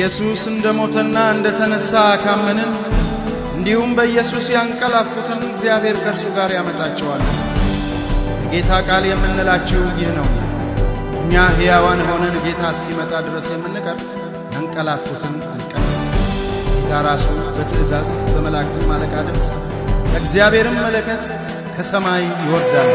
ኢየሱስ እንደ ሞተና እንደ ተነሳ ካመንን እንዲሁም በኢየሱስ ያንቀላፉትን እግዚአብሔር ከእርሱ ጋር ያመጣቸዋል። ጌታ ቃል የምንላችሁ ይህ ነው። እኛ ሕያዋን ሆነን ጌታ እስኪመጣ ድረስ የምንቀር ያንቀላፉትን አንቀል። ጌታ ራሱ በትእዛዝ በመላእክትም አለቃ ድምፅ እግዚአብሔርም መለከት ከሰማይ ይወርዳል።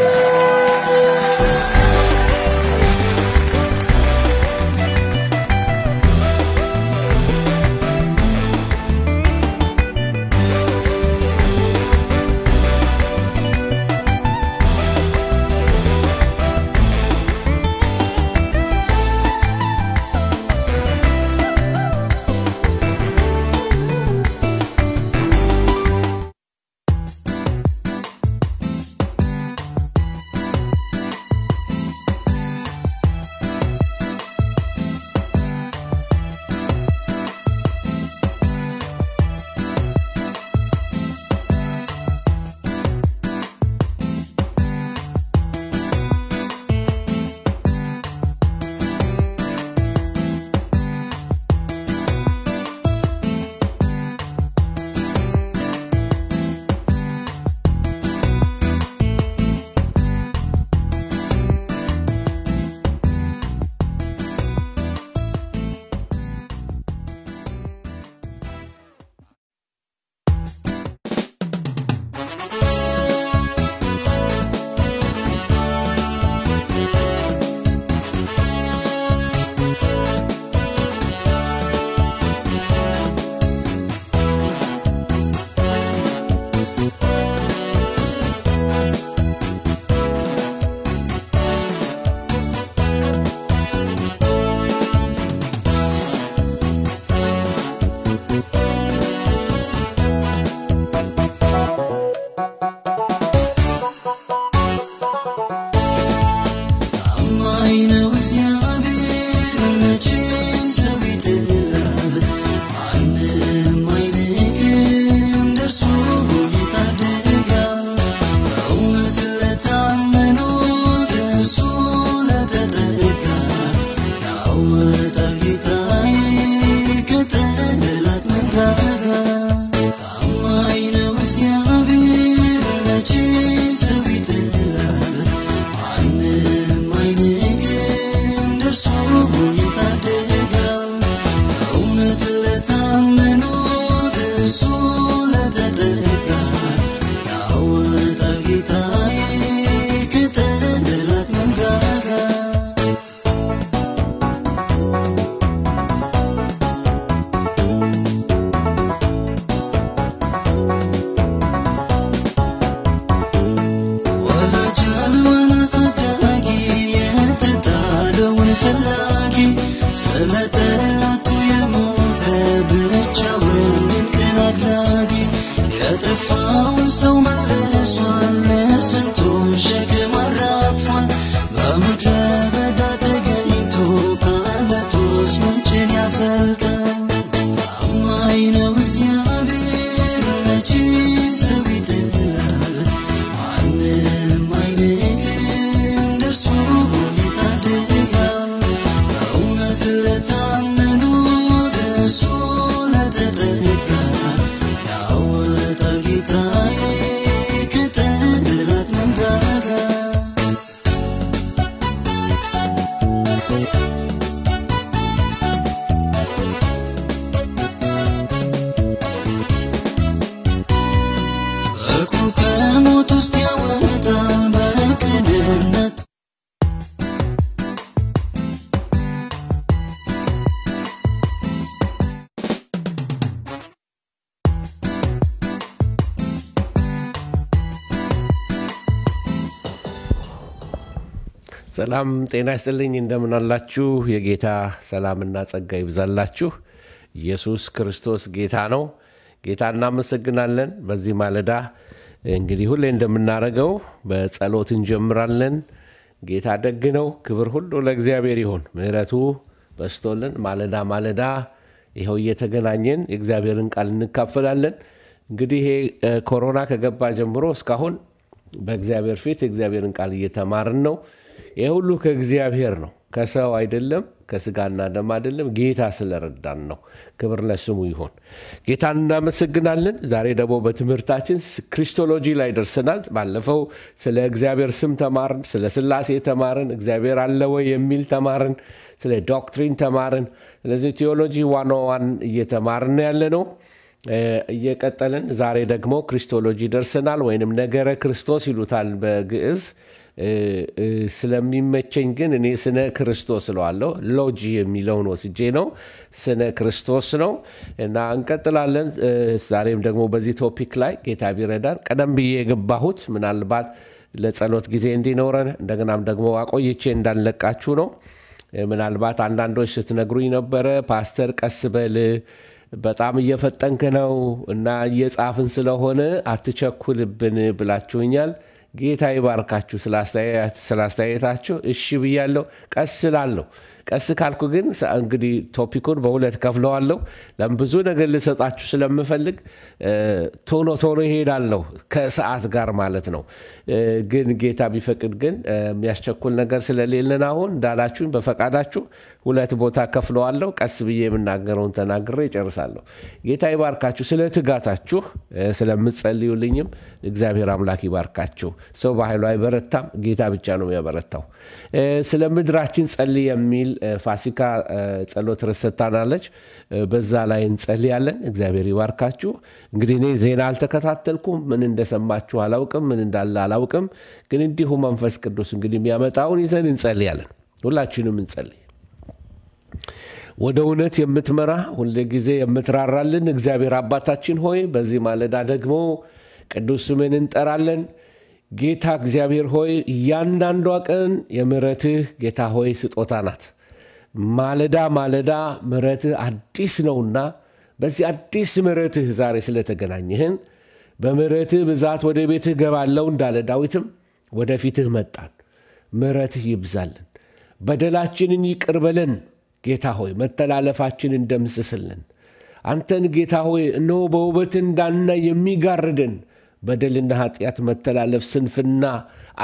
ሰላም ጤና ይስጥልኝ። እንደምን አላችሁ? የጌታ ሰላምና ጸጋ ይብዛላችሁ። ኢየሱስ ክርስቶስ ጌታ ነው። ጌታ እናመሰግናለን። በዚህ ማለዳ እንግዲህ ሁሌ እንደምናደርገው በጸሎት እንጀምራለን። ጌታ ደግ ነው። ክብር ሁሉ ለእግዚአብሔር ይሁን። ምሕረቱ በስቶልን ማለዳ ማለዳ ይኸው እየተገናኘን የእግዚአብሔርን ቃል እንካፈላለን። እንግዲህ ይሄ ኮሮና ከገባ ጀምሮ እስካሁን በእግዚአብሔር ፊት የእግዚአብሔርን ቃል እየተማርን ነው። ይህ ሁሉ ከእግዚአብሔር ነው፣ ከሰው አይደለም፣ ከስጋና ደም አይደለም። ጌታ ስለረዳን ነው። ክብር ለስሙ ይሁን። ጌታን እናመሰግናለን። ዛሬ ደግሞ በትምህርታችን ክሪስቶሎጂ ላይ ደርሰናል። ባለፈው ስለ እግዚአብሔር ስም ተማርን፣ ስለ ስላሴ ተማርን፣ እግዚአብሔር አለ ወይ የሚል ተማርን፣ ስለ ዶክትሪን ተማርን። ስለዚህ ቴዎሎጂ ዋን ዋን እየተማርን ያለ ነው እየቀጠልን ዛሬ ደግሞ ክሪስቶሎጂ ደርሰናል፣ ወይንም ነገረ ክርስቶስ ይሉታል በግዕዝ ስለሚመቸኝ ግን እኔ ስነ ክርስቶስ እለዋለሁ። ሎጂ የሚለውን ወስጄ ነው። ስነ ክርስቶስ ነው እና እንቀጥላለን። ዛሬም ደግሞ በዚህ ቶፒክ ላይ ጌታ ቢረዳን ቀደም ብዬ የገባሁት ምናልባት ለጸሎት ጊዜ እንዲኖረን እንደገናም ደግሞ አቆይቼ እንዳንለቃችሁ ነው። ምናልባት አንዳንዶች ስትነግሩኝ ነበረ ፓስተር ቀስ በል በጣም እየፈጠንክ ነው እና እየጻፍን ስለሆነ አትቸኩልብን ብላችሁኛል። ጌታ ይባርካችሁ። ስላስተያየታችሁ እሺ ብያለሁ። ቀስ ላለሁ ቀስ ካልኩ ግን እንግዲህ ቶፒኩን በሁለት ከፍለዋለሁ። ለብዙ ነገር ልሰጣችሁ ስለምፈልግ ቶሎ ቶሎ ይሄዳለሁ ከሰዓት ጋር ማለት ነው። ግን ጌታ ቢፈቅድ ግን የሚያስቸኩል ነገር ስለሌለን አሁን እንዳላችሁኝ በፈቃዳችሁ ሁለት ቦታ ከፍለዋለሁ። ቀስ ብዬ የምናገረውን ተናግሬ ይጨርሳለሁ። ጌታ ይባርካችሁ። ስለ ትጋታችሁ ስለምጸልዩልኝም እግዚአብሔር አምላክ ይባርካችሁ። ሰው በኃይሉ አይበረታም፣ ጌታ ብቻ ነው የሚያበረታው። ስለ ምድራችን ጸልይ የሚል ፋሲካ ጸሎት ርሰታናለች። በዛ ላይ እንጸልያለን። እግዚአብሔር ይባርካችሁ። እንግዲህ እኔ ዜና አልተከታተልኩም። ምን እንደሰማችሁ አላውቅም፣ ምን እንዳለ አላውቅም። ግን እንዲሁ መንፈስ ቅዱስ እንግዲህ የሚያመጣውን ይዘን እንጸልያለን። ሁላችንም እንጸልይ። ወደ እውነት የምትመራ ሁል ጊዜ የምትራራልን እግዚአብሔር አባታችን ሆይ በዚህ ማለዳ ደግሞ ቅዱስ ስምን እንጠራለን። ጌታ እግዚአብሔር ሆይ እያንዳንዷ ቀን የምረትህ ጌታ ሆይ ስጦታ ናት። ማለዳ ማለዳ ምረትህ አዲስ ነውና በዚህ አዲስ ምረትህ ዛሬ ስለተገናኘህን በምረትህ ብዛት ወደ ቤትህ ገባለው እንዳለ ዳዊትም ወደፊትህ መጣን። ምረትህ ይብዛልን፣ በደላችንን ይቅርበለን ጌታ ሆይ መተላለፋችን እንደምስስልን አንተን ጌታ ሆይ እነሆ በውበት እንዳና የሚጋርድን በደልና ኃጢአት፣ መተላለፍ፣ ስንፍና፣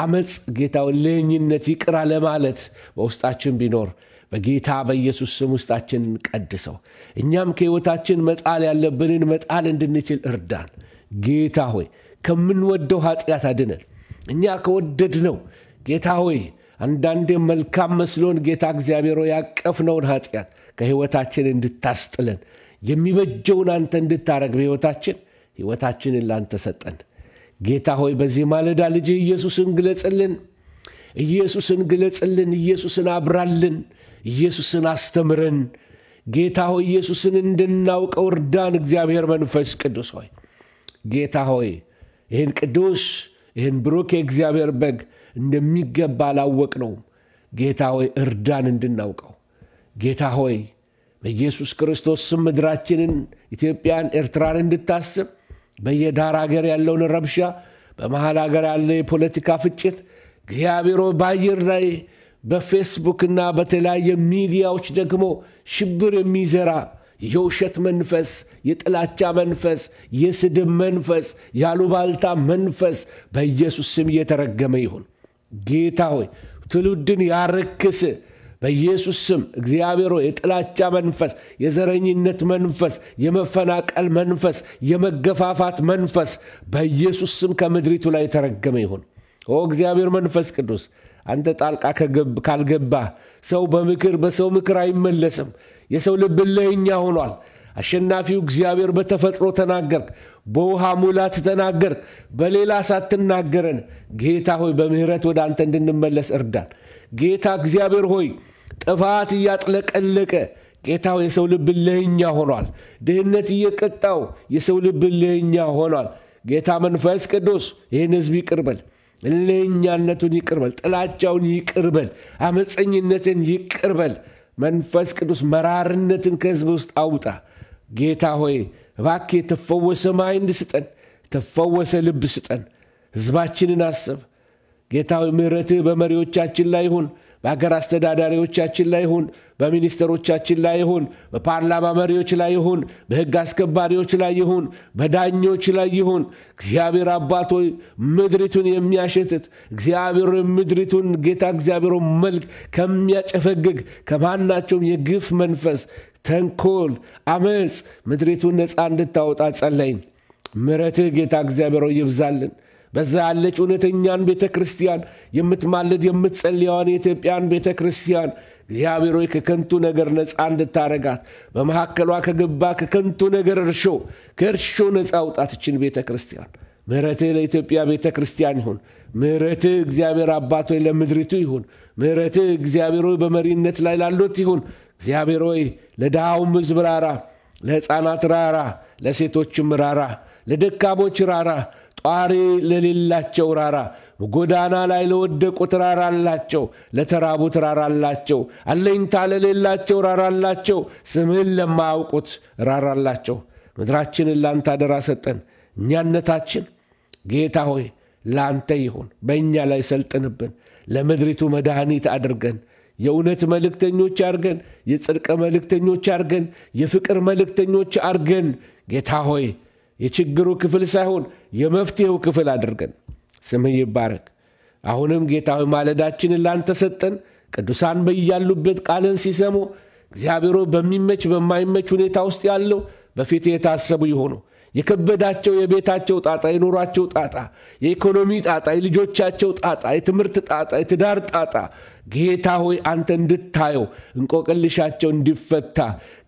አመፅ ጌታ ለኝነት ይቅራ ለማለት በውስጣችን ቢኖር በጌታ በኢየሱስ ስም ውስጣችን ቀድሰው እኛም ከሕይወታችን መጣል ያለብንን መጣል እንድንችል እርዳን። ጌታ ሆይ ከምንወደው ኃጢአት አድነን። እኛ ከወደድነው ጌታ ሆይ አንዳንዴ መልካም መስሎን ጌታ እግዚአብሔር ያቀፍነውን ኃጢአት ከሕይወታችን እንድታስጥለን የሚበጀውን አንተ እንድታረግ በሕይወታችን ሕይወታችንን ላንተ ሰጠን። ጌታ ሆይ በዚህ ማለዳ ልጅ ኢየሱስን ግለጽልን፣ ኢየሱስን ግለጽልን፣ ኢየሱስን አብራልን፣ ኢየሱስን አስተምረን። ጌታ ሆይ ኢየሱስን እንድናውቀው እርዳን። እግዚአብሔር መንፈስ ቅዱስ ሆይ ጌታ ሆይ ይህን ቅዱስ ይህን ብሩክ የእግዚአብሔር በግ እንደሚገባ አላወቅነውም። ጌታ ሆይ እርዳን እንድናውቀው። ጌታ ሆይ በኢየሱስ ክርስቶስ ስም ምድራችንን ኢትዮጵያን፣ ኤርትራን እንድታስብ በየዳር ሀገር ያለውን ረብሻ፣ በመሀል ሀገር ያለ የፖለቲካ ፍጭት እግዚአብሔር በአየር ላይ በፌስቡክና በተለያየ ሚዲያዎች ደግሞ ሽብር የሚዘራ የውሸት መንፈስ፣ የጥላቻ መንፈስ፣ የስድብ መንፈስ፣ ያሉባልታ መንፈስ በኢየሱስ ስም እየተረገመ ይሁን። ጌታ ሆይ ትውልድን ያርክስ በኢየሱስ ስም እግዚአብሔር ሆይ የጥላቻ መንፈስ፣ የዘረኝነት መንፈስ፣ የመፈናቀል መንፈስ፣ የመገፋፋት መንፈስ በኢየሱስ ስም ከምድሪቱ ላይ የተረገመ ይሁን። ኦ እግዚአብሔር መንፈስ ቅዱስ አንተ ጣልቃ ካልገባ ሰው በምክር በሰው ምክር አይመለስም። የሰው ልብ ለኛ ሆኗል። አሸናፊው እግዚአብሔር በተፈጥሮ ተናገርክ፣ በውሃ ሙላት ተናገርክ፣ በሌላ ሳትናገረን። ጌታ ሆይ በምሕረት ወደ አንተ እንድንመለስ እርዳን። ጌታ እግዚአብሔር ሆይ ጥፋት እያጥለቀለቀ ጌታ የሰው ልብ ለኛ ሆኗል። ድህነት እየቀጣው የሰው ልብ ለኛ ሆኗል። ጌታ መንፈስ ቅዱስ ይህን ሕዝብ ይቅርበል፣ እልኸኛነቱን ይቅርበል፣ ጥላቻውን ይቅርበል፣ አመፀኝነትን ይቅርበል። መንፈስ ቅዱስ መራርነትን ከሕዝብ ውስጥ አውጣ። ጌታ ሆይ እባክህ የተፈወሰ ማይንድ ስጠን፣ የተፈወሰ ልብ ስጠን። ህዝባችንን አስብ ጌታ ሆይ፣ ምሕረትህ በመሪዎቻችን ላይ ይሁን። በሀገር አስተዳዳሪዎቻችን ላይ ይሁን፣ በሚኒስትሮቻችን ላይ ይሁን፣ በፓርላማ መሪዎች ላይ ይሁን፣ በሕግ አስከባሪዎች ላይ ይሁን፣ በዳኞች ላይ ይሁን እግዚአብሔር አባት ሆይ ምድሪቱን የሚያሸትት እግዚአብሔር ምድሪቱን ጌታ እግዚአብሔር መልክ ከሚያጨፈግግ ከማናቸውም የግፍ መንፈስ፣ ተንኮል፣ አመፅ ምድሪቱን ነፃ እንድታወጣ ጸለይን። ምረትህ ጌታ እግዚአብሔር ይብዛልን። በዛ ያለች እውነተኛን ቤተ ክርስቲያን የምትማልድ የምትጸልያዋን የኢትዮጵያን ቤተ ክርስቲያን እግዚአብሔር ሆይ ከከንቱ ነገር ነፃ እንድታረጋት በመካከሏ ከገባ ከከንቱ ነገር እርሾ ከእርሾ ነፃ አውጣትችን ቤተ ክርስቲያን። ምሕረትህ ለኢትዮጵያ ቤተ ክርስቲያን ይሁን። ምሕረትህ እግዚአብሔር አባት ሆይ ለምድሪቱ ይሁን። ምሕረትህ እግዚአብሔር ሆይ በመሪነት ላይ ላሉት ይሁን። እግዚአብሔር ሆይ ለድሃውም ሕዝብ ራራ፣ ለሕፃናት ራራ፣ ለሴቶችም ራራ፣ ለደካሞች ራራ፣ ጧሪ ለሌላቸው ራራ፣ በጎዳና ላይ ለወደቁት ራራላቸው፣ ለተራቡት ራራላቸው፣ አለኝታ ለሌላቸው ራራላቸው፣ ስምህን ለማያውቁት ራራላቸው። ምድራችንን ለአንተ አደራ ሰጠን። እኛነታችን ጌታ ሆይ ለአንተ ይሁን። በእኛ ላይ ሰልጥንብን። ለምድሪቱ መድኃኒት አድርገን የእውነት መልእክተኞች አድርገን፣ የጽድቅ መልእክተኞች አርገን የፍቅር መልእክተኞች አድርገን ጌታ ሆይ የችግሩ ክፍል ሳይሆን የመፍትሄው ክፍል አድርገን ስምህ ይባረክ። አሁንም ጌታዊ ማለዳችንን ላንተ ሰጠን። ቅዱሳን በያሉበት ቃልን ሲሰሙ እግዚአብሔሮ በሚመች በማይመች ሁኔታ ውስጥ ያለው በፊት የታሰቡ ይሆኑ የከበዳቸው የቤታቸው ጣጣ፣ የኑሯቸው ጣጣ፣ የኢኮኖሚ ጣጣ፣ የልጆቻቸው ጣጣ፣ የትምህርት ጣጣ፣ የትዳር ጣጣ ጌታ ሆይ አንተ እንድታየው እንቆቅልሻቸው እንዲፈታ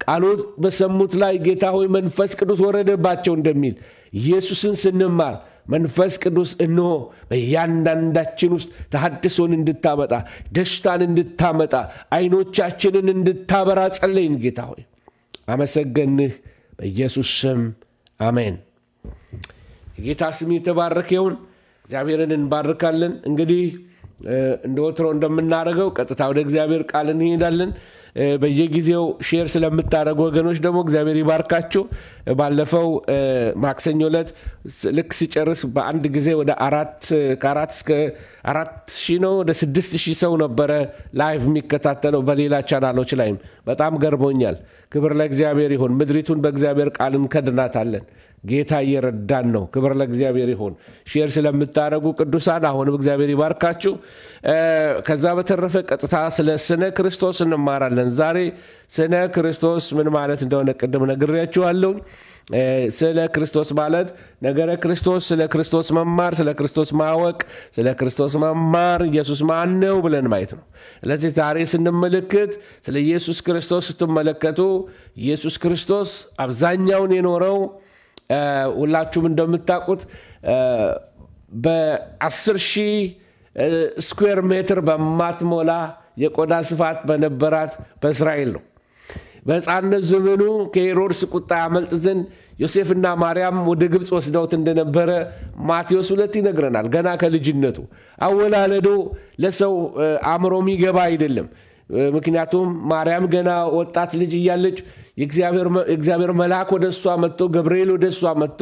ቃሎት በሰሙት ላይ ጌታ ሆይ መንፈስ ቅዱስ ወረደባቸው እንደሚል ኢየሱስን ስንማር መንፈስ ቅዱስ እንሆ በእያንዳንዳችን ውስጥ ተሐድሶን እንድታመጣ ደስታን እንድታመጣ አይኖቻችንን እንድታበራ ጸለይን። ጌታ ሆይ አመሰገንህ በኢየሱስ ስም አሜን። የጌታ ስም የተባረከ ይሁን። እግዚአብሔርን እንባርካለን። እንግዲህ እንደ ወትሮ እንደምናደርገው ቀጥታ ወደ እግዚአብሔር ቃል እንሄዳለን። በየጊዜው ሼር ስለምታደረጉ ወገኖች ደግሞ እግዚአብሔር ይባርካችሁ። ባለፈው ማክሰኞ ዕለት ልክ ሲጨርስ በአንድ ጊዜ ወደ አራት ከአራት እስከ አራት ሺህ ነው ወደ ስድስት ሺህ ሰው ነበረ ላይቭ የሚከታተለው በሌላ ቻናሎች ላይም በጣም ገርሞኛል። ክብር ለእግዚአብሔር ይሁን። ምድሪቱን በእግዚአብሔር ቃል እንከድናታለን። ጌታ እየረዳን ነው። ክብር ለእግዚአብሔር ይሁን። ሼር ስለምታደረጉ ቅዱሳን አሁንም እግዚአብሔር ይባርካችሁ። ከዛ በተረፈ ቀጥታ ስለ ስነ ክርስቶስ እንማራለን። ዛሬ ስነ ክርስቶስ ምን ማለት እንደሆነ ቅድም ነግሬያችኋለሁ። ስለ ክርስቶስ ማለት ነገረ ክርስቶስ፣ ስለ ክርስቶስ መማር፣ ስለ ክርስቶስ ማወቅ፣ ስለ ክርስቶስ መማር፣ ኢየሱስ ማን ነው ብለን ማየት ነው። ስለዚህ ዛሬ ስንመለከት ስለ ኢየሱስ ክርስቶስ ስትመለከቱ ኢየሱስ ክርስቶስ አብዛኛውን የኖረው ሁላችሁም እንደምታውቁት በ10 ሺህ ስኩዌር ሜትር በማትሞላ የቆዳ ስፋት በነበራት በእስራኤል ነው። በሕፃንነት ዘመኑ ከሄሮድስ ቁጣ ያመልጥ ዘንድ ዮሴፍና ማርያም ወደ ግብፅ ወስደውት እንደነበረ ማቴዎስ ሁለት ይነግረናል። ገና ከልጅነቱ አወላለዶ ለሰው አእምሮ የሚገባ አይደለም። ምክንያቱም ማርያም ገና ወጣት ልጅ እያለች የእግዚአብሔር መልአክ ወደ እሷ መጥቶ ገብርኤል ወደ እሷ መጥቶ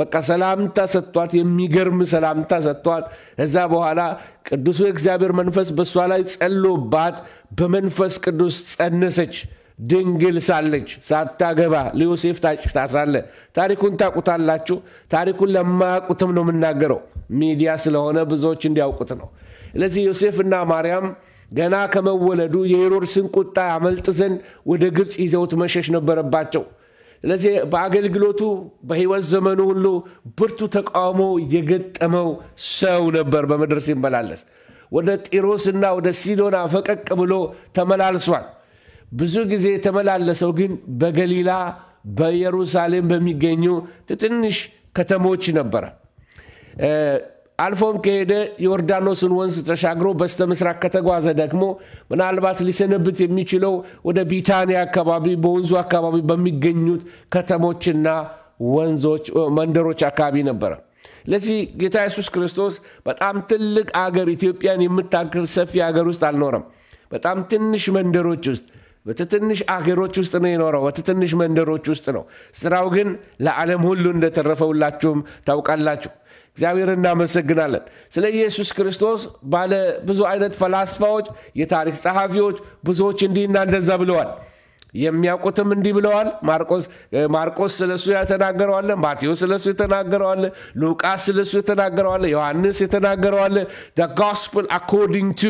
በቃ ሰላምታ ሰጥቷት፣ የሚገርም ሰላምታ ሰጥቷት። ከዛ በኋላ ቅዱሱ የእግዚአብሔር መንፈስ በእሷ ላይ ጸሎባት፣ በመንፈስ ቅዱስ ጸነሰች። ድንግል ሳለች ሳታገባ ለዮሴፍ ታጭታ ሳለ ታሪኩን ታቁታላችሁ። ታሪኩን ለማያውቁትም ነው የምናገረው፣ ሚዲያ ስለሆነ ብዙዎች እንዲያውቁት ነው። ስለዚህ ዮሴፍና ማርያም ገና ከመወለዱ የሄሮድስን ቁጣ ያመልጥ ዘንድ ወደ ግብፅ ይዘውት መሸሽ ነበረባቸው። ስለዚህ በአገልግሎቱ በህይወት ዘመኑ ሁሉ ብርቱ ተቃውሞ የገጠመው ሰው ነበር። በምድር ሲመላለስ ወደ ጢሮስና ወደ ሲዶና ፈቀቅ ብሎ ተመላልሷል። ብዙ ጊዜ የተመላለሰው ግን በገሊላ በኢየሩሳሌም በሚገኙ ትንሽ ከተሞች ነበረ። አልፎም ከሄደ ዮርዳኖስን ወንዝ ተሻግሮ በስተ ምስራቅ ከተጓዘ ደግሞ ምናልባት ሊሰነብት የሚችለው ወደ ቢታንያ አካባቢ በወንዙ አካባቢ በሚገኙት ከተሞችና ወንዞች መንደሮች አካባቢ ነበረ። ለዚህ ጌታ ኢየሱስ ክርስቶስ በጣም ትልቅ አገር ኢትዮጵያን የምታክል ሰፊ አገር ውስጥ አልኖረም። በጣም ትንሽ መንደሮች ውስጥ በትንሽ አገሮች ውስጥ ነው የኖረው። በትንሽ መንደሮች ውስጥ ነው። ስራው ግን ለዓለም ሁሉ እንደተረፈ ሁላችሁም ታውቃላችሁ። እግዚአብሔር እናመሰግናለን። ስለ ኢየሱስ ክርስቶስ ባለ ብዙ አይነት ፈላስፋዎች፣ የታሪክ ጸሐፊዎች ብዙዎች እንዲህና እንደዛ ብለዋል። የሚያውቁትም እንዲህ ብለዋል። ማርቆስ ስለሱ የተናገረዋለ፣ ማቴዎስ ስለሱ የተናገረዋለ፣ ሉቃስ ስለሱ የተናገረዋለ፣ ዮሐንስ የተናገረዋለ። ደ ጎስፕል አኮርዲንግ ቱ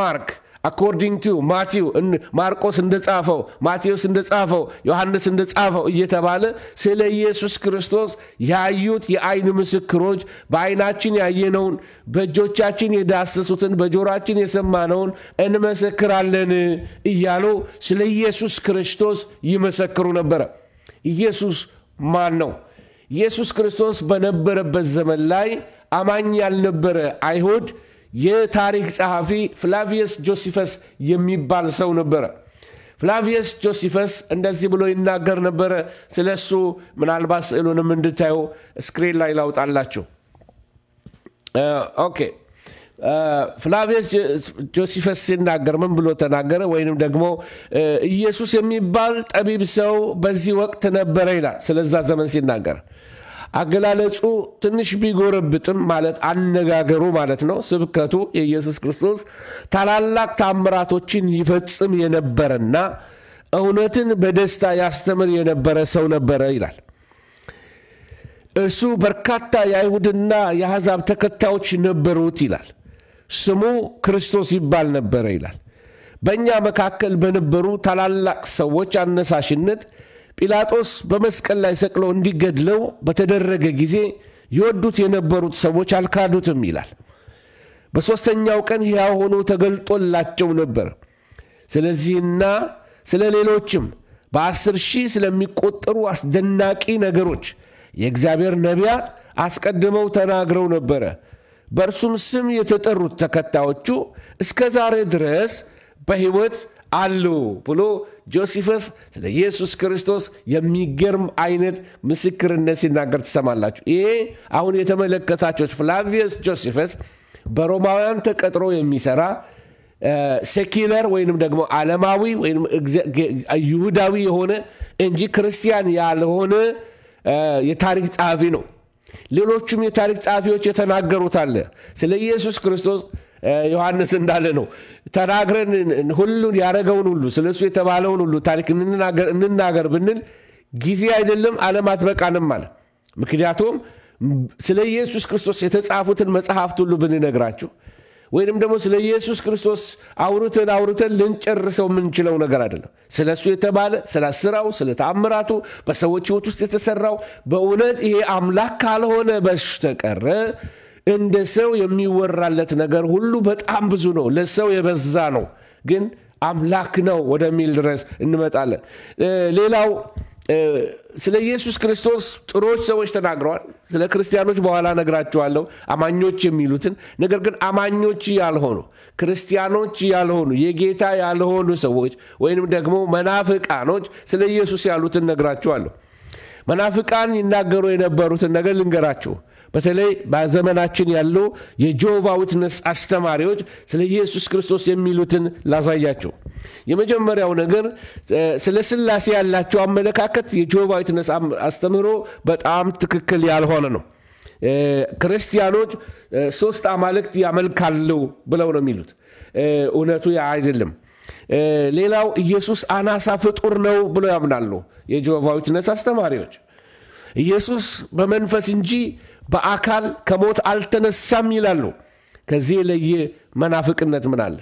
ማርክ አኮርዲንግ ቱ ማቲው ማርቆስ እንደጻፈው ማቴዎስ እንደጻፈው ዮሐንስ እንደጻፈው እየተባለ ስለ ኢየሱስ ክርስቶስ ያዩት የአይን ምስክሮች በአይናችን ያየነውን በእጆቻችን የዳሰሱትን በጆራችን የሰማነውን እንመሰክራለን እያሉ ስለ ኢየሱስ ክርስቶስ ይመሰክሩ ነበረ። ኢየሱስ ማን ነው? ኢየሱስ ክርስቶስ በነበረበት ዘመን ላይ አማኝ ያልነበረ አይሁድ የታሪክ ጸሐፊ ፍላቪየስ ጆሲፈስ የሚባል ሰው ነበረ። ፍላቪየስ ጆሲፈስ እንደዚህ ብሎ ይናገር ነበረ። ስለ እሱ ምናልባት ስዕሉንም እንድታዩ ስክሪን ላይ ላውጣላችሁ። ኦኬ ፍላቪየስ ጆሲፈስ ሲናገር ምን ብሎ ተናገረ? ወይንም ደግሞ ኢየሱስ የሚባል ጠቢብ ሰው በዚህ ወቅት ነበረ ይላል። ስለዛ ዘመን ሲናገር አገላለጹ ትንሽ ቢጎረብጥም ማለት አነጋገሩ ማለት ነው። ስብከቱ የኢየሱስ ክርስቶስ ታላላቅ ታምራቶችን ይፈጽም የነበረና እውነትን በደስታ ያስተምር የነበረ ሰው ነበረ ይላል። እርሱ በርካታ የአይሁድና የአሕዛብ ተከታዮች ነበሩት ይላል። ስሙ ክርስቶስ ይባል ነበረ ይላል። በእኛ መካከል በነበሩ ታላላቅ ሰዎች አነሳሽነት ጲላጦስ በመስቀል ላይ ሰቅሎ እንዲገድለው በተደረገ ጊዜ ይወዱት የነበሩት ሰዎች አልካዱትም ይላል። በሦስተኛው ቀን ሕያው ሆኖ ተገልጦላቸው ነበር። ስለዚህና ስለ ሌሎችም በአስር ሺህ ስለሚቆጠሩ አስደናቂ ነገሮች የእግዚአብሔር ነቢያት አስቀድመው ተናግረው ነበረ። በእርሱም ስም የተጠሩት ተከታዮቹ እስከ ዛሬ ድረስ በሕይወት አሉ ብሎ ጆሲፈስ ስለ ኢየሱስ ክርስቶስ የሚገርም አይነት ምስክርነት ሲናገር ትሰማላችሁ። ይሄ አሁን የተመለከታቸው ፍላቪየስ ጆሲፈስ በሮማውያን ተቀጥሮ የሚሰራ ሴኪለር ወይንም ደግሞ ዓለማዊ ወይም ይሁዳዊ የሆነ እንጂ ክርስቲያን ያልሆነ የታሪክ ጸሐፊ ነው። ሌሎቹም የታሪክ ጸሐፊዎች የተናገሩት አለ ስለ ኢየሱስ ክርስቶስ ዮሐንስ እንዳለ ነው ተናግረን ሁሉን ያረገውን ሁሉ ስለሱ የተባለውን ሁሉ ታሪክ እንናገር ብንል ጊዜ አይደለም ዓለም አትበቃንም አለ ምክንያቱም ስለ ኢየሱስ ክርስቶስ የተጻፉትን መጽሐፍት ሁሉ ብንነግራችሁ ወይንም ደግሞ ስለ ኢየሱስ ክርስቶስ አውርተን አውርተን ልንጨርሰው የምንችለው ነገር አይደለም። ስለ እሱ የተባለ ስለ ስራው፣ ስለ ተአምራቱ፣ በሰዎች ህይወት ውስጥ የተሰራው በእውነት ይሄ አምላክ ካልሆነ በስተቀረ እንደ ሰው የሚወራለት ነገር ሁሉ በጣም ብዙ ነው፣ ለሰው የበዛ ነው። ግን አምላክ ነው ወደሚል ድረስ እንመጣለን። ሌላው ስለ ኢየሱስ ክርስቶስ ጥሩዎች ሰዎች ተናግረዋል። ስለ ክርስቲያኖች በኋላ ነግራቸዋለሁ፣ አማኞች የሚሉትን ነገር ግን አማኞች ያልሆኑ ክርስቲያኖች ያልሆኑ የጌታ ያልሆኑ ሰዎች ወይንም ደግሞ መናፍቃኖች ስለ ኢየሱስ ያሉትን ነግራቸዋለሁ። መናፍቃን ይናገሩ የነበሩትን ነገር ልንገራችሁ። በተለይ በዘመናችን ያሉ የጆቫ ዊትነስ አስተማሪዎች ስለ ኢየሱስ ክርስቶስ የሚሉትን ላሳያቸው። የመጀመሪያው ነገር ስለ ስላሴ ያላቸው አመለካከት የጆቫ ዊትነስ አስተምህሮ በጣም ትክክል ያልሆነ ነው። ክርስቲያኖች ሶስት አማልክት ያመልካሉ ብለው ነው የሚሉት። እውነቱ አይደለም። ሌላው ኢየሱስ አናሳ ፍጡር ነው ብለው ያምናሉ የጆቫ ዊትነስ አስተማሪዎች ኢየሱስ በመንፈስ እንጂ በአካል ከሞት አልተነሳም ይላሉ። ከዚህ የለየ መናፍቅነት ምን አለ?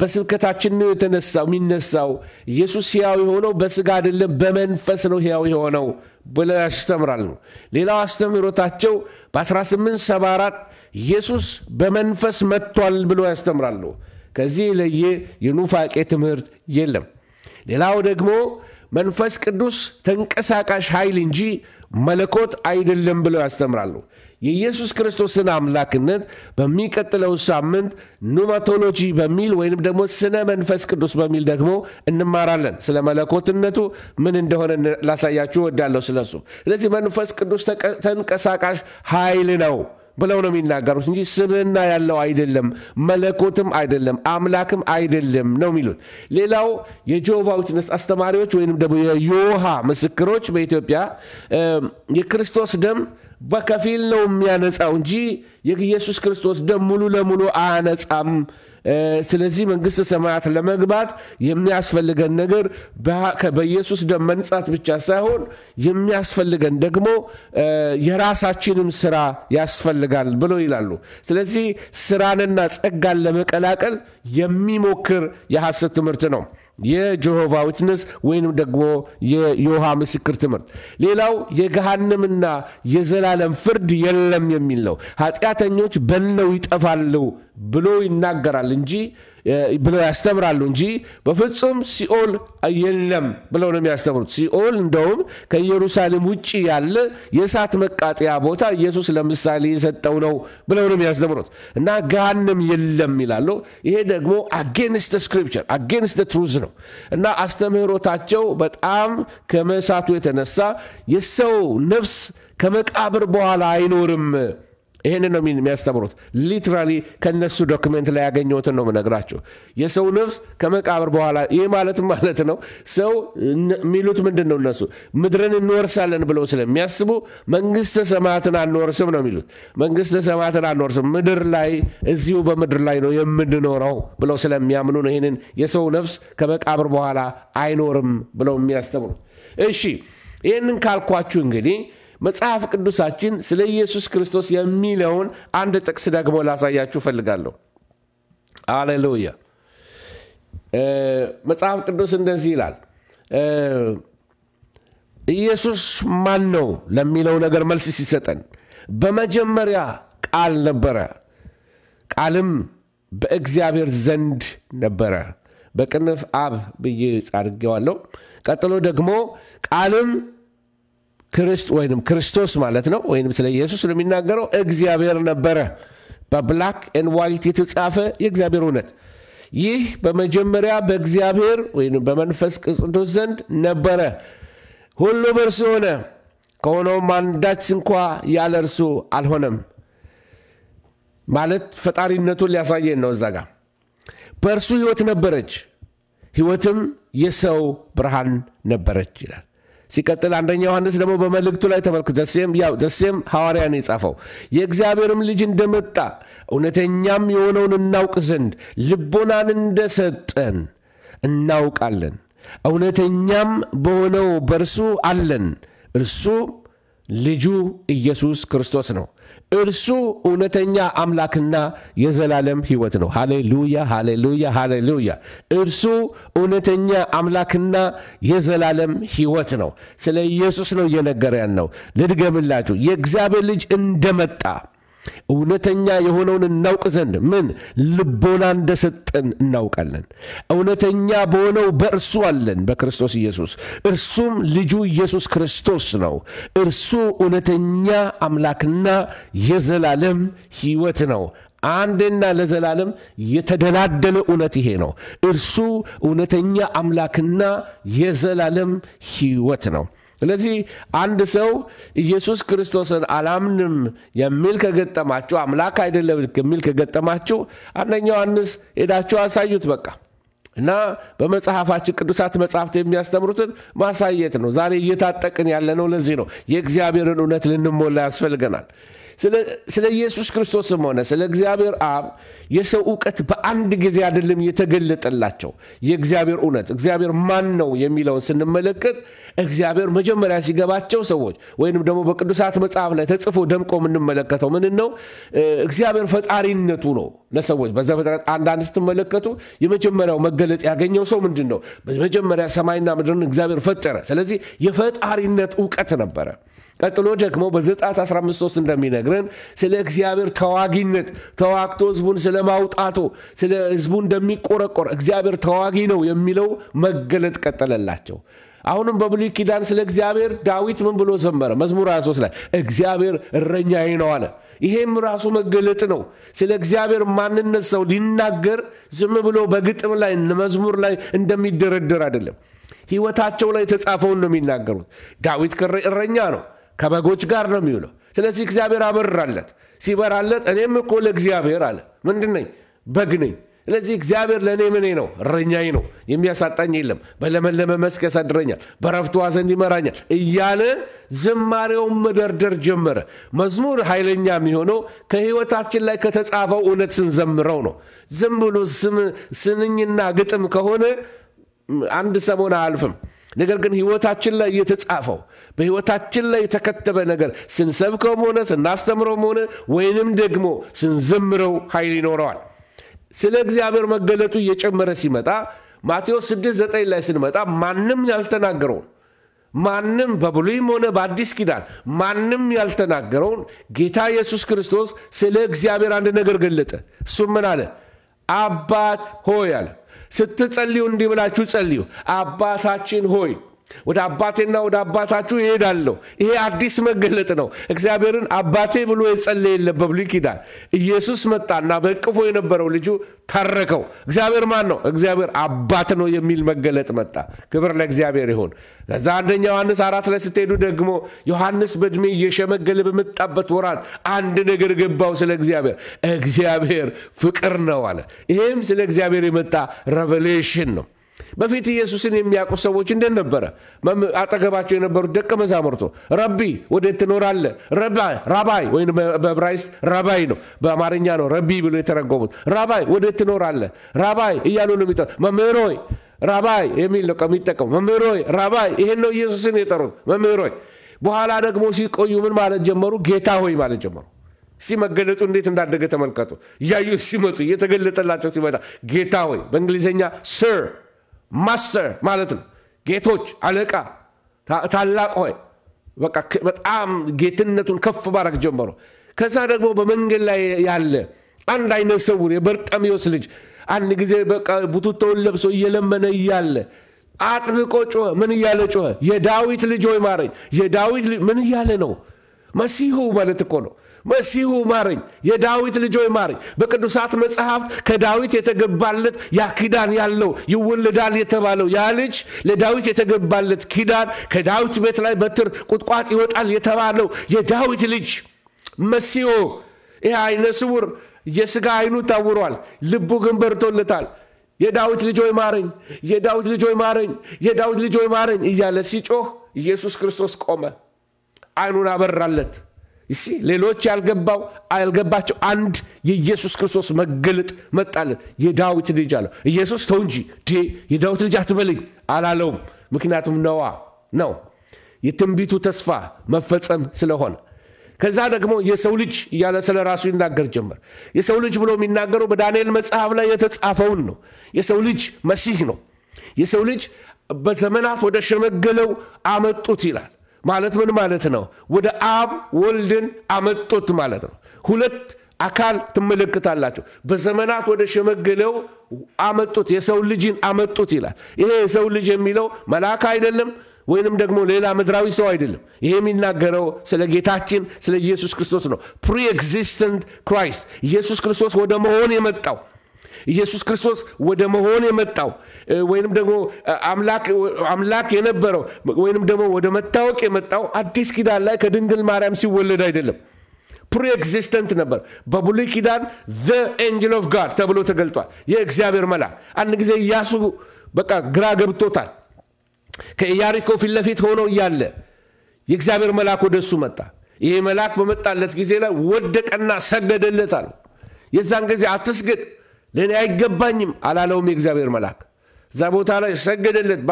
በስብከታችን ነው የተነሳው የሚነሳው። ኢየሱስ ሕያው የሆነው በስጋ አይደለም በመንፈስ ነው ሕያው የሆነው ብለው ያስተምራሉ። ሌላው አስተምህሮታቸው በ1874 ኢየሱስ በመንፈስ መጥቷል ብሎ ያስተምራሉ። ከዚህ የለየ የኑፋቄ ትምህርት የለም። ሌላው ደግሞ መንፈስ ቅዱስ ተንቀሳቃሽ ኃይል እንጂ መለኮት አይደለም ብለው ያስተምራሉ። የኢየሱስ ክርስቶስን አምላክነት በሚቀጥለው ሳምንት ኑማቶሎጂ በሚል ወይንም ደግሞ ስነ መንፈስ ቅዱስ በሚል ደግሞ እንማራለን። ስለ መለኮትነቱ ምን እንደሆነ ላሳያችሁ እወዳለሁ ስለሱ። ስለዚህ መንፈስ ቅዱስ ተንቀሳቃሽ ኃይል ነው። ብለው ነው የሚናገሩት እንጂ ስብና ያለው አይደለም፣ መለኮትም አይደለም፣ አምላክም አይደለም ነው የሚሉት። ሌላው የጆቫ ዊትነስ አስተማሪዎች ወይም ደግሞ የዮሃ ምስክሮች በኢትዮጵያ የክርስቶስ ደም በከፊል ነው የሚያነጻው እንጂ የኢየሱስ ክርስቶስ ደም ሙሉ ለሙሉ አያነጻም ስለዚህ መንግስተ ሰማያት ለመግባት የሚያስፈልገን ነገር በኢየሱስ ደም መንጻት ብቻ ሳይሆን የሚያስፈልገን ደግሞ የራሳችንም ስራ ያስፈልጋል ብሎ ይላሉ። ስለዚህ ስራንና ጸጋን ለመቀላቀል የሚሞክር የሐሰት ትምህርት ነው። የጀሆባ ዊትነስ ወይንም ደግሞ የዮሃ ምስክር ትምህርት። ሌላው የገሃንምና የዘላለም ፍርድ የለም የሚል ነው። ኃጢአተኞች በለው ይጠፋሉ ብሎ ይናገራል እንጂ ብለው ያስተምራሉ እንጂ በፍጹም ሲኦል የለም ብለው ነው የሚያስተምሩት። ሲኦል እንደውም ከኢየሩሳሌም ውጭ ያለ የእሳት መቃጠያ ቦታ ኢየሱስ ለምሳሌ የሰጠው ነው ብለው ነው የሚያስተምሩት እና ገሃነም የለም ይላሉ። ይሄ ደግሞ አጌንስት ስክሪፕቸር አጌንስት ትሩዝ ነው እና አስተምህሮታቸው በጣም ከመሳቱ የተነሳ የሰው ነፍስ ከመቃብር በኋላ አይኖርም ይህን ነው የሚያስተምሩት። ሊትራሊ ከነሱ ዶክመንት ላይ ያገኘሁትን ነው ምነግራቸው። የሰው ነፍስ ከመቃብር በኋላ ይህ ማለት ማለት ነው። ሰው የሚሉት ምንድን ነው? እነሱ ምድርን እንወርሳለን ብለው ስለሚያስቡ መንግስተ ሰማያትን አንወርስም ነው የሚሉት። መንግስተ ሰማያትን አንወርስም፣ ምድር ላይ እዚሁ በምድር ላይ ነው የምንኖረው ብለው ስለሚያምኑ ነው ይህንን የሰው ነፍስ ከመቃብር በኋላ አይኖርም ብለው የሚያስተምሩት። እሺ ይህንን ካልኳችሁ እንግዲህ መጽሐፍ ቅዱሳችን ስለ ኢየሱስ ክርስቶስ የሚለውን አንድ ጥቅስ ደግሞ ላሳያችሁ ፈልጋለሁ አሌሉያ። መጽሐፍ ቅዱስ እንደዚህ ይላል። ኢየሱስ ማን ነው ለሚለው ነገር መልስ ሲሰጠን በመጀመሪያ ቃል ነበረ፣ ቃልም በእግዚአብሔር ዘንድ ነበረ። በቅንፍ አብ ብዬ ጻድጌዋለሁ። ቀጥሎ ደግሞ ቃልም ክርስት ወይም ክርስቶስ ማለት ነው ወይም ስለ ኢየሱስ ነው የሚናገረው እግዚአብሔር ነበረ በብላክ ኤን ዋይት የተጻፈ የእግዚአብሔር እውነት ይህ በመጀመሪያ በእግዚአብሔር ወይም በመንፈስ ቅዱስ ዘንድ ነበረ ሁሉ በእርሱ ሆነ ከሆነውም አንዳች እንኳ ያለ እርሱ አልሆነም ማለት ፈጣሪነቱን ሊያሳየን ነው እዛ ጋር በእርሱ ህይወት ነበረች ህይወትም የሰው ብርሃን ነበረች ይላል ሲቀጥል አንደኛ ዮሐንስ ደግሞ በመልእክቱ ላይ ተመልክቶ ዘሴም ሐዋርያን የጻፈው የእግዚአብሔርም ልጅ እንደመጣ እውነተኛም የሆነውን እናውቅ ዘንድ ልቦናን እንደሰጠን እናውቃለን። እውነተኛም በሆነው በእርሱ አለን። እርሱ ልጁ ኢየሱስ ክርስቶስ ነው። እርሱ እውነተኛ አምላክና የዘላለም ሕይወት ነው። ሃሌሉያ፣ ሃሌሉያ፣ ሃሌሉያ። እርሱ እውነተኛ አምላክና የዘላለም ሕይወት ነው። ስለ ኢየሱስ ነው እየነገረን ነው። ልድገምላችሁ፣ የእግዚአብሔር ልጅ እንደመጣ እውነተኛ የሆነውን እናውቅ ዘንድ ምን ልቦና እንደሰጠን እናውቃለን። እውነተኛ በሆነው በእርሱ አለን፣ በክርስቶስ ኢየሱስ። እርሱም ልጁ ኢየሱስ ክርስቶስ ነው። እርሱ እውነተኛ አምላክና የዘላለም ሕይወት ነው። አንድና ለዘላለም የተደላደለ እውነት ይሄ ነው። እርሱ እውነተኛ አምላክና የዘላለም ሕይወት ነው። ስለዚህ አንድ ሰው ኢየሱስ ክርስቶስን አላምንም የሚል ከገጠማችሁ አምላክ አይደለም የሚል ከገጠማችሁ አንደኛው ዮሐንስ ሄዳችሁ አሳዩት በቃ እና በመጽሐፋችን ቅዱሳት መጽሐፍት የሚያስተምሩትን ማሳየት ነው። ዛሬ እየታጠቅን ያለነው ለዚህ ነው። የእግዚአብሔርን እውነት ልንሞላ ያስፈልገናል። ስለ ኢየሱስ ክርስቶስም ሆነ ስለ እግዚአብሔር አብ የሰው እውቀት በአንድ ጊዜ አይደለም የተገለጠላቸው። የእግዚአብሔር እውነት እግዚአብሔር ማን ነው የሚለውን ስንመለከት እግዚአብሔር መጀመሪያ ሲገባቸው ሰዎች ወይንም ደግሞ በቅዱሳት መጽሐፍ ላይ ተጽፎ ደምቆ የምንመለከተው ምን ነው? እግዚአብሔር ፈጣሪነቱ ነው ለሰዎች በዘፍጥረት አንዳንድ ስትመለከቱ የመጀመሪያው መገለጥ ያገኘው ሰው ምንድን ነው? በመጀመሪያ ሰማይና ምድርን እግዚአብሔር ፈጠረ። ስለዚህ የፈጣሪነት እውቀት ነበረ። ቀጥሎ ደግሞ በዘጸአት 15፥3 እንደሚነግረን ስለ እግዚአብሔር ተዋጊነት ተዋግቶ ህዝቡን ስለ ማውጣቱ ስለ ህዝቡ እንደሚቆረቆር እግዚአብሔር ተዋጊ ነው የሚለው መገለጥ ቀጠለላቸው። አሁንም በብሉይ ኪዳን ስለ እግዚአብሔር ዳዊት ምን ብሎ ዘመረ? መዝሙር 23 ላይ እግዚአብሔር እረኛዬ ነው አለ። ይሄም ራሱ መገለጥ ነው። ስለ እግዚአብሔር ማንነት ሰው ሊናገር ዝም ብሎ በግጥም ላይ መዝሙር ላይ እንደሚደረደር አይደለም። ህይወታቸው ላይ የተጻፈውን ነው የሚናገሩት። ዳዊት እረኛ ነው። ከበጎች ጋር ነው የሚውለው። ስለዚህ እግዚአብሔር አበራለት። ሲበራለት እኔም እኮ ለእግዚአብሔር አለ ምንድን ነኝ? በግ ነኝ። ስለዚህ እግዚአብሔር ለእኔ ምኔ ነው? እረኛዬ ነው፣ የሚያሳጣኝ የለም። በለመለመ መስክ ያሳድረኛል፣ በረፍት ውኃ ዘንድ ይመራኛል እያለ ዝማሬውን መደርደር ጀመረ። መዝሙር ኃይለኛ የሚሆነው ከህይወታችን ላይ ከተጻፈው እውነት ስንዘምረው ነው። ዝም ብሎ ስንኝና ግጥም ከሆነ አንድ ሰሞን አያልፍም። ነገር ግን ህይወታችን ላይ እየተጻፈው? በሕይወታችን ላይ የተከተበ ነገር ስንሰብከውም ሆነ ስናስተምረውም ሆነ ወይንም ደግሞ ስንዘምረው ኃይል ይኖረዋል። ስለ እግዚአብሔር መገለጡ እየጨመረ ሲመጣ ማቴዎስ 6፥9 ላይ ስንመጣ ማንም ያልተናገረውን ማንም በብሉይም ሆነ በአዲስ ኪዳን ማንም ያልተናገረውን ጌታ ኢየሱስ ክርስቶስ ስለ እግዚአብሔር አንድ ነገር ገለጠ። እሱም ምን አለ? አባት ሆይ አለ። ስትጸልዩ እንዲህ ብላችሁ ጸልዩ፣ አባታችን ሆይ ወደ አባቴና ወደ አባታችሁ ይሄዳለሁ። ይሄ አዲስ መገለጥ ነው። እግዚአብሔርን አባቴ ብሎ የጸለየ በብሉይ ኪዳን። ኢየሱስ መጣና በቅፎ የነበረው ልጁ ተረከው። እግዚአብሔር ማን ነው? እግዚአብሔር አባት ነው የሚል መገለጥ መጣ። ክብር ለእግዚአብሔር ይሁን። ከዛ አንደኛ ዮሐንስ አራት ላይ ስትሄዱ ደግሞ ዮሐንስ በእድሜ እየሸመገለ በመጣበት ወራት አንድ ነገር ገባው ስለ እግዚአብሔር። እግዚአብሔር ፍቅር ነው አለ። ይህም ስለ እግዚአብሔር የመጣ ሬቨሌሽን ነው። በፊት ኢየሱስን የሚያውቁ ሰዎች እንዴት ነበረ? አጠገባቸው የነበሩት ደቀ መዛሙርቶ ረቢ ወዴት ትኖራለህ? ራባይ ወይም በብራይስ ራባይ ነው፣ በአማርኛ ነው ረቢ ብሎ የተረጎሙት። ራባይ ወዴት ትኖራለህ? ራባይ እያሉ ነው የሚጠ መምህሮይ ራባይ የሚል ነው ከሚጠቀሙ መምህሮይ ራባይ፣ ይሄን ነው ኢየሱስን የጠሩት መምህሮይ። በኋላ ደግሞ ሲቆዩ ምን ማለት ጀመሩ? ጌታ ሆይ ማለት ጀመሩ። እስቲ መገለጡ እንዴት እንዳደገ ተመልከቱ። እያዩ ሲመጡ እየተገለጠላቸው ሲመጣ ጌታ ሆይ በእንግሊዝኛ ስር ማስተር ማለት ነው። ጌቶች፣ አለቃ፣ ታላቅ ሆይ በቃ በጣም ጌትነቱን ከፍ ማድረግ ጀመሩ። ከዛ ደግሞ በመንገድ ላይ ያለ አንድ አይነ ስውር የበርጠሚዎስ ልጅ አንድ ጊዜ በቃ ቡቱቶውን ለብሶ እየለመነ እያለ አጥብቆ ጮኸ። ምን እያለ ጮኸ? የዳዊት ልጅ ሆይ ማረኝ። የዳዊት ልጅ ምን እያለ ነው? መሲሁ ማለት እኮ ነው። መሲሁ ማረኝ፣ የዳዊት ልጆች ማረኝ። በቅዱሳት መጽሐፍት ከዳዊት የተገባለት ያ ኪዳን ያለው ይወለዳል የተባለው ያ ልጅ ለዳዊት የተገባለት ኪዳን ከዳዊት ቤት ላይ በትር ቁጥቋጥ ይወጣል የተባለው የዳዊት ልጅ መሲሁ ይህ አይነ ስውር የስጋ አይኑ ታውሯል፣ ልቡ ግን በርቶለታል። የዳዊት ልጆች ማረኝ፣ የዳዊት ልጆች ማረኝ፣ የዳዊት ልጆች ማረኝ እያለ ሲጮህ ኢየሱስ ክርስቶስ ቆመ፣ አይኑን አበራለት። ሌሎች ያልገባው ያልገባቸው አንድ የኢየሱስ ክርስቶስ መገለጥ መጣለት። የዳዊት ልጅ አለው። ኢየሱስ ተው እንጂ የዳዊት ልጅ አትበልኝ አላለውም። ምክንያቱም ነዋ ነው የትንቢቱ ተስፋ መፈጸም ስለሆነ ከዛ ደግሞ የሰው ልጅ እያለ ስለ ራሱ ይናገር ጀመር። የሰው ልጅ ብሎ የሚናገረው በዳንኤል መጽሐፍ ላይ የተጻፈውን ነው። የሰው ልጅ መሲህ ነው። የሰው ልጅ በዘመናት ወደ ሸመገለው አመጡት ይላል። ማለት ምን ማለት ነው? ወደ አብ ወልድን አመጡት ማለት ነው። ሁለት አካል ትመለከታላቸው። በዘመናት ወደ ሸመገለው አመጡት፣ የሰው ልጅን አመጡት ይላል። ይሄ የሰው ልጅ የሚለው መልአክ አይደለም፣ ወይንም ደግሞ ሌላ ምድራዊ ሰው አይደለም። ይሄ የሚናገረው ስለ ጌታችን ስለ ኢየሱስ ክርስቶስ ነው። ፕሪ ኤግዚስተንት ክራይስት ኢየሱስ ክርስቶስ ወደ መሆን የመጣው ኢየሱስ ክርስቶስ ወደ መሆን የመጣው ወይንም ደግሞ አምላክ የነበረው ወይንም ደግሞ ወደ መታወቅ የመጣው አዲስ ኪዳን ላይ ከድንግል ማርያም ሲወለድ አይደለም። ፕሪኤግዚስተንት ነበር። በብሉይ ኪዳን ዘ ኤንጅል ኦፍ ጋድ ተብሎ ተገልጧል። የእግዚአብሔር መልአክ። አንድ ጊዜ ኢያሱ በቃ ግራ ገብቶታል። ከኢያሪኮ ፊት ለፊት ሆኖ እያለ የእግዚአብሔር መልአክ ወደ እሱ መጣ። ይሄ መልአክ በመጣለት ጊዜ ላይ ወደቀና ሰገደለት አሉ። የዛን ጊዜ አትስግድ ለእኔ አይገባኝም አላለውም የእግዚአብሔር መልአክ። እዛ ቦታ ላይ ሰገደለት።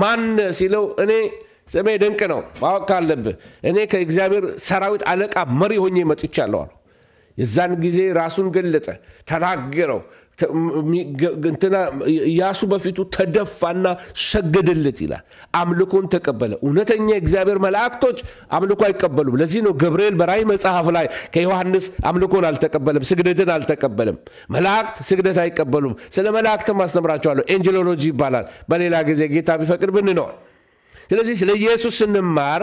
ማን ሲለው እኔ ስሜ ድንቅ ነው ማወቅ ካለብህ እኔ ከእግዚአብሔር ሰራዊት አለቃ መሪ ሆኜ መጥቻለሁ አለ። የዛን ጊዜ ራሱን ገለጠ፣ ተናገረው። እንትና ኢያሱ በፊቱ ተደፋና ሰገደለት ይላል። አምልኮን ተቀበለ። እውነተኛ የእግዚአብሔር መላእክቶች አምልኮ አይቀበሉም። ለዚህ ነው ገብርኤል በራእይ መጽሐፍ ላይ ከዮሐንስ አምልኮን አልተቀበለም፣ ስግደትን አልተቀበለም። መላእክት ስግደት አይቀበሉም። ስለ መላእክት አስተምራቸዋለሁ። ኤንጀሎሎጂ ይባላል። በሌላ ጊዜ ጌታ ቢፈቅድ ብንነዋል። ስለዚህ ስለ ኢየሱስ ስንማር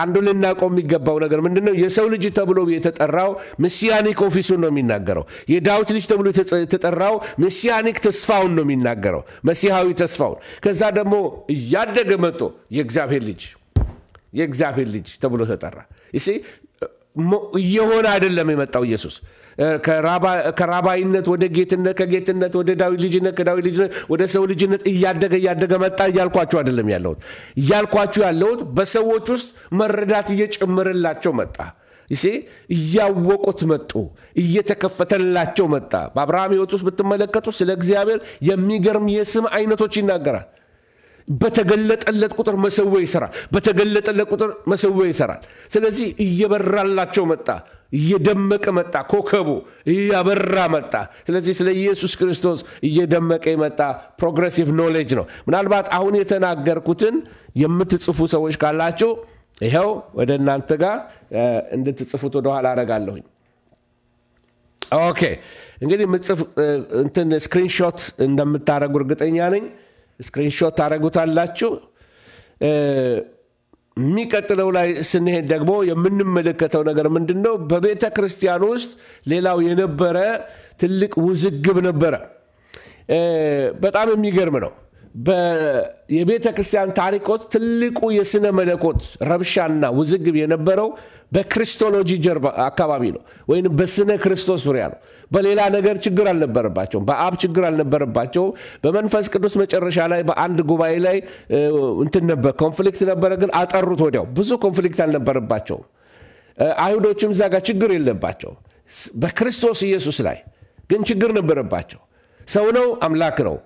አንዱ ልናውቀው የሚገባው ነገር ምንድን ነው? የሰው ልጅ ተብሎ የተጠራው መሲያኒክ ኦፊሱን ነው የሚናገረው። የዳዊት ልጅ ተብሎ የተጠራው መሲያኒክ ተስፋውን ነው የሚናገረው፣ መሲሐዊ ተስፋውን። ከዛ ደግሞ እያደገ መጦ የእግዚአብሔር ልጅ የእግዚአብሔር ልጅ ተብሎ ተጠራ። እየሆነ አይደለም የመጣው ኢየሱስ ከራባይነት ወደ ጌትነት፣ ከጌትነት ወደ ዳዊት ልጅነት፣ ከዳዊት ልጅነት ወደ ሰው ልጅነት እያደገ እያደገ መጣ እያልኳችሁ አይደለም ያለሁት። እያልኳችሁ ያለሁት በሰዎች ውስጥ መረዳት እየጨመረላቸው መጣ። ይሴ እያወቁት መጡ። እየተከፈተላቸው መጣ። በአብርሃም ሕይወት ውስጥ ብትመለከቱ ስለ እግዚአብሔር የሚገርም የስም አይነቶች ይናገራል። በተገለጠለት ቁጥር መሰዌ ይሰራል። በተገለጠለት ቁጥር መሰዌ ይሰራል። ስለዚህ እየበራላቸው መጣ። እየደመቀ መጣ። ኮከቡ እያበራ መጣ። ስለዚህ ስለ ኢየሱስ ክርስቶስ እየደመቀ የመጣ ፕሮግሬሲቭ ኖሌጅ ነው። ምናልባት አሁን የተናገርኩትን የምትጽፉ ሰዎች ካላችሁ ይኸው ወደ እናንተ ጋር እንድትጽፉት ወደኋላ አረጋለሁኝ። ኦኬ እንግዲህ ምጽፍ እንትን ስክሪንሾት እንደምታደረጉ እርግጠኛ ነኝ። ስክሪንሾት ታደረጉታላችሁ። የሚቀጥለው ላይ ስንሄድ ደግሞ የምንመለከተው ነገር ምንድን ነው? በቤተ ክርስቲያን ውስጥ ሌላው የነበረ ትልቅ ውዝግብ ነበረ። በጣም የሚገርም ነው። የቤተ ክርስቲያን ታሪክ ውስጥ ትልቁ የስነ መለኮት ረብሻና ውዝግብ የነበረው በክርስቶሎጂ ጀርባ አካባቢ ነው፣ ወይም በስነ ክርስቶስ ዙሪያ ነው። በሌላ ነገር ችግር አልነበረባቸውም። በአብ ችግር አልነበረባቸውም። በመንፈስ ቅዱስ መጨረሻ ላይ በአንድ ጉባኤ ላይ እንትን ነበር፣ ኮንፍሊክት ነበረ፣ ግን አጠሩት ወዲያው። ብዙ ኮንፍሊክት አልነበረባቸውም። አይሁዶችም እዛ ጋር ችግር የለባቸው በክርስቶስ ኢየሱስ ላይ ግን ችግር ነበረባቸው። ሰው ነው፣ አምላክ ነው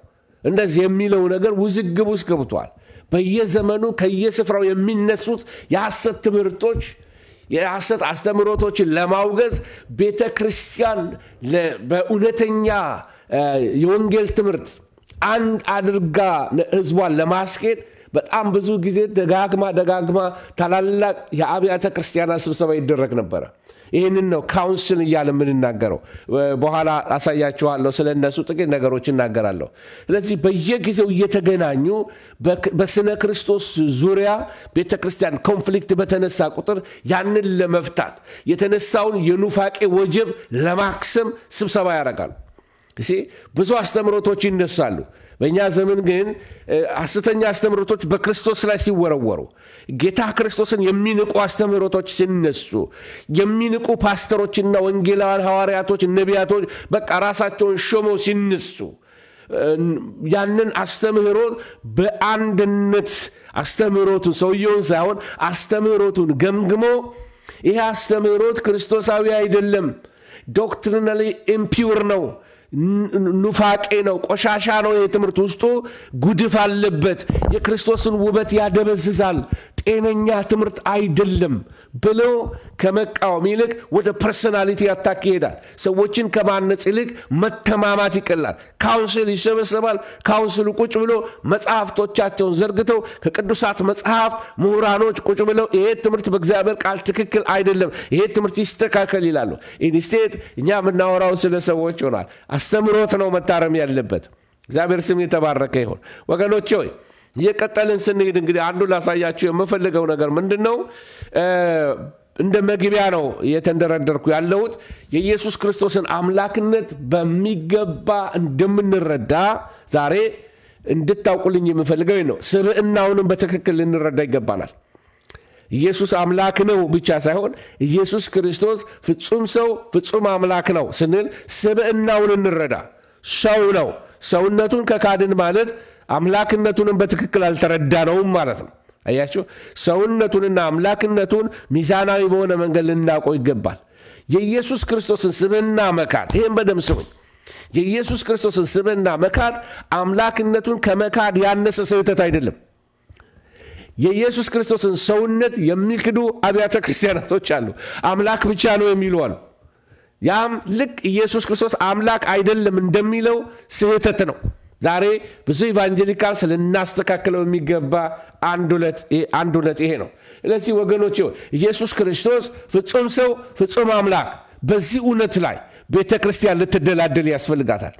እንደዚህ የሚለው ነገር ውዝግብ ውስጥ ገብቷል። በየዘመኑ ከየስፍራው የሚነሱት የሐሰት ትምህርቶች የሐሰት አስተምህሮቶችን ለማውገዝ ቤተ ክርስቲያን በእውነተኛ የወንጌል ትምህርት አንድ አድርጋ ህዝቧን ለማስኬድ በጣም ብዙ ጊዜ ደጋግማ ደጋግማ ታላላቅ የአብያተ ክርስቲያናት ስብሰባ ይደረግ ነበረ። ይህንን ነው ካውንስል እያለ የምንናገረው። በኋላ አሳያችኋለሁ። ስለ እነሱ ጥቂት ነገሮች እናገራለሁ። ስለዚህ በየጊዜው እየተገናኙ በስነ ክርስቶስ ዙሪያ ቤተ ክርስቲያን ኮንፍሊክት በተነሳ ቁጥር ያንን ለመፍታት የተነሳውን የኑፋቄ ወጀብ ለማክሰም ስብሰባ ያደርጋሉ። ብዙ አስተምሮቶች ይነሳሉ። በእኛ ዘመን ግን ሐሰተኛ አስተምህሮቶች በክርስቶስ ላይ ሲወረወሩ፣ ጌታ ክርስቶስን የሚንቁ አስተምህሮቶች ሲነሱ፣ የሚንቁ ፓስተሮችና ወንጌላውያን ሐዋርያቶች፣ ነቢያቶች በቃ ራሳቸውን ሾመው ሲነሱ ያንን አስተምህሮ በአንድነት አስተምህሮቱን ሰውየውን ሳይሆን አስተምህሮቱን ገምግሞ ይህ አስተምህሮት ክርስቶሳዊ አይደለም፣ ዶክትሪናሊ ኢምፒውር ነው ኑፋቄ ነው፣ ቆሻሻ ነው። የትምህርት ውስጡ ጉድፍ አለበት። የክርስቶስን ውበት ያደበዝዛል፣ ጤነኛ ትምህርት አይደለም ብሎ ከመቃወም ይልቅ ወደ ፐርሰናሊቲ አታክ ይሄዳል። ሰዎችን ከማነጽ ይልቅ መተማማት ይቀላል። ካውንስል ይሰበሰባል። ካውንስሉ ቁጭ ብሎ መጽሐፍቶቻቸውን ዘርግተው ከቅዱሳት መጽሐፍ ምሁራኖች ቁጭ ብለው ይሄ ትምህርት በእግዚአብሔር ቃል ትክክል አይደለም፣ ይሄ ትምህርት ይስተካከል ይላሉ። ኢንስቴድ እኛ የምናወራው ስለ ሰዎች ይሆናል። አስተምሮት ነው መታረም ያለበት። እግዚአብሔር ስም የተባረከ ይሆን። ወገኖች ሆይ እየቀጠልን ስንሄድ እንግዲህ አንዱ ላሳያችሁ የምፈልገው ነገር ምንድን ነው? እንደ መግቢያ ነው እየተንደረደርኩ ያለሁት። የኢየሱስ ክርስቶስን አምላክነት በሚገባ እንደምንረዳ ዛሬ እንድታውቁልኝ የምፈልገው ነው። ስብዕናውንም በትክክል ልንረዳ ይገባናል። ኢየሱስ አምላክ ነው ብቻ ሳይሆን ኢየሱስ ክርስቶስ ፍጹም ሰው ፍጹም አምላክ ነው ስንል ስብዕናውን እንረዳ። ሰው ነው። ሰውነቱን ከካድን ማለት አምላክነቱንም በትክክል አልተረዳነውም ማለት ነው። አያችሁ፣ ሰውነቱንና አምላክነቱን ሚዛናዊ በሆነ መንገድ ልናውቀው ይገባል። የኢየሱስ ክርስቶስን ስብዕና መካድ፣ ይህም በደም ስሙኝ፣ የኢየሱስ ክርስቶስን ስብዕና መካድ አምላክነቱን ከመካድ ያነሰ ስህተት አይደለም። የኢየሱስ ክርስቶስን ሰውነት የሚክዱ አብያተ ክርስቲያናቶች አሉ። አምላክ ብቻ ነው የሚሉ አሉ። ያም ልክ ኢየሱስ ክርስቶስ አምላክ አይደለም እንደሚለው ስህተት ነው። ዛሬ ብዙ ኢቫንጀሊካል ልናስተካክለው የሚገባ አንድ እውነት ይሄ ነው። ስለዚህ ወገኖች ኢየሱስ ክርስቶስ ፍጹም ሰው፣ ፍጹም አምላክ፣ በዚህ እውነት ላይ ቤተ ክርስቲያን ልትደላደል ያስፈልጋታል።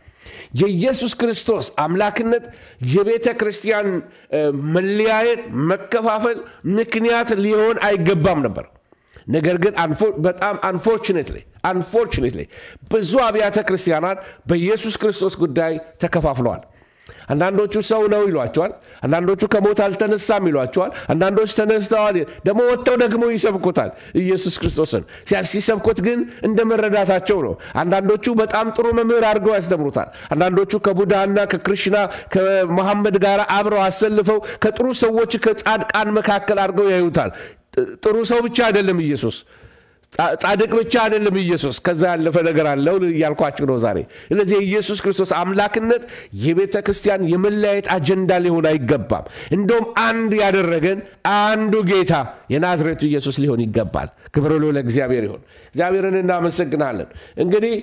የኢየሱስ ክርስቶስ አምላክነት የቤተ ክርስቲያን መለያየት፣ መከፋፈል ምክንያት ሊሆን አይገባም ነበር። ነገር ግን በጣም አንፎርችኔትሊ አንፎርችኔትሊ ብዙ አብያተ ክርስቲያናት በኢየሱስ ክርስቶስ ጉዳይ ተከፋፍለዋል። አንዳንዶቹ ሰው ነው ይሏቸዋል። አንዳንዶቹ ከሞት አልተነሳም ይሏቸዋል። አንዳንዶች ተነስተዋል፣ ደግሞ ወጥተው ደግሞ ይሰብኩታል ኢየሱስ ክርስቶስን። ሲሰብኩት ግን እንደ መረዳታቸው ነው። አንዳንዶቹ በጣም ጥሩ መምህር አድርገው ያስተምሩታል። አንዳንዶቹ ከቡዳና ከክርሽና ከመሐመድ ጋር አብረው አሰልፈው ከጥሩ ሰዎች ከጻድቃን መካከል አድርገው ያዩታል። ጥሩ ሰው ብቻ አይደለም ኢየሱስ ጻድቅ ብቻ አይደለም ኢየሱስ፣ ከዛ ያለፈ ነገር አለው እያልኳችሁ ነው ዛሬ። ስለዚህ የኢየሱስ ክርስቶስ አምላክነት የቤተ ክርስቲያን የመለያየት አጀንዳ ሊሆን አይገባም። እንደውም አንድ ያደረገን አንዱ ጌታ የናዝሬቱ ኢየሱስ ሊሆን ይገባል። ክብር ለእግዚአብሔር ይሁን። እግዚአብሔርን እናመሰግናለን። እንግዲህ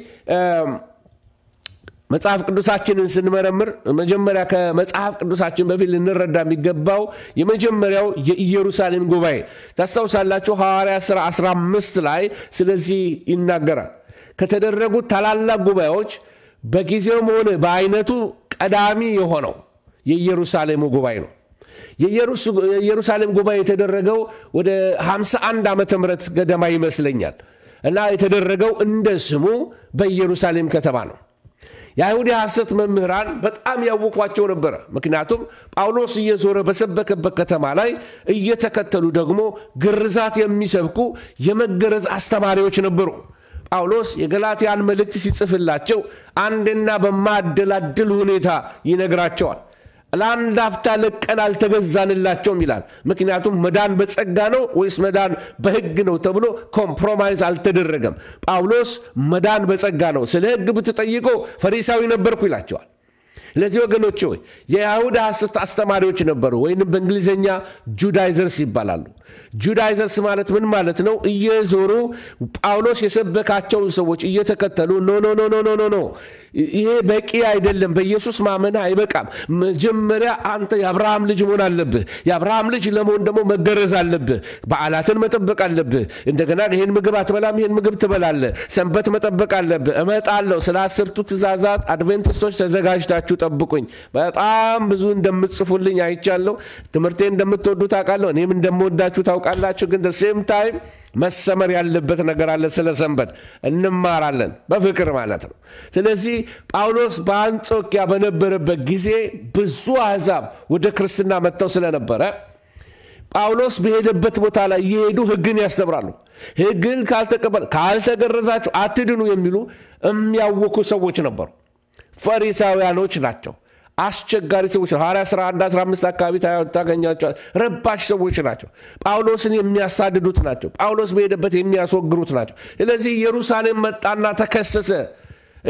መጽሐፍ ቅዱሳችንን ስንመረምር መጀመሪያ ከመጽሐፍ ቅዱሳችን በፊት ልንረዳ የሚገባው የመጀመሪያው የኢየሩሳሌም ጉባኤ ታስታውሳላችሁ። ሐዋርያ ሥራ 15 ላይ ስለዚህ ይናገራል። ከተደረጉት ታላላቅ ጉባኤዎች በጊዜውም ሆነ በአይነቱ ቀዳሚ የሆነው የኢየሩሳሌሙ ጉባኤ ነው። የኢየሩሳሌም ጉባኤ የተደረገው ወደ 51 ዓመተ ምህረት ገደማ ይመስለኛል እና የተደረገው እንደ ስሙ በኢየሩሳሌም ከተማ ነው። የአይሁድ የሐሰት መምህራን በጣም ያወቋቸው ነበረ። ምክንያቱም ጳውሎስ እየዞረ በሰበከበት ከተማ ላይ እየተከተሉ ደግሞ ግርዛት የሚሰብኩ የመገረዝ አስተማሪዎች ነበሩ። ጳውሎስ የገላትያን መልእክት ሲጽፍላቸው አንድና በማደላድል ሁኔታ ይነግራቸዋል። ለአንድ አፍታ ለቀን አልተገዛንላቸውም ይላል። ምክንያቱም መዳን በጸጋ ነው ወይስ መዳን በህግ ነው ተብሎ ኮምፕሮማይዝ አልተደረገም። ጳውሎስ መዳን በጸጋ ነው፣ ስለ ህግ ብትጠይቀው ፈሪሳዊ ነበርኩ ይላቸዋል። ለዚህ ወገኖች ሆይ የአይሁድ ሐሰት አስተማሪዎች ነበሩ፣ ወይንም በእንግሊዝኛ ጁዳይዘርስ ይባላሉ። ጁዳይዘርስ ማለት ምን ማለት ነው? እየዞሩ ጳውሎስ የሰበካቸውን ሰዎች እየተከተሉ ኖ ኖ ኖ ኖ ኖ ኖ ይሄ በቂ አይደለም፣ በኢየሱስ ማመን አይበቃም። መጀመሪያ አንተ የአብርሃም ልጅ መሆን አለብህ። የአብርሃም ልጅ ለመሆን ደግሞ መገረዝ አለብህ። በዓላትን መጠበቅ አለብህ። እንደገና ይህን ምግብ አትበላም፣ ይህን ምግብ ትበላለህ። ሰንበት መጠበቅ አለብህ። እመጣለሁ ስለ አስርቱ ትእዛዛት አድቬንቲስቶች ተዘጋጅታችሁ ጠብቁኝ። በጣም ብዙ እንደምትጽፉልኝ አይቻለሁ። ትምህርቴ እንደምትወዱ ታውቃለሁ። እኔም እንደምወዳችሁ ታውቃላችሁ። ግን ሴም ታይም መሰመር ያለበት ነገር አለ። ስለ ሰንበት እንማራለን፣ በፍቅር ማለት ነው። ስለዚህ ጳውሎስ በአንጾኪያ በነበረበት ጊዜ ብዙ አሕዛብ ወደ ክርስትና መጥተው ስለነበረ ጳውሎስ በሄደበት ቦታ ላይ እየሄዱ ሕግን ያስተምራሉ። ሕግን ካልተቀበል ካልተገረዛችሁ አትድኑ የሚሉ የሚያወኩ ሰዎች ነበሩ። ፈሪሳውያኖች ናቸው። አስቸጋሪ ሰዎች ነው። ሐዋርያ ሥራ 1 15 አካባቢ ታገኛቸዋል። ረባሽ ሰዎች ናቸው። ጳውሎስን የሚያሳድዱት ናቸው። ጳውሎስ በሄደበት የሚያስወግሩት ናቸው። ስለዚህ ኢየሩሳሌም መጣና ተከሰሰ።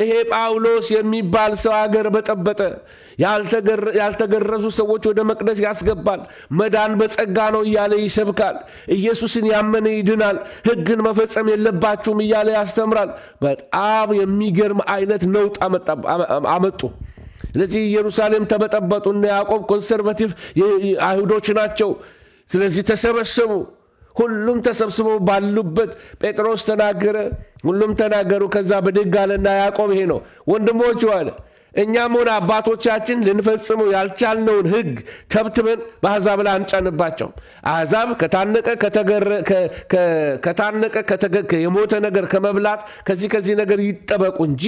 ይሄ ጳውሎስ የሚባል ሰው አገር በጠበጠ፣ ያልተገረዙ ሰዎች ወደ መቅደስ ያስገባል፣ መዳን በጸጋ ነው እያለ ይሰብካል፣ ኢየሱስን ያመነ ይድናል፣ ሕግን መፈጸም የለባችሁም እያለ ያስተምራል። በጣም የሚገርም አይነት ነውጥ አመጡ። ስለዚህ ኢየሩሳሌም ተበጠበጡ። እነ ያዕቆብ ኮንሰርቫቲቭ አይሁዶች ናቸው። ስለዚህ ተሰበሰቡ። ሁሉም ተሰብስበው ባሉበት ጴጥሮስ ተናገረ፣ ሁሉም ተናገሩ። ከዛ ብድግ አለና ያዕቆብ ይሄ ነው ወንድሞቹ አለ እኛም ሆነ አባቶቻችን ልንፈጽመው ያልቻልነውን ሕግ ተብትበን በአሕዛብ ላይ አንጫንባቸው። አሕዛብ ከታነቀ ከታነቀ የሞተ ነገር ከመብላት ከዚህ ከዚህ ነገር ይጠበቁ እንጂ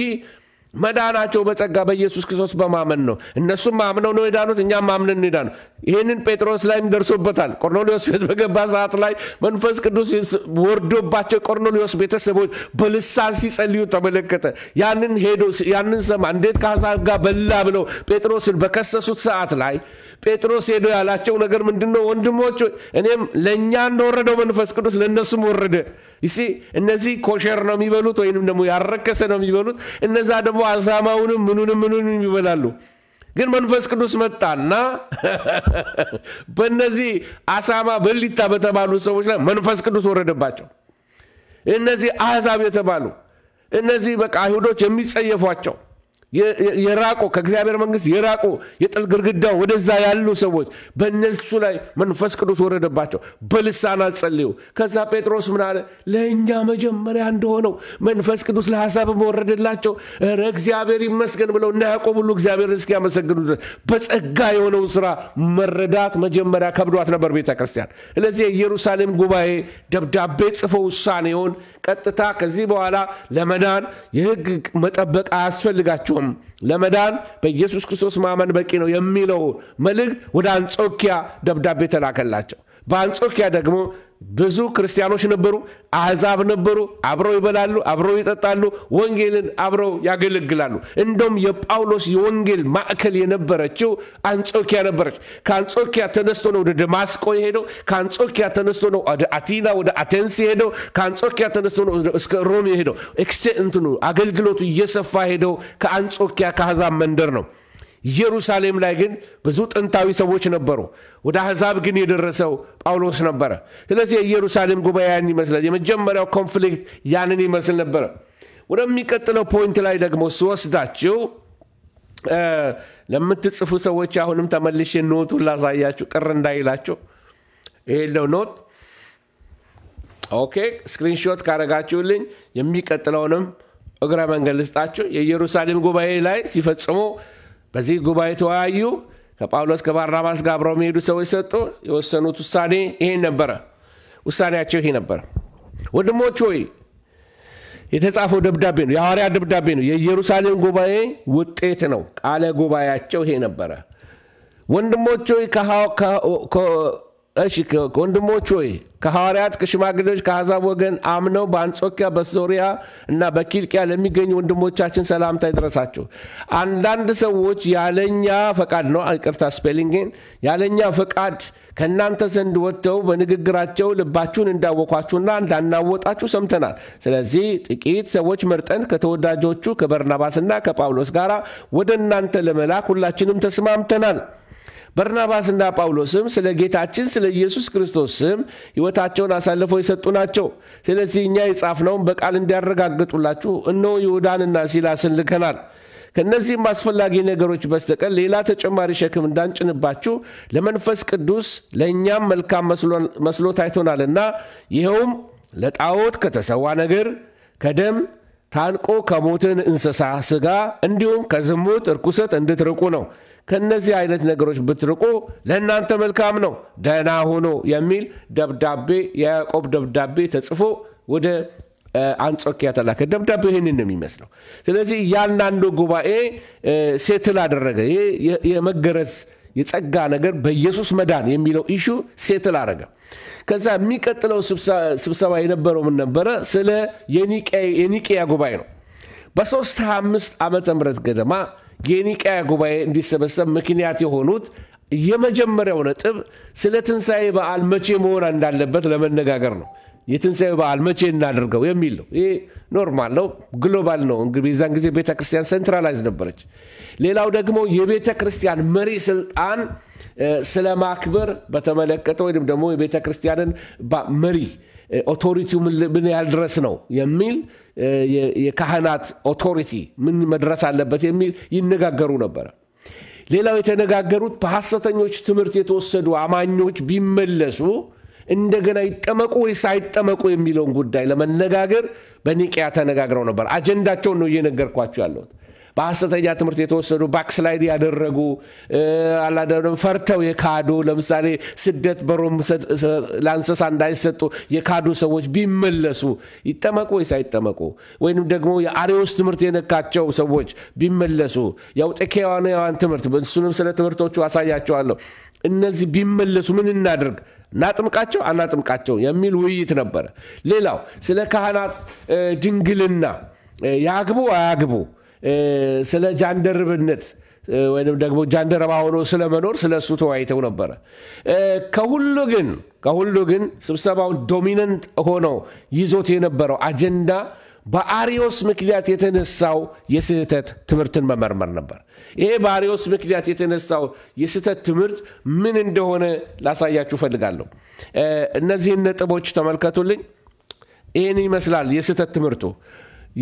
መዳናቸው በጸጋ በኢየሱስ ክርስቶስ በማመን ነው። እነሱም ማምነው ነው የዳኑት፣ እኛም ማምነን እንሄዳነው። ይህንን ጴጥሮስ ላይም ደርሶበታል። ቆርኔሌዎስ ቤት በገባ ሰዓት ላይ መንፈስ ቅዱስ ወርዶባቸው የቆርኔሌዎስ ቤተሰቦች በልሳን ሲጸልዩ ተመለከተ። ያንን ሄዶ ያንን ሰማ። እንዴት ከሀሳብ ጋር በላ ብለው ጴጥሮስን በከሰሱት ሰዓት ላይ ጴጥሮስ ሄዶ ያላቸው ነገር ምንድን ነው? ወንድሞች እኔም ለእኛ እንደወረደው መንፈስ ቅዱስ ለእነሱም ወረደ። ይሲ እነዚህ ኮሸር ነው የሚበሉት ወይንም ደግሞ ያረከሰ ነው የሚበሉት። እነዛ ደግሞ ደግሞ አሳማውንም ምኑንም ምኑንም ይበላሉ። ግን መንፈስ ቅዱስ መጣና በእነዚህ አሳማ በሊታ በተባሉ ሰዎች ላይ መንፈስ ቅዱስ ወረደባቸው። እነዚህ አሕዛብ የተባሉ እነዚህ በቃ አይሁዶች የሚጸየፏቸው የራቁ ከእግዚአብሔር መንግስት የራቁ የጥል ግርግዳው ወደዛ ያሉ ሰዎች በእነሱ ላይ መንፈስ ቅዱስ ወረደባቸው፣ በልሳናት ጸልዩ። ከዛ ጴጥሮስ ምን አለ? ለእኛ መጀመሪያ እንደሆነው መንፈስ ቅዱስ ለሐሳብ ወረደላቸው። ኧረ እግዚአብሔር ይመስገን ብለው እና ያዕቆብ ሁሉ እግዚአብሔርን እስኪያመሰግኑ ድረስ በጸጋ የሆነውን ስራ መረዳት መጀመሪያ ከብዷት ነበር ቤተ ክርስቲያን። ስለዚህ የኢየሩሳሌም ጉባኤ ደብዳቤ ጽፎ ውሳኔውን ቀጥታ ከዚህ በኋላ ለመዳን የህግ መጠበቅ አያስፈልጋቸው አያውቁም፣ ለመዳን በኢየሱስ ክርስቶስ ማመን በቂ ነው የሚለው መልእክት ወደ አንጾኪያ ደብዳቤ ተላከላቸው። በአንጾኪያ ደግሞ ብዙ ክርስቲያኖች ነበሩ፣ አሕዛብ ነበሩ። አብረው ይበላሉ፣ አብረው ይጠጣሉ፣ ወንጌልን አብረው ያገለግላሉ። እንደውም የጳውሎስ የወንጌል ማዕከል የነበረችው አንጾኪያ ነበረች። ከአንጾኪያ ተነስቶ ነው ወደ ደማስቆ የሄደው። ከአንጾኪያ ተነስቶ ነው ወደ አቲና፣ ወደ አቴንስ የሄደው። ከአንጾኪያ ተነስቶ ነው እስከ ሮም የሄደው። ኤክስቴ እንትኑ አገልግሎቱ እየሰፋ ሄደው ከአንጾኪያ ከአሕዛብ መንደር ነው ኢየሩሳሌም ላይ ግን ብዙ ጥንታዊ ሰዎች ነበሩ። ወደ አሕዛብ ግን የደረሰው ጳውሎስ ነበረ። ስለዚህ የኢየሩሳሌም ጉባኤ ያን ይመስላል። የመጀመሪያው ኮንፍሊክት ያንን ይመስል ነበረ። ወደሚቀጥለው ፖይንት ላይ ደግሞ ስወስዳችሁ ለምትጽፉ ሰዎች አሁንም ተመልሼ ኖቱን ላሳያችሁ፣ ቅር እንዳይላችሁ። ይሄለው ኖት ኦኬ። ስክሪንሾት ካረጋችሁልኝ የሚቀጥለውንም እግረ መንገድ ልስጣችሁ። የኢየሩሳሌም ጉባኤ ላይ ሲፈጽሙ በዚህ ጉባኤ ተወያዩ። ከጳውሎስ ከባርናባስ ጋር አብረው የሚሄዱ ሰዎች ሰጡ። የወሰኑት ውሳኔ ይሄን ነበረ። ውሳኔያቸው ይሄ ነበረ። ወንድሞች ሆይ የተጻፈው ደብዳቤ ነው፣ የሐዋርያ ደብዳቤ ነው፣ የኢየሩሳሌም ጉባኤ ውጤት ነው። ቃለ ጉባኤያቸው ይሄ ነበረ። ወንድሞች ሆይ እሺ ወንድሞች ሆይ ከሐዋርያት ከሽማግሌዎች ከአሕዛብ ወገን አምነው በአንጾኪያ በሶሪያ እና በኪልቅያ ለሚገኙ ወንድሞቻችን ሰላምታ ይድረሳቸው። አንዳንድ ሰዎች ያለኛ ፈቃድ ነው ይቅርታ ስፔሊንግን ያለኛ ፈቃድ ከእናንተ ዘንድ ወጥተው በንግግራቸው ልባችሁን እንዳወኳችሁና እንዳናወጣችሁ ሰምተናል። ስለዚህ ጥቂት ሰዎች መርጠን ከተወዳጆቹ ከበርናባስና ከጳውሎስ ጋር ወደ እናንተ ለመላክ ሁላችንም ተስማምተናል። በርናባስና ጳውሎስም ስለ ጌታችን ስለ ኢየሱስ ክርስቶስ ስም ሕይወታቸውን አሳልፈው የሰጡ ናቸው። ስለዚህ እኛ የጻፍነውን በቃል እንዲያረጋግጡላችሁ እነሆ ይሁዳንና ሲላስን ልከናል። ከእነዚህም አስፈላጊ ነገሮች በስተቀር ሌላ ተጨማሪ ሸክም እንዳንጭንባችሁ ለመንፈስ ቅዱስ ለእኛም መልካም መስሎ ታይቶናልና፣ ይኸውም ለጣዖት ከተሰዋ ነገር፣ ከደም ታንቆ ከሞትን እንስሳ ስጋ እንዲሁም ከዝሙት እርኩሰት እንድትርቁ ነው። ከእነዚህ አይነት ነገሮች ብትርቁ ለእናንተ መልካም ነው፣ ደህና ሁኑ የሚል ደብዳቤ የያዕቆብ ደብዳቤ ተጽፎ ወደ አንጾኪያ ተላከ። ደብዳቤ ይህንን ነው የሚመስለው። ስለዚህ እያንዳንዱ ጉባኤ ሴትል አደረገ። ይህ የመገረዝ የጸጋ ነገር በኢየሱስ መዳን የሚለው ኢሹ ሴትል አረገ። ከዛ የሚቀጥለው ስብሰባ የነበረው ምን ነበረ? ስለ የኒቅያ ጉባኤ ነው። በ325 ዓመተ ምህረት ገደማ የኒቃያ ጉባኤ እንዲሰበሰብ ምክንያት የሆኑት የመጀመሪያው ነጥብ ስለ ትንሣኤ በዓል መቼ መሆን እንዳለበት ለመነጋገር ነው። የትንሣኤ በዓል መቼ እናደርገው የሚል ነው። ይህ ኖርማል ነው፣ ግሎባል ነው። እንግዲህ የዛን ጊዜ ቤተ ክርስቲያን ሴንትራላይዝ ነበረች። ሌላው ደግሞ የቤተ ክርስቲያን መሪ ስልጣን ስለ ማክበር በተመለከተ ወይም ደግሞ የቤተ ክርስቲያንን መሪ ኦቶሪቲው ምን ያህል ድረስ ነው የሚል የካህናት ኦቶሪቲ ምን መድረስ አለበት የሚል ይነጋገሩ ነበረ። ሌላው የተነጋገሩት በሐሰተኞች ትምህርት የተወሰዱ አማኞች ቢመለሱ እንደገና ይጠመቁ ወይስ አይጠመቁ የሚለውን ጉዳይ ለመነጋገር በኒቅያ ተነጋግረው ነበር። አጀንዳቸውን ነው እየነገርኳቸው ያለሁት። በሐሰተኛ ትምህርት የተወሰዱ ባክስላይድ ያደረጉ አላደም ፈርተው የካዱ ለምሳሌ ስደት በሮም ለአንሰሳ እንዳይሰጡ የካዱ ሰዎች ቢመለሱ ይጠመቁ ወይስ አይጠመቁ? ወይንም ደግሞ የአሬዎስ ትምህርት የነካቸው ሰዎች ቢመለሱ የአውጤኬዋናውያን ትምህርት እሱንም ስለ ትምህርቶቹ አሳያቸዋለሁ። እነዚህ ቢመለሱ ምን እናድርግ? እናጥምቃቸው አናጥምቃቸው የሚል ውይይት ነበረ። ሌላው ስለ ካህናት ድንግልና ያግቡ አያግቡ ስለ ጃንደርብነት ወይም ደግሞ ጃንደረባ ሆኖ ስለመኖር ስለ እሱ ተወያይተው ነበረ። ከሁሉ ግን ከሁሉ ግን ስብሰባውን ዶሚነንት ሆነው ይዞት የነበረው አጀንዳ በአሪዮስ ምክንያት የተነሳው የስህተት ትምህርትን መመርመር ነበር። ይሄ በአሪዮስ ምክንያት የተነሳው የስህተት ትምህርት ምን እንደሆነ ላሳያችሁ ፈልጋለሁ። እነዚህን ነጥቦች ተመልከቱልኝ። ይህን ይመስላል የስህተት ትምህርቱ።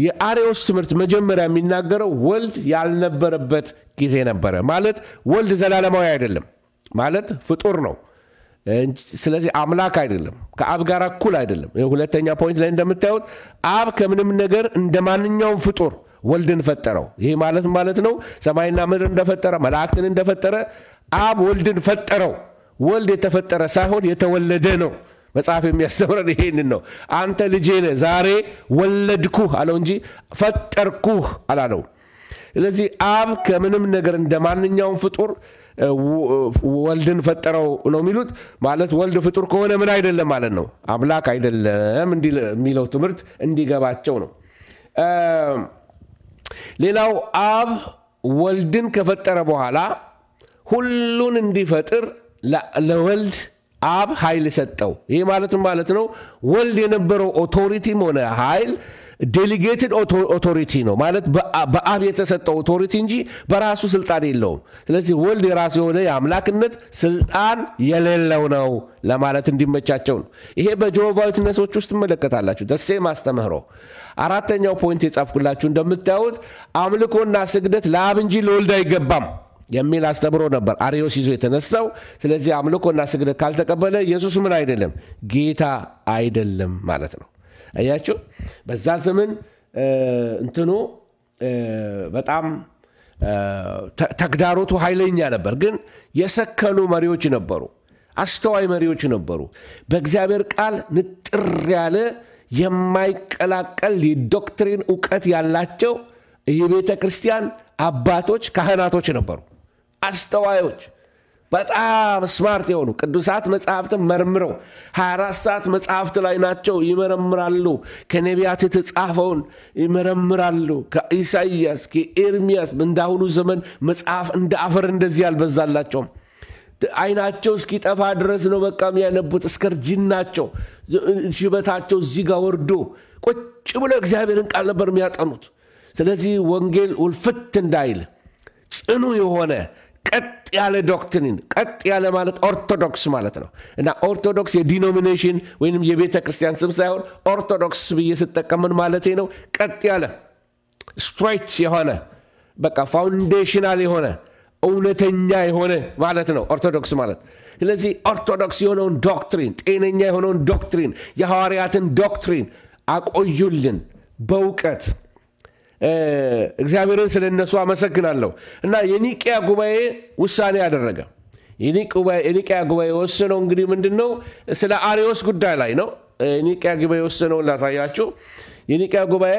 የአሬዎስ ትምህርት መጀመሪያ የሚናገረው ወልድ ያልነበረበት ጊዜ ነበረ። ማለት ወልድ ዘላለማዊ አይደለም፣ ማለት ፍጡር ነው። ስለዚህ አምላክ አይደለም፣ ከአብ ጋር እኩል አይደለም። ሁለተኛ ፖይንት ላይ እንደምታዩት አብ ከምንም ነገር እንደ ማንኛውም ፍጡር ወልድን ፈጠረው። ይህ ማለት ማለት ነው ሰማይና ምድር እንደፈጠረ መላእክትን እንደፈጠረ አብ ወልድን ፈጠረው። ወልድ የተፈጠረ ሳይሆን የተወለደ ነው። መጽሐፍ የሚያስተምረን ይሄንን ነው። አንተ ልጄነ ዛሬ ወለድኩህ አለው እንጂ ፈጠርኩህ አላለው። ስለዚህ አብ ከምንም ነገር እንደ ማንኛውም ፍጡር ወልድን ፈጠረው ነው የሚሉት። ማለት ወልድ ፍጡር ከሆነ ምን አይደለም ማለት ነው፣ አምላክ አይደለም የሚለው ትምህርት እንዲገባቸው ነው። ሌላው አብ ወልድን ከፈጠረ በኋላ ሁሉን እንዲፈጥር ለወልድ አብ ኃይል ሰጠው። ይህ ማለትም ማለት ነው ወልድ የነበረው ኦቶሪቲም ሆነ ኃይል ዴሊጌትድ ኦቶሪቲ ነው ማለት በአብ የተሰጠው ኦቶሪቲ እንጂ በራሱ ስልጣን የለውም። ስለዚህ ወልድ የራሱ የሆነ የአምላክነት ስልጣን የሌለው ነው ለማለት እንዲመቻቸው ነው። ይሄ በጀሆቫ ዊትነሶች ውስጥ ትመለከታላችሁ። ደሴም አስተምህሮ አራተኛው ፖይንት የጻፍኩላችሁ እንደምታዩት አምልኮና ስግደት ለአብ እንጂ ለወልድ አይገባም። የሚል አስተምሮ ነበር አሪዮስ ይዞ የተነሳው። ስለዚህ አምልኮና ስግደት ካልተቀበለ ኢየሱስ ምን አይደለም? ጌታ አይደለም ማለት ነው። አያችሁ፣ በዛ ዘመን እንትኑ በጣም ተግዳሮቱ ኃይለኛ ነበር። ግን የሰከኑ መሪዎች ነበሩ፣ አስተዋይ መሪዎች ነበሩ። በእግዚአብሔር ቃል ንጥር ያለ የማይቀላቀል የዶክትሪን እውቀት ያላቸው የቤተ ክርስቲያን አባቶች፣ ካህናቶች ነበሩ። አስተዋዮች በጣም ስማርት የሆኑ ቅዱሳት መጽሐፍትን መርምረው 24 ሰዓት መጽሐፍት ላይ ናቸው፣ ይመረምራሉ። ከነቢያት የተጻፈውን ይመረምራሉ። ከኢሳይያስ ከኤርሚያስ እንዳሁኑ ዘመን መጽሐፍ እንደ አፈር እንደዚህ አልበዛላቸውም። አይናቸው እስኪጠፋ ድረስ ነው በቃ የሚያነቡት። እስከ እርጅናቸው ሽበታቸው እዚህ ጋር ወርዶ ቁጭ ብሎ እግዚአብሔርን ቃል ነበር የሚያጠኑት። ስለዚህ ወንጌል ውልፍት እንዳይል ጽኑ የሆነ ቀጥ ያለ ዶክትሪን ቀጥ ያለ ማለት ኦርቶዶክስ ማለት ነው እና ኦርቶዶክስ የዲኖሚኔሽን ወይም የቤተ ክርስቲያን ስም ሳይሆን ኦርቶዶክስ ብዬ ስጠቀምን ማለት ነው። ቀጥ ያለ ስትሬት የሆነ በቃ ፋውንዴሽናል የሆነ እውነተኛ የሆነ ማለት ነው ኦርቶዶክስ ማለት። ስለዚህ ኦርቶዶክስ የሆነውን ዶክትሪን፣ ጤነኛ የሆነውን ዶክትሪን፣ የሐዋርያትን ዶክትሪን አቆዩልን በእውቀት እግዚአብሔርን ስለ እነሱ አመሰግናለሁ እና የኒቅያ ጉባኤ ውሳኔ አደረገ። የኒቅያ ጉባኤ የወሰነው እንግዲህ ምንድን ነው? ስለ አሪዎስ ጉዳይ ላይ ነው። የኒቅያ ጉባኤ ወስነው ላሳያችሁ። የኒቅያ ጉባኤ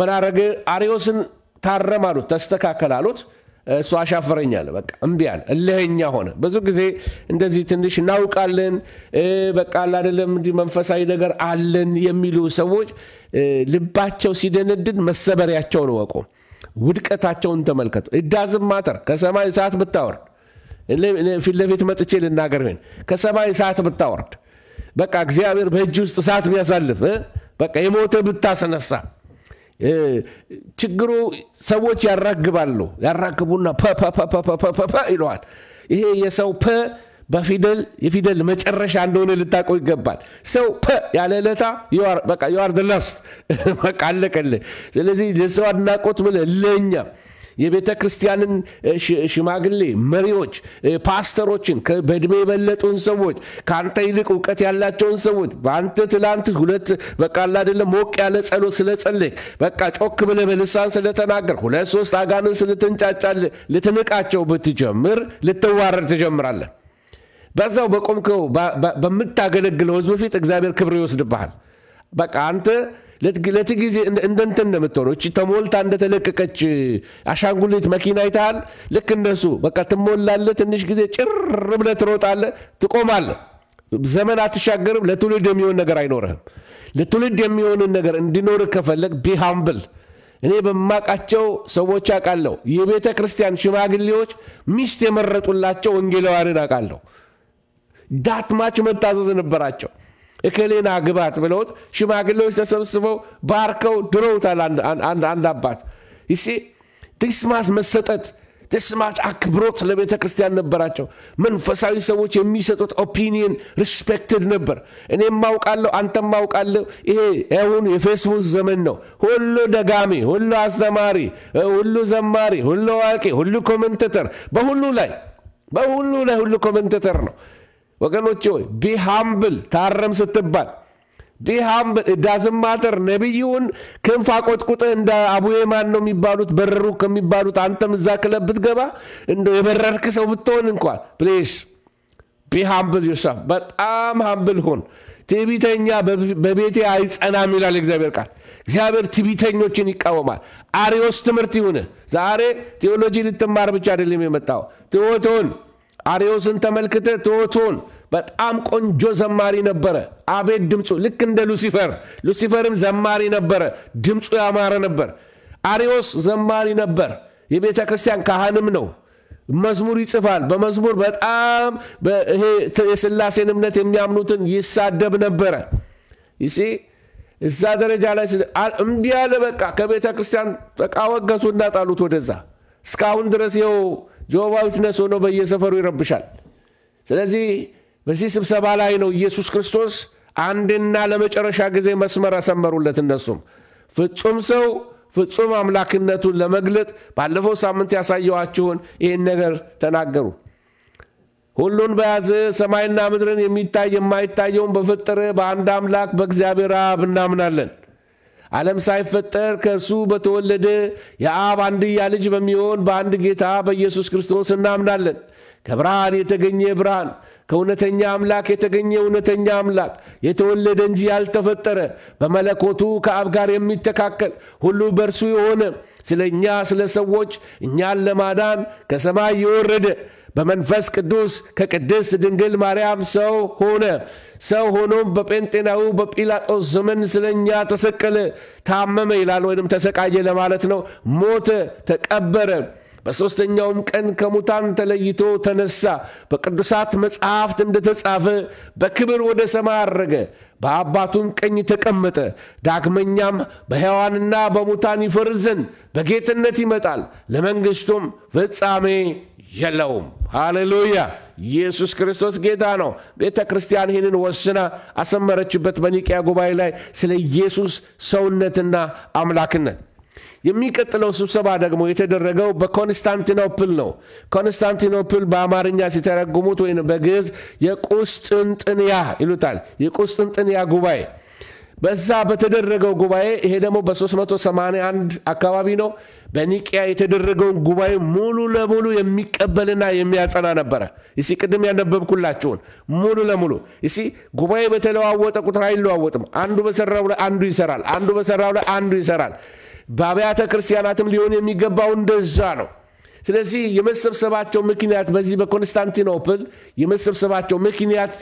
መናረገ አሪዎስን ታረም አሉት፣ ተስተካከል አሉት። እሱ አሻፈረኛል። በቃ እምቢ እልህኛ ሆነ። ብዙ ጊዜ እንደዚህ ትንሽ እናውቃለን በቃ አላደለም እንዲህ መንፈሳዊ ነገር አለን የሚሉ ሰዎች ልባቸው ሲደነድን መሰበሪያቸውን ወቁ፣ ውድቀታቸውን ተመልከቱ። እዳዝም ማተር ከሰማይ ሰዓት ብታወርድ ፊት ለፊት መጥቼ ልናገር ይሆን ከሰማይ ሰዓት ብታወርድ በቃ እግዚአብሔር በእጅ ውስጥ ሰዓት ቢያሳልፍ በቃ የሞተ ብታስነሳ ችግሩ ሰዎች ያራግባሉ። ያራግቡና ፐ ይለዋል። ይሄ የሰው ፐ በፊደል የፊደል መጨረሻ እንደሆነ ልታውቀው ይገባል። ሰው ፐ ያለ ዕለታ ዩአር ዘ ላስት በቃ አለቀልህ። ስለዚህ ለሰው አድናቆት ብለህ ለኛ የቤተ ክርስቲያንን ሽማግሌ መሪዎች፣ ፓስተሮችን፣ በእድሜ የበለጡን ሰዎች፣ ከአንተ ይልቅ እውቀት ያላቸውን ሰዎች በአንተ ትላንት ሁለት በቃ አይደለም ሞቅ ያለ ጸሎት ስለጸለይክ በቃ ጮክ ብለህ በልሳን ስለተናገር ሁለት ሶስት አጋንን ስለትንጫጫል ልትንቃቸው ብትጀምር ልትዋረድ ትጀምራለህ። በዛው በቆምከው በምታገለግለው ህዝብ ፊት እግዚአብሔር ክብር ይወስድብሃል። በቃ አንተ ጊዜ እንደንተ እንደምትሆነው እቺ ተሞልታ እንደተለቀቀች አሻንጉሊት መኪና ይታል። ልክ እነሱ በቃ ትሞላለ ትንሽ ጊዜ ጭር ብለ ትሮጣለ፣ ትቆማለ። ዘመን አትሻገርም። ለትውልድ የሚሆን ነገር አይኖርህም። ለትውልድ የሚሆንን ነገር እንዲኖር ከፈለግ ቢሃምብል እኔ በማቃቸው ሰዎች አውቃለሁ። የቤተ ክርስቲያን ሽማግሌዎች ሚስት የመረጡላቸው ወንጌላውያንን አውቃለሁ። ዳትማች መታዘዝ ነበራቸው። እከሌን አግባት ብለውት ሽማግሌዎች ተሰብስበው ባርከው ድረውታል። አንድ አባት ይሲ ትስማት መሰጠት ትስማት አክብሮት ለቤተ ክርስቲያን ነበራቸው። መንፈሳዊ ሰዎች የሚሰጡት ኦፒኒየን ሪስፔክትድ ነበር። እኔም ማውቃለሁ፣ አንተም ማውቃለሁ። ይሄ አሁን የፌስቡክ ዘመን ነው። ሁሉ ደጋሚ፣ ሁሉ አስተማሪ፣ ሁሉ ዘማሪ፣ ሁሉ አዋቂ፣ ሁሉ ኮመንተተር፣ በሁሉ ላይ በሁሉ ላይ ሁሉ ኮመንተተር ነው። ወገኖች ሆይ ቢሃምብል ታረም ስትባል ቢሃምብል ዳዝማተር ነቢዩን ክንፍ አቆጥቁጠ እንደ አቡዬ ማን ነው የሚባሉት በረሩ ከሚባሉት አንተም እዛ ክለብ ብትገባ እንደ የበረርክ ሰው ብትሆን እንኳን ፕሊስ ቢሃምብል ዩሳ በጣም ሃምብል ሁን። ትቢተኛ በቤቴ አይጸናም ይላል እግዚአብሔር ቃል። እግዚአብሔር ትቢተኞችን ይቃወማል። አሪዎስ ትምህርት ይሁን። ዛሬ ቴዎሎጂ ልትማር ብቻ አይደለም የመጣው ትወቱን አሪዮስን ተመልክተ ቶቶን በጣም ቆንጆ ዘማሪ ነበረ። አቤት ድምፁ ልክ እንደ ሉሲፈር። ሉሲፈርም ዘማሪ ነበረ፣ ድምፁ ያማረ ነበር። አሪዮስ ዘማሪ ነበር፣ የቤተ ክርስቲያን ካህንም ነው። መዝሙር ይጽፋል። በመዝሙር በጣም ይሄ የስላሴን እምነት የሚያምኑትን ይሳደብ ነበረ። ይሲ እዛ ደረጃ ላይ እምቢ ያለ በቃ ከቤተ ክርስቲያን በቃ ወገሱ ጣሉት ወደዛ እስካሁን ድረስ ይኸው ጆባ ዊትነስ ሆኖ በየሰፈሩ ይረብሻል። ስለዚህ በዚህ ስብሰባ ላይ ነው ኢየሱስ ክርስቶስ አንድና ለመጨረሻ ጊዜ መስመር አሰመሩለት። እነሱም ፍጹም ሰው ፍጹም አምላክነቱን ለመግለጥ ባለፈው ሳምንት ያሳየኋችሁን ይህን ነገር ተናገሩ። ሁሉን በያዘ ሰማይና ምድርን የሚታይ የማይታየውን በፈጠረ በአንድ አምላክ በእግዚአብሔር አብ እናምናለን። ዓለም ሳይፈጠር ከእርሱ በተወለደ የአብ አንድያ ልጅ በሚሆን በአንድ ጌታ በኢየሱስ ክርስቶስ እናምናለን። ከብርሃን የተገኘ ብርሃን፣ ከእውነተኛ አምላክ የተገኘ እውነተኛ አምላክ፣ የተወለደ እንጂ ያልተፈጠረ፣ በመለኮቱ ከአብ ጋር የሚተካከል ሁሉ በእርሱ የሆነ ስለ እኛ ስለ ሰዎች እኛን ለማዳን ከሰማይ የወረደ በመንፈስ ቅዱስ ከቅድስት ድንግል ማርያም ሰው ሆነ። ሰው ሆኖም በጴንጤናዊ በጲላጦስ ዘመን ስለኛ ተሰቀለ፣ ታመመ ይላል ወይም ተሰቃየ ለማለት ነው። ሞተ፣ ተቀበረ በሦስተኛውም ቀን ከሙታን ተለይቶ ተነሳ፣ በቅዱሳት መጽሐፍት እንደተጻፈ በክብር ወደ ሰማይ አረገ፣ በአባቱም ቀኝ ተቀመጠ። ዳግመኛም በሕያዋንና በሙታን ይፈርድ ዘንድ በጌትነት ይመጣል፣ ለመንግሥቱም ፍጻሜ የለውም። ሃሌሉያ! ኢየሱስ ክርስቶስ ጌታ ነው። ቤተ ክርስቲያን ይህንን ወስና አሰመረችበት። በኒቅያ ጉባኤ ላይ ስለ ኢየሱስ ሰውነትና አምላክነት የሚቀጥለው ስብሰባ ደግሞ የተደረገው በኮንስታንቲኖፕል ነው። ኮንስታንቲኖፕል በአማርኛ ሲተረጉሙት ወይም በግዕዝ የቁስጥንጥንያ ይሉታል። የቁስጥንጥንያ ጉባኤ በዛ በተደረገው ጉባኤ ይሄ ደግሞ በ381 አካባቢ ነው። በኒቅያ የተደረገውን ጉባኤ ሙሉ ለሙሉ የሚቀበልና የሚያጸና ነበረ። እሲ ቅድም ያነበብኩላችሁን ሙሉ ለሙሉ እሲ ጉባኤ በተለዋወጠ ቁጥር አይለዋወጥም። አንዱ በሰራው ላይ አንዱ ይሰራል፣ አንዱ በሰራው ላይ አንዱ ይሰራል። በአብያተ ክርስቲያናትም ሊሆን የሚገባው እንደዛ ነው። ስለዚህ የመሰብሰባቸው ምክንያት በዚህ በኮንስታንቲኖፕል የመሰብሰባቸው ምክንያት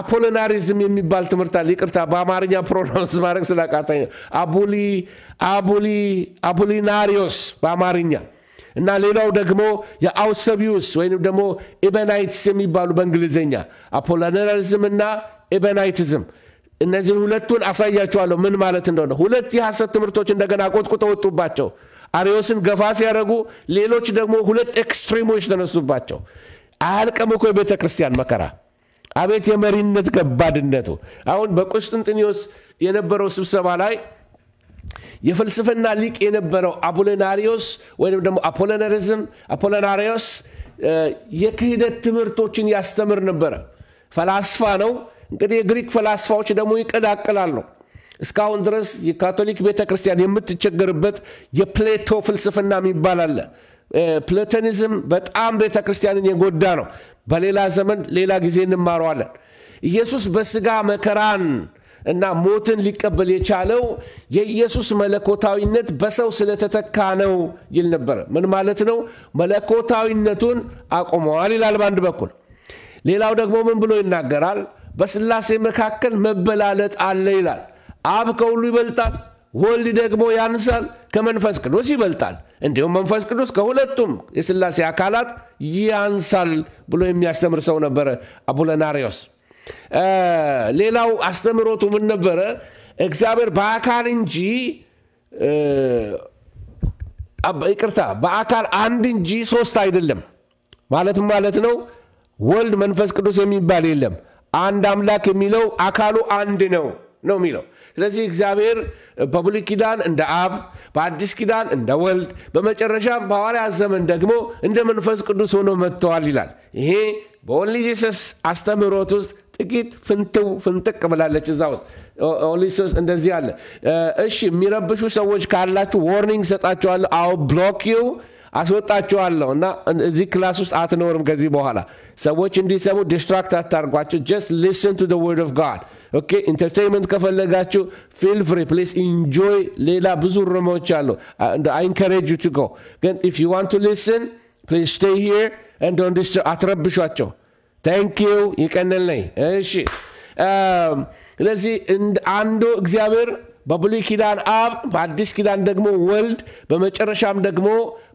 አፖሎናሪዝም የሚባል ትምህርት አለ። ይቅርታ በአማርኛ ፕሮናውንስ ማድረግ ስላቃታኝ አቡሊ አቡሊ አቡሊናሪዮስ በአማርኛ እና ሌላው ደግሞ የአውሰቢዩስ ወይም ደግሞ ኢበናይትስ የሚባሉ በእንግሊዝኛ አፖሎናሪዝም እና ኢበናይትዝም እነዚህን ሁለቱን አሳያቸዋለሁ ምን ማለት እንደሆነ። ሁለት የሐሰት ትምህርቶች እንደገና ቆጥቁጠው ወጡባቸው። አሪዮስን ገፋ ሲያደረጉ፣ ሌሎች ደግሞ ሁለት ኤክስትሪሞች ተነሱባቸው። አያልቀም እኮ የቤተ ክርስቲያን መከራ። አቤት የመሪነት ከባድነቱ! አሁን በቁስጥንጥኒዎስ የነበረው ስብሰባ ላይ የፍልስፍና ሊቅ የነበረው አፖሎናሪዮስ ወይም ደግሞ አፖሎነሪዝም አፖሎናሪዮስ የክህደት ትምህርቶችን ያስተምር ነበረ። ፈላስፋ ነው። እንግዲህ የግሪክ ፈላስፋዎች ደግሞ ይቀዳቅላሉ። እስካሁን ድረስ የካቶሊክ ቤተ ክርስቲያን የምትቸገርበት የፕሌቶ ፍልስፍና የሚባል አለ። ፕሌቶኒዝም በጣም ቤተ ክርስቲያንን የጎዳ ነው። በሌላ ዘመን ሌላ ጊዜ እንማረዋለን። ኢየሱስ በስጋ መከራን እና ሞትን ሊቀበል የቻለው የኢየሱስ መለኮታዊነት በሰው ስለተተካ ነው ይል ነበረ። ምን ማለት ነው? መለኮታዊነቱን አቁመዋል ይላል በአንድ በኩል። ሌላው ደግሞ ምን ብሎ ይናገራል? በስላሴ መካከል መበላለጥ አለ ይላል። አብ ከሁሉ ይበልጣል፣ ወልድ ደግሞ ያንሳል፣ ከመንፈስ ቅዱስ ይበልጣል፣ እንዲሁም መንፈስ ቅዱስ ከሁለቱም የስላሴ አካላት ያንሳል ብሎ የሚያስተምር ሰው ነበረ አቡለናሪዮስ ሌላው አስተምሮቱ ምን ነበረ? እግዚአብሔር በአካል እንጂ ይቅርታ፣ በአካል አንድ እንጂ ሶስት አይደለም። ማለትም ማለት ነው ወልድ መንፈስ ቅዱስ የሚባል የለም። አንድ አምላክ የሚለው አካሉ አንድ ነው ነው የሚለው። ስለዚህ እግዚአብሔር በብሉይ ኪዳን እንደ አብ፣ በአዲስ ኪዳን እንደ ወልድ፣ በመጨረሻም በሐዋርያት ዘመን ደግሞ እንደ መንፈስ ቅዱስ ሆኖ መጥተዋል ይላል። ይሄ በኦንሊ ጂሰስ አስተምህሮት ውስጥ ጥቂት ፍንትው ፍንጥቅ ብላለች እዛ ውስጥ ኦሊሶስ እንደዚህ አለ። እሺ የሚረብሹ ሰዎች ካላችሁ ዎርኒንግ ሰጣችኋለሁ። አዎ ብሎክ ዩ አስወጣችኋለሁ እና እዚህ ክላስ ውስጥ አትኖርም ከዚህ በኋላ ሰዎች እንዲሰሙ ዲስትራክት አታርጓቸው ጀስት ሊስን ቱ ወርድ ኦፍ ጋድ ኦኬ ኢንተርቴንመንት ከፈለጋችሁ ፊል ፍሪ ፕሊስ ኢንጆይ ሌላ ብዙ ርሞች አሉ አይንከሬጅ ዩ ቱ ጎ ግን ኢፍ ዩ ዋንት ቱ ሊስን ፕሊስ ስቴይ ሂር ኤንድ ዶንት ዲስተር አትረብሿቸው ታንክ ዩ ይቀንልነኝ እሺ ስለዚህ አንዱ እግዚአብሔር በብሉይ ኪዳን አብ በአዲስ ኪዳን ደግሞ ወልድ በመጨረሻም ደግሞ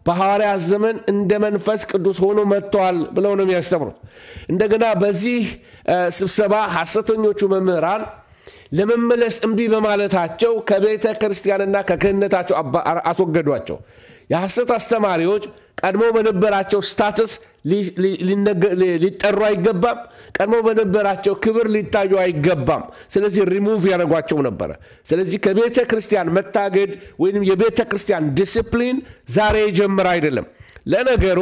በሐዋርያ ዘመን እንደ መንፈስ ቅዱስ ሆኖ መጥተዋል ብለው ነው የሚያስተምሩት። እንደገና በዚህ ስብሰባ ሐሰተኞቹ መምህራን ለመመለስ እምቢ በማለታቸው ከቤተ ክርስቲያንና ከክህነታቸው አስወገዷቸው። የሐሰት አስተማሪዎች ቀድሞ በነበራቸው ስታትስ ሊጠሩ አይገባም። ቀድሞ በነበራቸው ክብር ሊታዩ አይገባም። ስለዚህ ሪሙቭ ያደረጓቸው ነበረ። ስለዚህ ከቤተ ክርስቲያን መታገድ ወይም የቤተ ክርስቲያን ዲስፕሊን ዛሬ የጀመረ አይደለም። ለነገሩ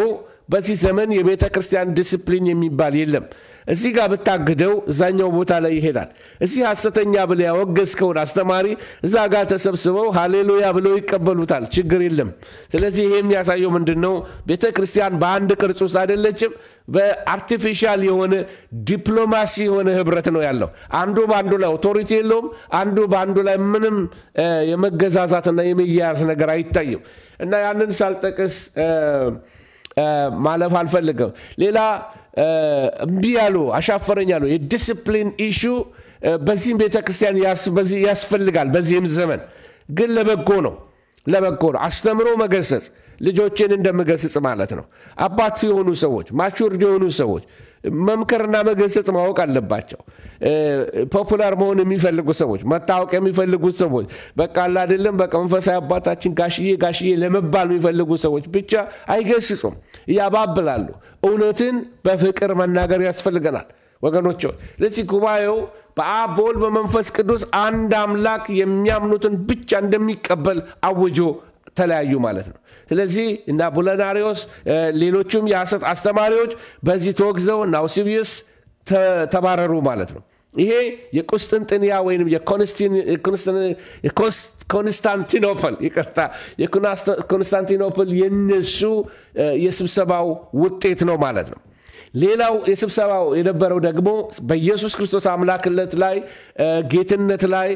በዚህ ዘመን የቤተ ክርስቲያን ዲስፕሊን የሚባል የለም። እዚህ ጋር ብታግደው እዛኛው ቦታ ላይ ይሄዳል። እዚህ ሐሰተኛ ብለ ያወገዝከውን አስተማሪ እዛ ጋር ተሰብስበው ሃሌሉያ ብለው ይቀበሉታል። ችግር የለም። ስለዚህ ይሄ የሚያሳየው ምንድን ነው? ቤተ ክርስቲያን በአንድ ቅርጽ ውስጥ አይደለችም። በአርቲፊሻል የሆነ ዲፕሎማሲ የሆነ ህብረት ነው ያለው። አንዱ በአንዱ ላይ ኦቶሪቲ የለውም። አንዱ በአንዱ ላይ ምንም የመገዛዛትና የመያያዝ ነገር አይታይም እና ያንን ሳልጠቅስ ማለፍ አልፈልግም። ሌላ Uh, እምቢ ያሉ አሻፈረኝ ያሉ የዲስፕሊን ኢሹ uh, በዚህም ቤተ ክርስቲያን ያስፈልጋል። በዚህም ዘመን ግን ለበጎ ነው፣ ለበጎ ነው። አስተምሮ መገሰጽ ልጆችን እንደምገስጽ ማለት ነው። አባት የሆኑ ሰዎች ማቹርድ የሆኑ ሰዎች መምከርና መገሰጽ ማወቅ አለባቸው። ፖፑላር መሆን የሚፈልጉ ሰዎች፣ መታወቅ የሚፈልጉ ሰዎች፣ በቃ አለ አይደለም በቃ መንፈሳዊ አባታችን ጋሽዬ ጋሽዬ ለመባል የሚፈልጉ ሰዎች ብቻ አይገስጹም፣ ያባብላሉ። እውነትን በፍቅር መናገር ያስፈልገናል ወገኖች። ለዚህ ጉባኤው በአብ በወልድ በመንፈስ ቅዱስ አንድ አምላክ የሚያምኑትን ብቻ እንደሚቀበል አውጆ ተለያዩ ማለት ነው። ስለዚህ እና ቡለናሪዎስ ሌሎቹም የሐሰት አስተማሪዎች በዚህ ተወግዘው እና ተባረሩ ማለት ነው ይሄ የቁስጥንጥንያ ወይም ኮንስታንቲኖፕል ይቅርታ የኮንስታንቲኖፕል የነሱ የስብሰባው ውጤት ነው ማለት ነው ሌላው የስብሰባው የነበረው ደግሞ በኢየሱስ ክርስቶስ አምላክነት ላይ ጌትነት ላይ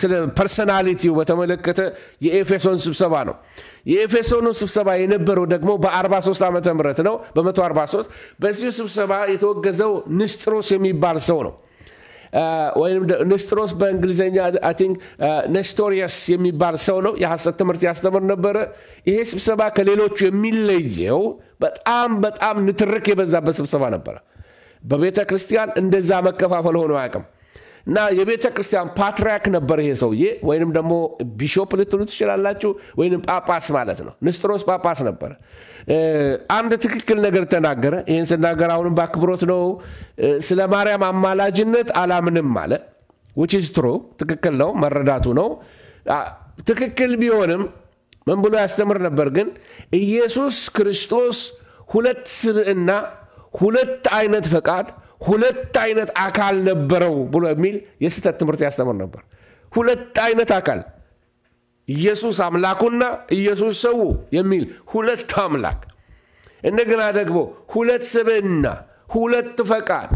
ስለ ፐርሰናሊቲው በተመለከተ የኤፌሶን ስብሰባ ነው። የኤፌሶኑ ስብሰባ የነበረው ደግሞ በ43 ዓመተ ምህረት ነው በ143 በዚሁ ስብሰባ የተወገዘው ንስጥሮስ የሚባል ሰው ነው። ወይም ንስጥሮስ በእንግሊዝኛ ቲንክ የሚባል ሰው ነው የሐሰት ትምህርት ያስተምር ነበረ። ይሄ ስብሰባ ከሌሎቹ የሚለየው በጣም በጣም ንትርክ የበዛበት ስብሰባ ነበረ። በቤተ ክርስቲያን እንደዛ መከፋፈል ሆኖ አያውቅም። እና የቤተ ክርስቲያን ፓትሪያክ ነበር ይሄ ሰውዬ፣ ወይንም ደግሞ ቢሾፕ ልትሉ ትችላላችሁ፣ ወይንም ጳጳስ ማለት ነው። ንስጥሮስ ጳጳስ ነበር። አንድ ትክክል ነገር ተናገረ። ይህን ስናገር አሁንም በአክብሮት ነው። ስለ ማርያም አማላጅነት አላምንም አለ። ዊች ትሩ ትክክል ነው፣ መረዳቱ ነው ትክክል ቢሆንም ምን ብሎ ያስተምር ነበር? ግን ኢየሱስ ክርስቶስ ሁለት ስብዕና፣ ሁለት አይነት ፈቃድ ሁለት አይነት አካል ነበረው ብሎ የሚል የስህተት ትምህርት ያስተምር ነበር። ሁለት አይነት አካል ኢየሱስ አምላኩና ኢየሱስ ሰው የሚል ሁለት አምላክ፣ እንደገና ደግሞ ሁለት ስብዕና፣ ሁለት ፈቃድ፣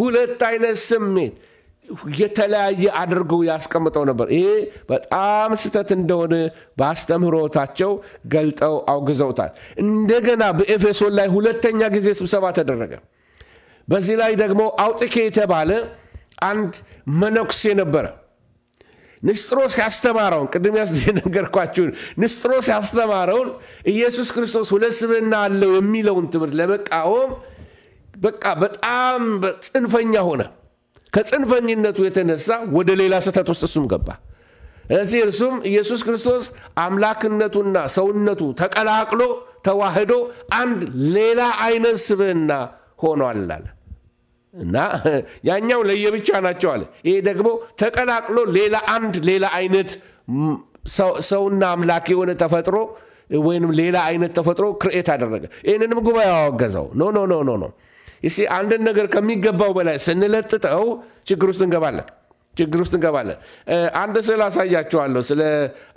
ሁለት አይነት ስሜት የተለያየ አድርጎ ያስቀምጠው ነበር። ይሄ በጣም ስተት እንደሆነ በአስተምህሮታቸው ገልጠው አውግዘውታል። እንደገና በኤፌሶን ላይ ሁለተኛ ጊዜ ስብሰባ ተደረገ። በዚህ ላይ ደግሞ አውጥኬ የተባለ አንድ መነኩሴ ነበረ። ንስጥሮስ ያስተማረውን ቅድም የነገርኳችሁን ንስጥሮስ ያስተማረውን ኢየሱስ ክርስቶስ ሁለት ስብዕና አለው የሚለውን ትምህርት ለመቃወም በቃ በጣም ጽንፈኛ ሆነ። ከጽንፈኝነቱ የተነሳ ወደ ሌላ ስህተት ውስጥ እሱም ገባ። ስለዚህ እርሱም ኢየሱስ ክርስቶስ አምላክነቱና ሰውነቱ ተቀላቅሎ ተዋህዶ አንድ ሌላ አይነት ስብዕና ሆኗል አለ። እና ያኛው ለየብቻ ናቸው አለ። ይሄ ደግሞ ተቀላቅሎ ሌላ አንድ ሌላ አይነት ሰውና አምላክ የሆነ ተፈጥሮ ወይንም ሌላ አይነት ተፈጥሮ ክርኤት አደረገ። ይህንንም ጉባኤ አወገዘው። ኖ ኖ ኖ ኖ ኖ እስኪ አንድን ነገር ከሚገባው በላይ ስንለጥጠው ችግር ውስጥ እንገባለን ችግር ውስጥ እንገባለን። አንድ ስዕል አሳያችኋለሁ። ስለ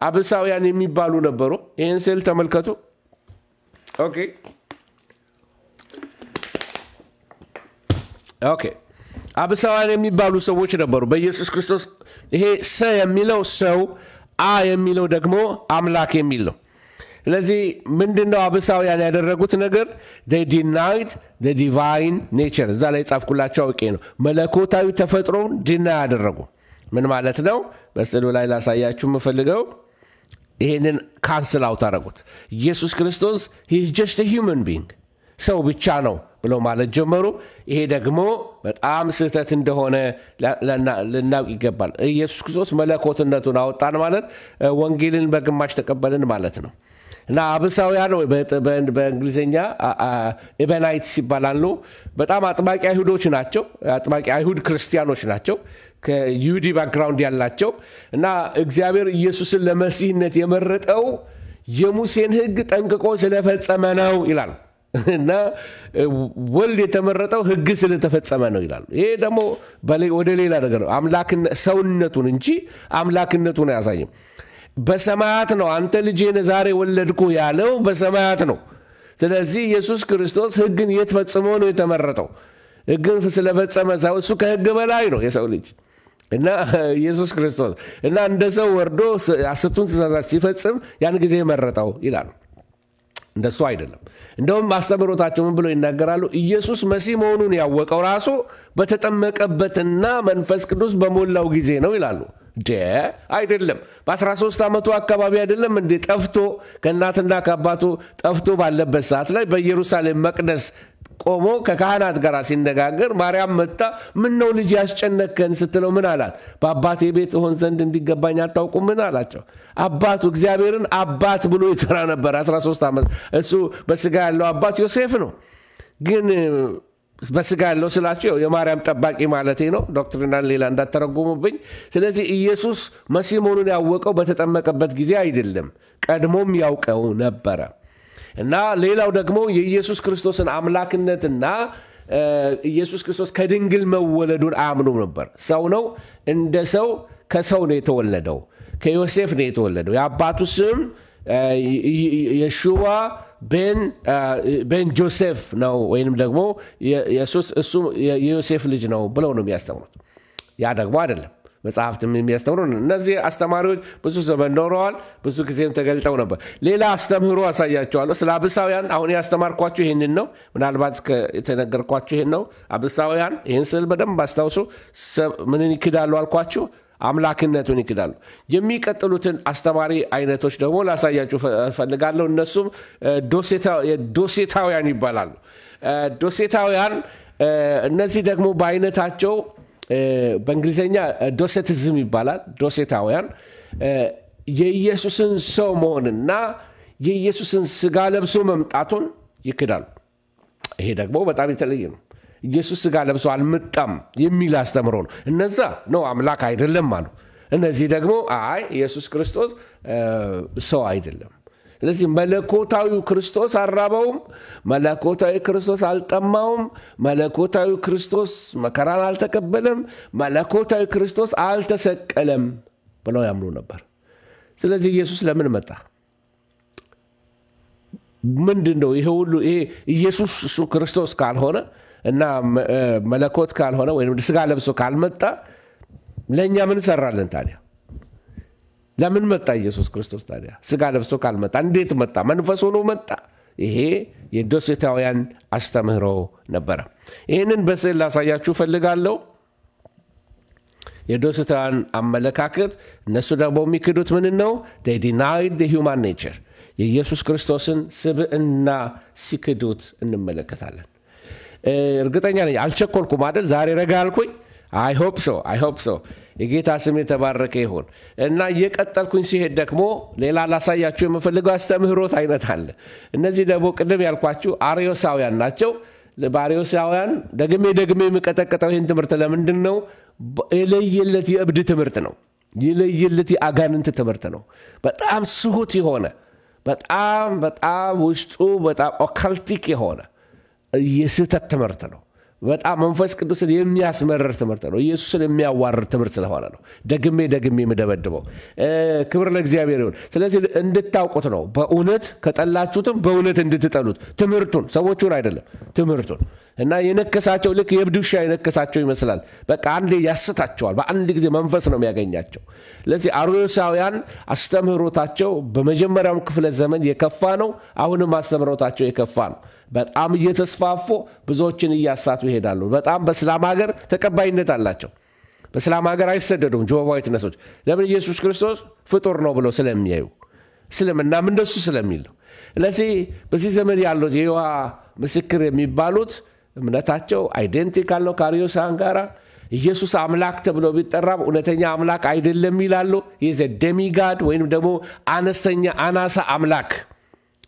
አብሳውያን የሚባሉ ነበሩ። ይህን ስዕል ተመልከቱ። ኦኬ ኦኬ አብሳውያን የሚባሉ ሰዎች ነበሩ። በኢየሱስ ክርስቶስ ይሄ ሰ የሚለው ሰው፣ አ የሚለው ደግሞ አምላክ የሚል ነው። ስለዚህ ምንድን ነው አብሳውያን ያደረጉት ነገር? ዲናይድ ዲቫይን ኔቸር እዛ ላይ ጻፍኩላቸው አውቄ ነው። መለኮታዊ ተፈጥሮውን ድና ያደረጉ ምን ማለት ነው? በስዕሉ ላይ ላሳያችሁ የምፈልገው ይህንን ካንስል አውት አረጉት ኢየሱስ ክርስቶስ ሂ ጀስት ሂውመን ቢንግ ሰው ብቻ ነው ብሎ ማለት ጀመሩ። ይሄ ደግሞ በጣም ስህተት እንደሆነ ልናውቅ ይገባል። ኢየሱስ ክርስቶስ መለኮትነቱን አወጣን ማለት ወንጌልን በግማሽ ተቀበልን ማለት ነው እና አብሳውያን በእንግሊዝኛ ኤበናይትስ ይባላሉ። በጣም አጥባቂ አይሁዶች ናቸው። አጥባቂ አይሁድ ክርስቲያኖች ናቸው። ከዩዲ ባክግራውንድ ያላቸው እና እግዚአብሔር ኢየሱስን ለመሲህነት የመረጠው የሙሴን ሕግ ጠንቅቆ ስለፈጸመ ነው ይላል። እና ወልድ የተመረጠው ህግ ስለተፈጸመ ነው ይላሉ። ይሄ ደግሞ ወደ ሌላ ነገር ነው። ሰውነቱን እንጂ አምላክነቱን አያሳይም። በሰማያት ነው አንተ ልጄን ዛሬ ወለድኩ ያለው በሰማያት ነው። ስለዚህ ኢየሱስ ክርስቶስ ህግን የት ፈጽሞ ነው የተመረጠው? ህግን ስለፈጸመ ሰው እሱ ከህግ በላይ ነው የሰው ልጅ እና ኢየሱስ ክርስቶስ እና እንደ ሰው ወርዶ አስርቱን ትእዛዛት ሲፈጽም ያን ጊዜ መረጠው ይላሉ። እንደሱ አይደለም። እንደውም ማስተምሮታቸው ምን ብሎ ይናገራሉ? ኢየሱስ መሲህ መሆኑን ያወቀው ራሱ በተጠመቀበትና መንፈስ ቅዱስ በሞላው ጊዜ ነው ይላሉ። አይደለም፣ በ13 ዓመቱ አካባቢ አይደለም እንዴ ጠፍቶ ከእናትና ከአባቱ ጠፍቶ ባለበት ሰዓት ላይ በኢየሩሳሌም መቅደስ ቆሞ ከካህናት ጋር ሲነጋገር ማርያም መጣ። ምን ነው ልጅ ያስጨነከን ስትለው ምን አላት? በአባቴ ቤት እሆን ዘንድ እንዲገባኝ አታውቁም? ምን አላቸው? አባቱ እግዚአብሔርን አባት ብሎ ይጠራ ነበር 13 ዓመት። እሱ በስጋ ያለው አባት ዮሴፍ ነው። ግን በስጋ ያለው ስላቸው የማርያም ጠባቂ ማለቴ ነው። ዶክትሪናን ሌላ እንዳተረጉሙብኝ። ስለዚህ ኢየሱስ መሲህ መሆኑን ያወቀው በተጠመቀበት ጊዜ አይደለም፣ ቀድሞም ያውቀው ነበረ። እና ሌላው ደግሞ የኢየሱስ ክርስቶስን አምላክነትና ኢየሱስ ክርስቶስ ከድንግል መወለዱን አያምኑም ነበር። ሰው ነው፣ እንደ ሰው ከሰው ነው የተወለደው፣ ከዮሴፍ ነው የተወለደው። የአባቱ ስም የሹዋ ቤን ጆሴፍ ነው፣ ወይንም ደግሞ እሱ የዮሴፍ ልጅ ነው ብለው ነው የሚያስተምሩት። ያ ደግሞ አይደለም። መጽሐፍትም የሚያስተምሩ እነዚህ አስተማሪዎች ብዙ ዘመን ኖረዋል። ብዙ ጊዜም ተገልጠው ነበር። ሌላ አስተምህሮ አሳያቸዋለሁ ስለ አብሳውያን። አሁን ያስተማርኳችሁ ይህንን ነው። ምናልባት የተነገርኳችሁ ይህን ነው። አብሳውያን ይህን ስል በደንብ አስታውሱ። ምንን ይክዳሉ አልኳችሁ? አምላክነቱን ይክዳሉ። የሚቀጥሉትን አስተማሪ አይነቶች ደግሞ ላሳያችሁ ፈልጋለሁ። እነሱም ዶሴታውያን ይባላሉ። ዶሴታውያን እነዚህ ደግሞ በአይነታቸው በእንግሊዝኛ ዶሴትዝም ይባላል። ዶሴታውያን የኢየሱስን ሰው መሆንና የኢየሱስን ስጋ ለብሶ መምጣቱን ይክዳሉ። ይሄ ደግሞ በጣም የተለየ ነው። ኢየሱስ ስጋ ለብሶ አልመጣም የሚል አስተምሮ ነው። እነዛ ነው አምላክ አይደለም አሉ። እነዚህ ደግሞ አይ ኢየሱስ ክርስቶስ ሰው አይደለም ስለዚህ መለኮታዊው ክርስቶስ አራበውም፣ መለኮታዊ ክርስቶስ አልጠማውም፣ መለኮታዊ ክርስቶስ መከራን አልተቀበለም፣ መለኮታዊ ክርስቶስ አልተሰቀለም ብለው ያምኑ ነበር። ስለዚህ ኢየሱስ ለምን መጣ? ምንድን ነው ይሄ ሁሉ? ይሄ ኢየሱስ እሱ ክርስቶስ ካልሆነ እና መለኮት ካልሆነ ወይም ስጋ ለብሶ ካልመጣ ለእኛ ምን ሰራለን ታዲያ? ለምን መጣ ኢየሱስ ክርስቶስ ታዲያ? ስጋ ለብሶ ካልመጣ እንዴት መጣ? መንፈስ ሆኖ መጣ? ይሄ የዶሴታውያን አስተምህሮ ነበረ። ይህንን በስዕል ላሳያችሁ ፈልጋለሁ። የዶሴታውያን አመለካከት፣ እነሱ ደግሞ የሚክዱት ምን ነው? ዲናይድ ሂውማን ኔቸር የኢየሱስ ክርስቶስን ስብዕና ሲክዱት እንመለከታለን። እርግጠኛ ነኝ አልቸኮልኩም አይደል? ዛሬ ረጋ አልኩኝ። ሆፕ ሶ ሆፕ ሶ የጌታ ስም የተባረከ ይሁን እና እየቀጠልኩኝ ሲሄድ ደግሞ ሌላ ላሳያችሁ የምፈልገው አስተምህሮት አይነት አለ። እነዚህ ደግሞ ቅድም ያልኳችሁ አሪዮሳውያን ናቸው። በአሪዮሳውያን ደግሜ ደግሜ የምቀጠቀጠው ይህን ትምህርት ለምንድን ነው? የለየለት የእብድ ትምህርት ነው። የለየለት የአጋንንት ትምህርት ነው። በጣም ስሁት የሆነ በጣም በጣም ውስጡ በጣም ኦካልቲክ የሆነ የስህተት ትምህርት ነው። በጣም መንፈስ ቅዱስን የሚያስመርር ትምህርት ነው። ኢየሱስን የሚያዋርር ትምህርት ስለሆነ ነው ደግሜ ደግሜ የምደበድበው። ክብር ለእግዚአብሔር ይሁን። ስለዚህ እንድታውቁት ነው። በእውነት ከጠላችሁትም በእውነት እንድትጠሉት ትምህርቱን፣ ሰዎቹን አይደለም ትምህርቱን እና የነከሳቸው ልክ የእብድ ውሻ የነከሳቸው ይመስላል። በቃ አንዴ ያስታቸዋል። በአንድ ጊዜ መንፈስ ነው የሚያገኛቸው። ስለዚህ አሮሳውያን አስተምህሮታቸው በመጀመሪያውም ክፍለ ዘመን የከፋ ነው። አሁንም አስተምህሮታቸው የከፋ ነው። በጣም እየተስፋፉ ብዙዎችን እያሳቱ ይሄዳሉ። በጣም በእስላም ሀገር ተቀባይነት አላቸው። በእስላም ሀገር አይሰደዱም ጆሆቫ ዊትነሶች። ለምን? ኢየሱስ ክርስቶስ ፍጡር ነው ብለው ስለሚያዩ እስልምናም እንደሱ ስለሚል ነው። ስለዚህ በዚህ ዘመን ያሉት የይሖዋ ምስክር የሚባሉት እምነታቸው አይደንቲካል ነው ከአርዮሳውያን ጋራ። ኢየሱስ አምላክ ተብሎ ቢጠራም እውነተኛ አምላክ አይደለም ይላሉ። ይህ ደሚጋድ ወይም ደግሞ አነስተኛ አናሳ አምላክ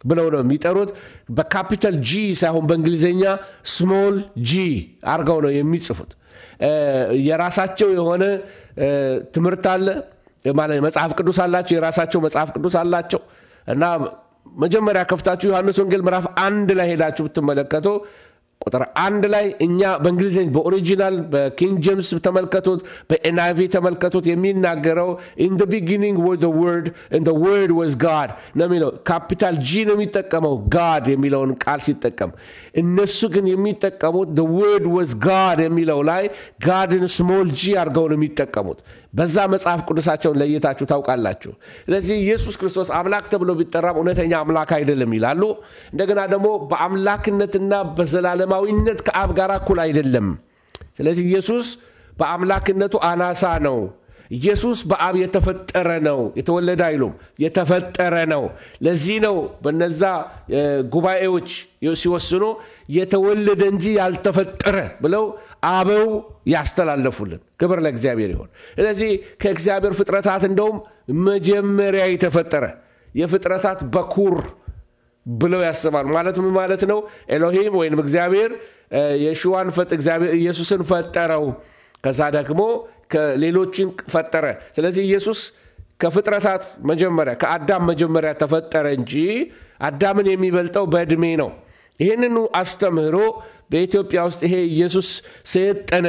ብለው ነው የሚጠሩት። በካፒታል ጂ ሳይሆን በእንግሊዝኛ ስሞል ጂ አርገው ነው የሚጽፉት። የራሳቸው የሆነ ትምህርት አለ ማለት መጽሐፍ ቅዱስ አላቸው። የራሳቸው መጽሐፍ ቅዱስ አላቸው እና መጀመሪያ ከፍታችሁ ዮሐንስ ወንጌል ምዕራፍ አንድ ላይ ሄዳችሁ ብትመለከቱ ቁጥር አንድ ላይ እኛ በእንግሊዝኛ በኦሪጂናል በኪንግ ጀምስ ተመልከቱት፣ በኤንአይቪ ተመልከቱት። የሚናገረው ኢን ደ ቢጊኒንግ ወር ደ ወርድ ወርድ ወዝ ጋድ ነው የሚለው። ካፒታል ጂ ነው የሚጠቀመው ጋድ የሚለውን ቃል ሲጠቀም፣ እነሱ ግን የሚጠቀሙት ደ ወርድ ወዝ ጋድ የሚለው ላይ ጋድን ስሞል ጂ አድርገው ነው የሚጠቀሙት። በዛ መጽሐፍ ቅዱሳቸውን ለይታችሁ ታውቃላችሁ። ስለዚህ ኢየሱስ ክርስቶስ አምላክ ተብሎ ቢጠራም እውነተኛ አምላክ አይደለም ይላሉ። እንደገና ደግሞ በአምላክነትና በዘላለማዊነት ከአብ ጋር እኩል አይደለም። ስለዚህ ኢየሱስ በአምላክነቱ አናሳ ነው። ኢየሱስ በአብ የተፈጠረ ነው፣ የተወለደ አይሉም፣ የተፈጠረ ነው። ለዚህ ነው በነዛ ጉባኤዎች ሲወስኑ የተወለደ እንጂ ያልተፈጠረ ብለው አበው ያስተላለፉልን። ክብር ለእግዚአብሔር ይሆን። ስለዚህ ከእግዚአብሔር ፍጥረታት እንደውም መጀመሪያ የተፈጠረ የፍጥረታት በኩር ብለው ያስባሉ። ማለት ምን ማለት ነው? ኤሎሂም ወይም እግዚአብሔር የሽዋን ኢየሱስን ፈጠረው፣ ከዛ ደግሞ ሌሎችን ፈጠረ። ስለዚህ ኢየሱስ ከፍጥረታት መጀመሪያ ከአዳም መጀመሪያ ተፈጠረ እንጂ አዳምን የሚበልጠው በእድሜ ነው። ይህንኑ አስተምህሮ በኢትዮጵያ ውስጥ ይሄ ኢየሱስ ሰየጠነ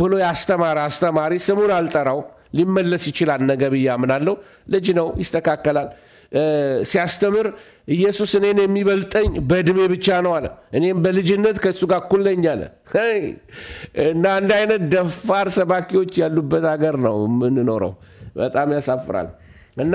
ብሎ ያስተማረ አስተማሪ ስሙን አልጠራው ሊመለስ ይችላል ነገ ብዬ አምናለሁ። ልጅ ነው፣ ይስተካከላል። ሲያስተምር ኢየሱስ እኔን የሚበልጠኝ በእድሜ ብቻ ነው አለ። እኔም በልጅነት ከእሱ ጋር እኩል ነኝ አለ። እና አንድ አይነት ደፋር ሰባኪዎች ያሉበት ሀገር ነው የምንኖረው። በጣም ያሳፍራል እና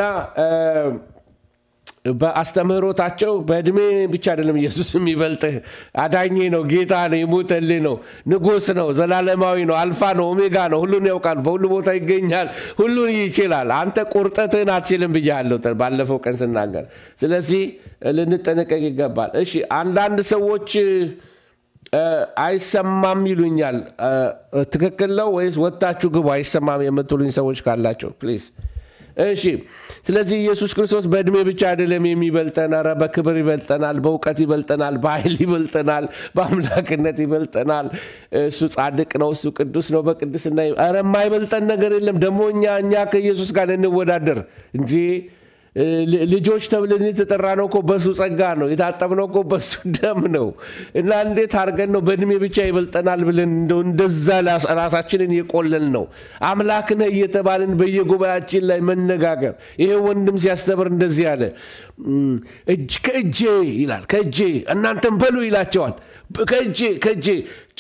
በአስተምህሮታቸው በእድሜ ብቻ አይደለም ኢየሱስ የሚበልጥህ አዳኜ ነው፣ ጌታ ነው፣ የሞተልህ ነው፣ ንጉስ ነው፣ ዘላለማዊ ነው፣ አልፋ ነው፣ ኦሜጋ ነው፣ ሁሉን ያውቃል፣ በሁሉ ቦታ ይገኛል፣ ሁሉን ይችላል። አንተ ቁርጠትህን አትችልም ብያለሁ ባለፈው ቀን ስናገር። ስለዚህ ልንጠነቀቅ ይገባል። እሺ አንዳንድ ሰዎች አይሰማም ይሉኛል። ትክክል ነው ወይስ ወታችሁ ግቡ አይሰማም የምትሉኝ ሰዎች ካላቸው ፕሊዝ እሺ ስለዚህ ኢየሱስ ክርስቶስ በእድሜ ብቻ አይደለም የሚበልጠን ረ በክብር ይበልጠናል በእውቀት ይበልጠናል በኃይል ይበልጠናል በአምላክነት ይበልጠናል እሱ ጻድቅ ነው እሱ ቅዱስ ነው በቅድስና ረ የማይበልጠን ነገር የለም ደግሞ እኛ እኛ ከኢየሱስ ጋር እንወዳደር እንጂ ልጆች ተብለን የተጠራነው እኮ በሱ ጸጋ ነው። የታጠብነው እኮ በሱ ደም ነው። እና እንዴት አድርገን ነው በእድሜ ብቻ ይበልጠናል ብለን እንደው እንደዛ ራሳችንን የቆለል ነው። አምላክ ነህ እየተባልን በየጉባኤያችን ላይ መነጋገር። ይሄ ወንድም ሲያስተምር እንደዚህ ያለ እጅ ከእጄ ይላል ከእጄ እናንተም በሉ ይላቸዋል። ከእጄ ከእጄ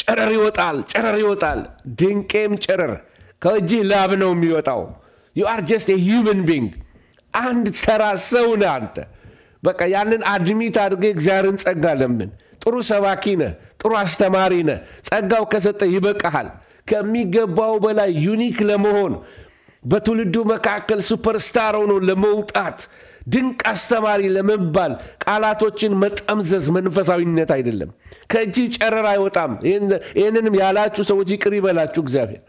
ጨረር ይወጣል፣ ጨረር ይወጣል። ድንቄም ጨረር ከእጅ ላብ ነው የሚወጣው። ዩ አር ጀስት ሂውመን ቢንግ አንድ ተራ ሰው ነህ አንተ። በቃ ያንን አድሚት አድርገ እግዚአብሔርን ጸጋ ለምን። ጥሩ ሰባኪ ነህ፣ ጥሩ አስተማሪ ነህ። ጸጋው ከሰጠ ይበቃሃል። ከሚገባው በላይ ዩኒክ ለመሆን በትውልዱ መካከል ሱፐርስታር ሆኖ ለመውጣት ድንቅ አስተማሪ ለመባል ቃላቶችን መጠምዘዝ መንፈሳዊነት አይደለም። ከእጅ ጨረር አይወጣም። ይህንንም ያላችሁ ሰዎች ይቅር ይበላችሁ እግዚአብሔር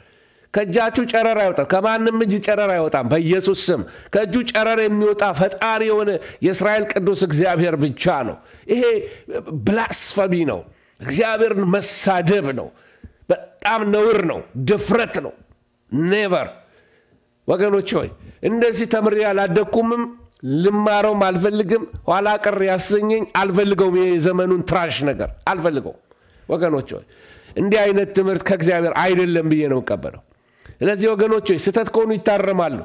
ከእጃችሁ ጨረር አይወጣም። ከማንም እጅ ጨረር አይወጣም። በኢየሱስ ስም ከእጁ ጨረር የሚወጣ ፈጣሪ የሆነ የእስራኤል ቅዱስ እግዚአብሔር ብቻ ነው። ይሄ ብላስፈሚ ነው። እግዚአብሔርን መሳደብ ነው። በጣም ነውር ነው። ድፍረት ነው። ኔቨር ወገኖች ሆይ እንደዚህ ተምሬ አላደግኩምም። ልማረውም አልፈልግም። ኋላ ቀር ያሰኘኝ አልፈልገውም። የዘመኑን ትራሽ ነገር አልፈልገውም። ወገኖች ሆይ እንዲህ አይነት ትምህርት ከእግዚአብሔር አይደለም ብዬ ነው የምቀበለው። ስለዚህ ወገኖች ስህተት ከሆኑ ይታረማሉ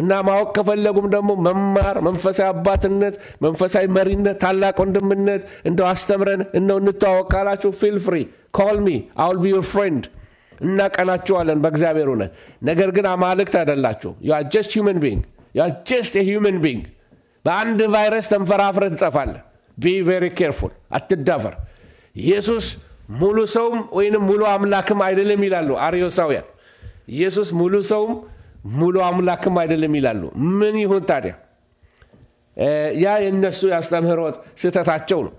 እና ማወቅ ከፈለጉም ደግሞ መማር፣ መንፈሳዊ አባትነት፣ መንፈሳዊ መሪነት፣ ታላቅ ወንድምነት እንደው አስተምረን እነው እንተዋወቅ ካላችሁ ፊል ፍሪ ኮል ሚ አውል ቢ ዩር ፍሬንድ እናቀናችኋለን በእግዚአብሔር እውነት። ነገር ግን አማልክት አይደላችሁ። ዩ አር ጀስት ሂውመን ቢንግ ዩ አር ጀስት ሂውመን ቢንግ። በአንድ ቫይረስ ተንፈራፍረ ትጠፋለ ቢ ቬሪ ኬርፉል፣ አትዳፈር። ኢየሱስ ሙሉ ሰውም ወይንም ሙሉ አምላክም አይደለም ይላሉ አርዮሳውያን። ኢየሱስ ሙሉ ሰውም ሙሉ አምላክም አይደለም ይላሉ። ምን ይሁን ታዲያ? ያ የእነሱ የአስተምህሮት ስህተታቸው ነው።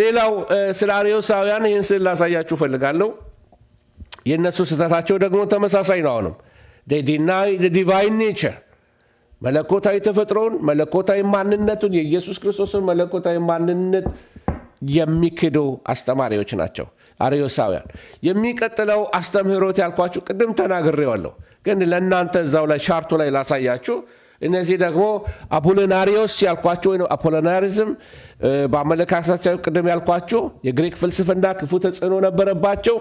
ሌላው ስለ አርዮሳውያን ይህን ስል ላሳያችሁ እፈልጋለሁ። የእነሱ ስህተታቸው ደግሞ ተመሳሳይ ነው። አሁንም ዲናይ ዲቫይን ኔቸር መለኮታዊ ተፈጥሮውን፣ መለኮታዊ ማንነቱን፣ የኢየሱስ ክርስቶስን መለኮታዊ ማንነት የሚክዱ አስተማሪዎች ናቸው። አርዮሳውያን የሚቀጥለው አስተምህሮት ያልኳችሁ ቅድም ተናግሬዋለሁ፣ ግን ለእናንተ እዛው ላይ ሻርቱ ላይ ላሳያችሁ። እነዚህ ደግሞ አፖሎናሪዮስ ያልኳቸው ወይም አፖሎናሪዝም በአመለካከታቸው ቅድም ያልኳቸው የግሪክ ፍልስፍና ክፉ ተጽዕኖ ነበረባቸው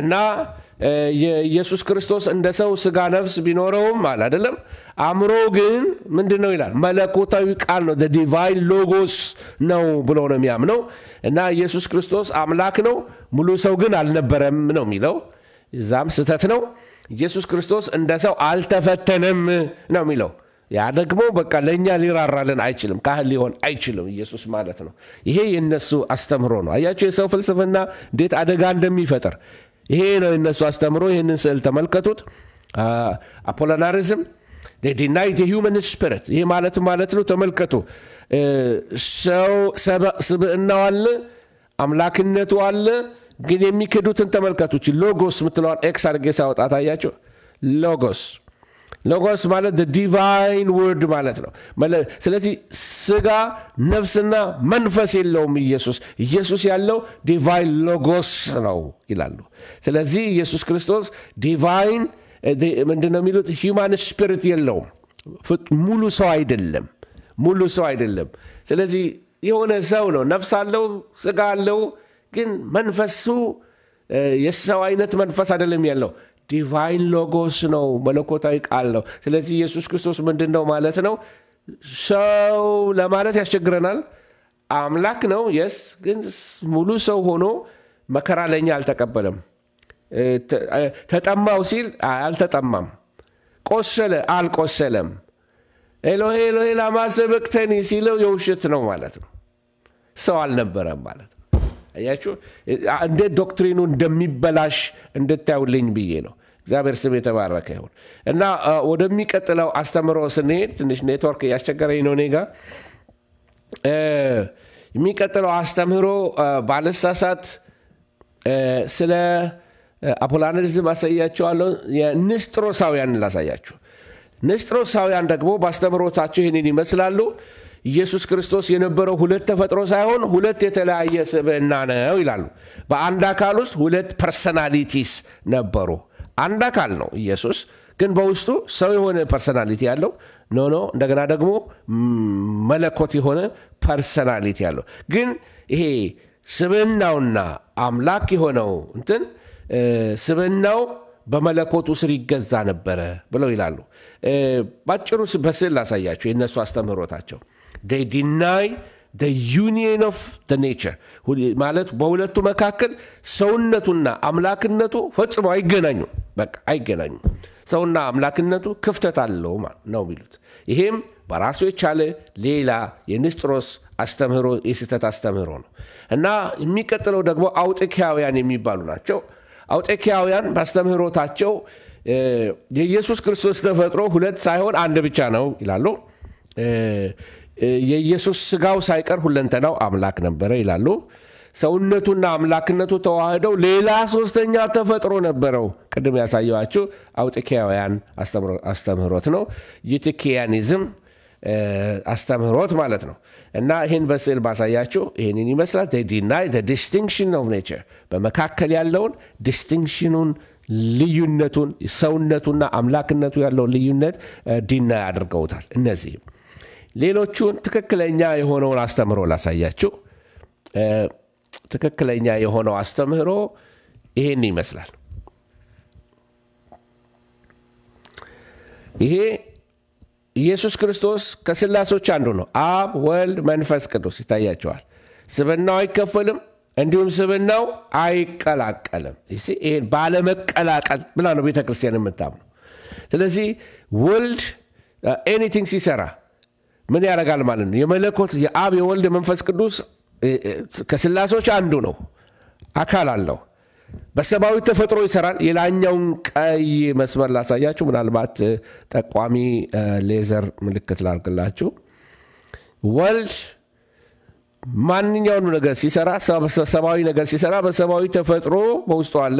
እና የኢየሱስ ክርስቶስ እንደ ሰው ስጋ ነፍስ ቢኖረውም አለ አይደለም አእምሮ ግን ምንድን ነው ይላል መለኮታዊ ቃል ነው ዲቫይን ሎጎስ ነው ብሎ ነው የሚያምነው እና ኢየሱስ ክርስቶስ አምላክ ነው ሙሉ ሰው ግን አልነበረም ነው የሚለው እዛም ስህተት ነው ኢየሱስ ክርስቶስ እንደ ሰው አልተፈተነም ነው የሚለው ያ ደግሞ በቃ ለእኛ ሊራራልን አይችልም ካህል ሊሆን አይችልም ኢየሱስ ማለት ነው ይሄ የነሱ አስተምህሮ ነው አያቸው የሰው ፍልስፍና እንዴት አደጋ እንደሚፈጥር ይሄ ነው የነሱ አስተምሮ። ይህንን ስዕል ተመልከቱት። አፖሎናሪዝም ዲናይት የሂውመን ስፒሪት ይህ ማለት ማለት ነው። ተመልከቱ፣ ሰው ስብዕናው አለ፣ አምላክነቱ አለ። ግን የሚክዱትን ተመልከቱች። ሎጎስ ምትለዋል ኤክስ አድርጌ ሳወጣ ታያቸው ሎጎስ ሎጎስ ማለት ዲቫይን ወርድ ማለት ነው። ስለዚህ ስጋ ነፍስና መንፈስ የለውም ኢየሱስ። ኢየሱስ ያለው ዲቫይን ሎጎስ ነው ይላሉ። ስለዚህ ኢየሱስ ክርስቶስ ዲቫይን ምንድነው የሚሉት ሂውማን ስፒሪት የለውም። ሙሉ ሰው አይደለም። ሙሉ ሰው አይደለም። ስለዚህ የሆነ ሰው ነው። ነፍስ አለው፣ ስጋ አለው፣ ግን መንፈሱ የሰው አይነት መንፈስ አይደለም ያለው ዲቫይን ሎጎስ ነው መለኮታዊ ቃል ነው ስለዚህ ኢየሱስ ክርስቶስ ምንድን ነው ማለት ነው ሰው ለማለት ያስቸግረናል አምላክ ነው የስ ግን ሙሉ ሰው ሆኖ መከራ ለኛ አልተቀበለም ተጠማው ሲል አልተጠማም ቆሰለ አልቆሰለም ኤሎሄ ኤሎሄ ላማ ሲለው የውሽት ነው ማለት ነው ሰው አልነበረም ማለት አያችሁ እንዴት ዶክትሪኑ እንደሚበላሽ እንድታዩልኝ ብዬ ነው። እግዚአብሔር ስም የተባረከ ይሁን እና ወደሚቀጥለው አስተምሮ ስንሄድ ትንሽ ኔትወርክ እያስቸገረኝ ነው ኔጋ የሚቀጥለው አስተምህሮ ባለሳሳት ስለ አፖላኒዝም አሳያቸዋለሁ። የንስጥሮሳውያን ላሳያችሁ። ንስጥሮሳውያን ደግሞ በአስተምህሮታቸው ይህንን ይመስላሉ። ኢየሱስ ክርስቶስ የነበረው ሁለት ተፈጥሮ ሳይሆን ሁለት የተለያየ ስብዕና ነው ይላሉ። በአንድ አካል ውስጥ ሁለት ፐርሰናሊቲስ ነበሩ። አንድ አካል ነው ኢየሱስ፣ ግን በውስጡ ሰው የሆነ ፐርሰናሊቲ ያለው ኖ ኖ እንደገና ደግሞ መለኮት የሆነ ፐርሰናሊቲ ያለው ግን ይሄ ስብናውና አምላክ የሆነው እንትን ስብናው በመለኮቱ ስር ይገዛ ነበረ ብለው ይላሉ። ባጭሩ በስዕል ላሳያቸው የእነሱ አስተምህሮታቸው they deny the union of the nature ማለት በሁለቱ መካከል ሰውነቱና አምላክነቱ ፈጽሞ አይገናኙ በቃ አይገናኙ ሰውና አምላክነቱ ክፍተት አለው ነው የሚሉት ይሄም በራሱ የቻለ ሌላ የንስጥሮስ አስተምህሮ የስህተት አስተምህሮ ነው እና የሚቀጥለው ደግሞ አውጤኪያውያን የሚባሉ ናቸው አውጤኪያውያን በአስተምህሮታቸው የኢየሱስ ክርስቶስ ተፈጥሮ ሁለት ሳይሆን አንድ ብቻ ነው ይላሉ የኢየሱስ ስጋው ሳይቀር ሁለንተናው አምላክ ነበረ ይላሉ። ሰውነቱና አምላክነቱ ተዋህደው ሌላ ሶስተኛ ተፈጥሮ ነበረው። ቅድም ያሳየኋችሁ አውጥኪያውያን አስተምህሮት ነው፣ ዩቲኪያኒዝም አስተምህሮት ማለት ነው። እና ይህን በስዕል ባሳያችሁ ይህንን ይመስላል። ዲናይ ዲስቲንክሽን ኦፍ ኔቸር በመካከል ያለውን ዲስቲንክሽኑን ልዩነቱን ሰውነቱና አምላክነቱ ያለውን ልዩነት ዲናይ አድርገውታል እነዚህም ሌሎቹን ትክክለኛ የሆነውን አስተምህሮ ላሳያችሁ። ትክክለኛ የሆነው አስተምህሮ ይሄን ይመስላል። ይሄ ኢየሱስ ክርስቶስ ከስላሶች አንዱ ነው። አብ፣ ወልድ፣ መንፈስ ቅዱስ ይታያቸዋል። ስብናው አይከፈልም፣ እንዲሁም ስብናው አይቀላቀልም። ይህን ባለመቀላቀል ብላ ነው ቤተክርስቲያን የምታምነው። ስለዚህ ወልድ ኤኒቲንግ ሲሰራ ምን ያደርጋል ማለት ነው? የመለኮት የአብ የወልድ መንፈስ ቅዱስ ከስላሴዎች አንዱ ነው። አካል አለው። በሰብአዊ ተፈጥሮ ይሰራል። የላኛውን ቀይ መስመር ላሳያችሁ። ምናልባት ጠቋሚ ሌዘር ምልክት ላርግላችሁ። ወልድ ማንኛውን ነገር ሲሰራ፣ ሰብአዊ ነገር ሲሰራ በሰብአዊ ተፈጥሮ በውስጡ አለ።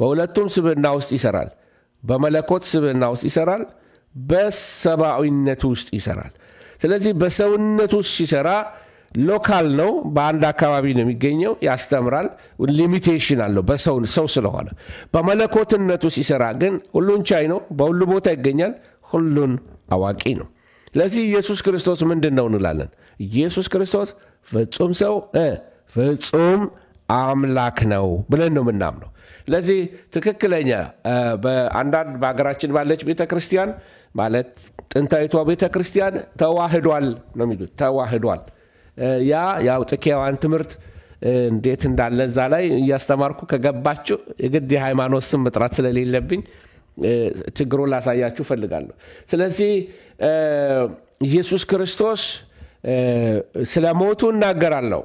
በሁለቱም ስብዕና ውስጥ ይሰራል። በመለኮት ስብዕና ውስጥ ይሰራል። በሰብአዊነቱ ውስጥ ይሰራል። ስለዚህ በሰውነት ውስጥ ሲሰራ ሎካል ነው፣ በአንድ አካባቢ ነው የሚገኘው፣ ያስተምራል፣ ሊሚቴሽን አለው በሰው ሰው ስለሆነ። በመለኮትነቱ ሲሰራ ግን ሁሉን ቻይ ነው፣ በሁሉ ቦታ ይገኛል፣ ሁሉን አዋቂ ነው። ስለዚህ ኢየሱስ ክርስቶስ ምንድን ነው እንላለን? ኢየሱስ ክርስቶስ ፍጹም ሰው ፍጹም አምላክ ነው ብለን ነው የምናምነው። ስለዚህ ትክክለኛ በአንዳንድ በሀገራችን ባለች ቤተ ክርስቲያን ማለት ጥንታዊቷ ቤተ ክርስቲያን ተዋህዷል ነው የሚሉት። ተዋህዷል ያ ያው ጥኬዋን ትምህርት እንዴት እንዳለ እዛ ላይ እያስተማርኩ ከገባችሁ የግድ የሃይማኖት ስም መጥራት ስለሌለብኝ ችግሩን ላሳያችሁ እፈልጋለሁ። ስለዚህ ኢየሱስ ክርስቶስ ስለ ሞቱ እናገራለሁ።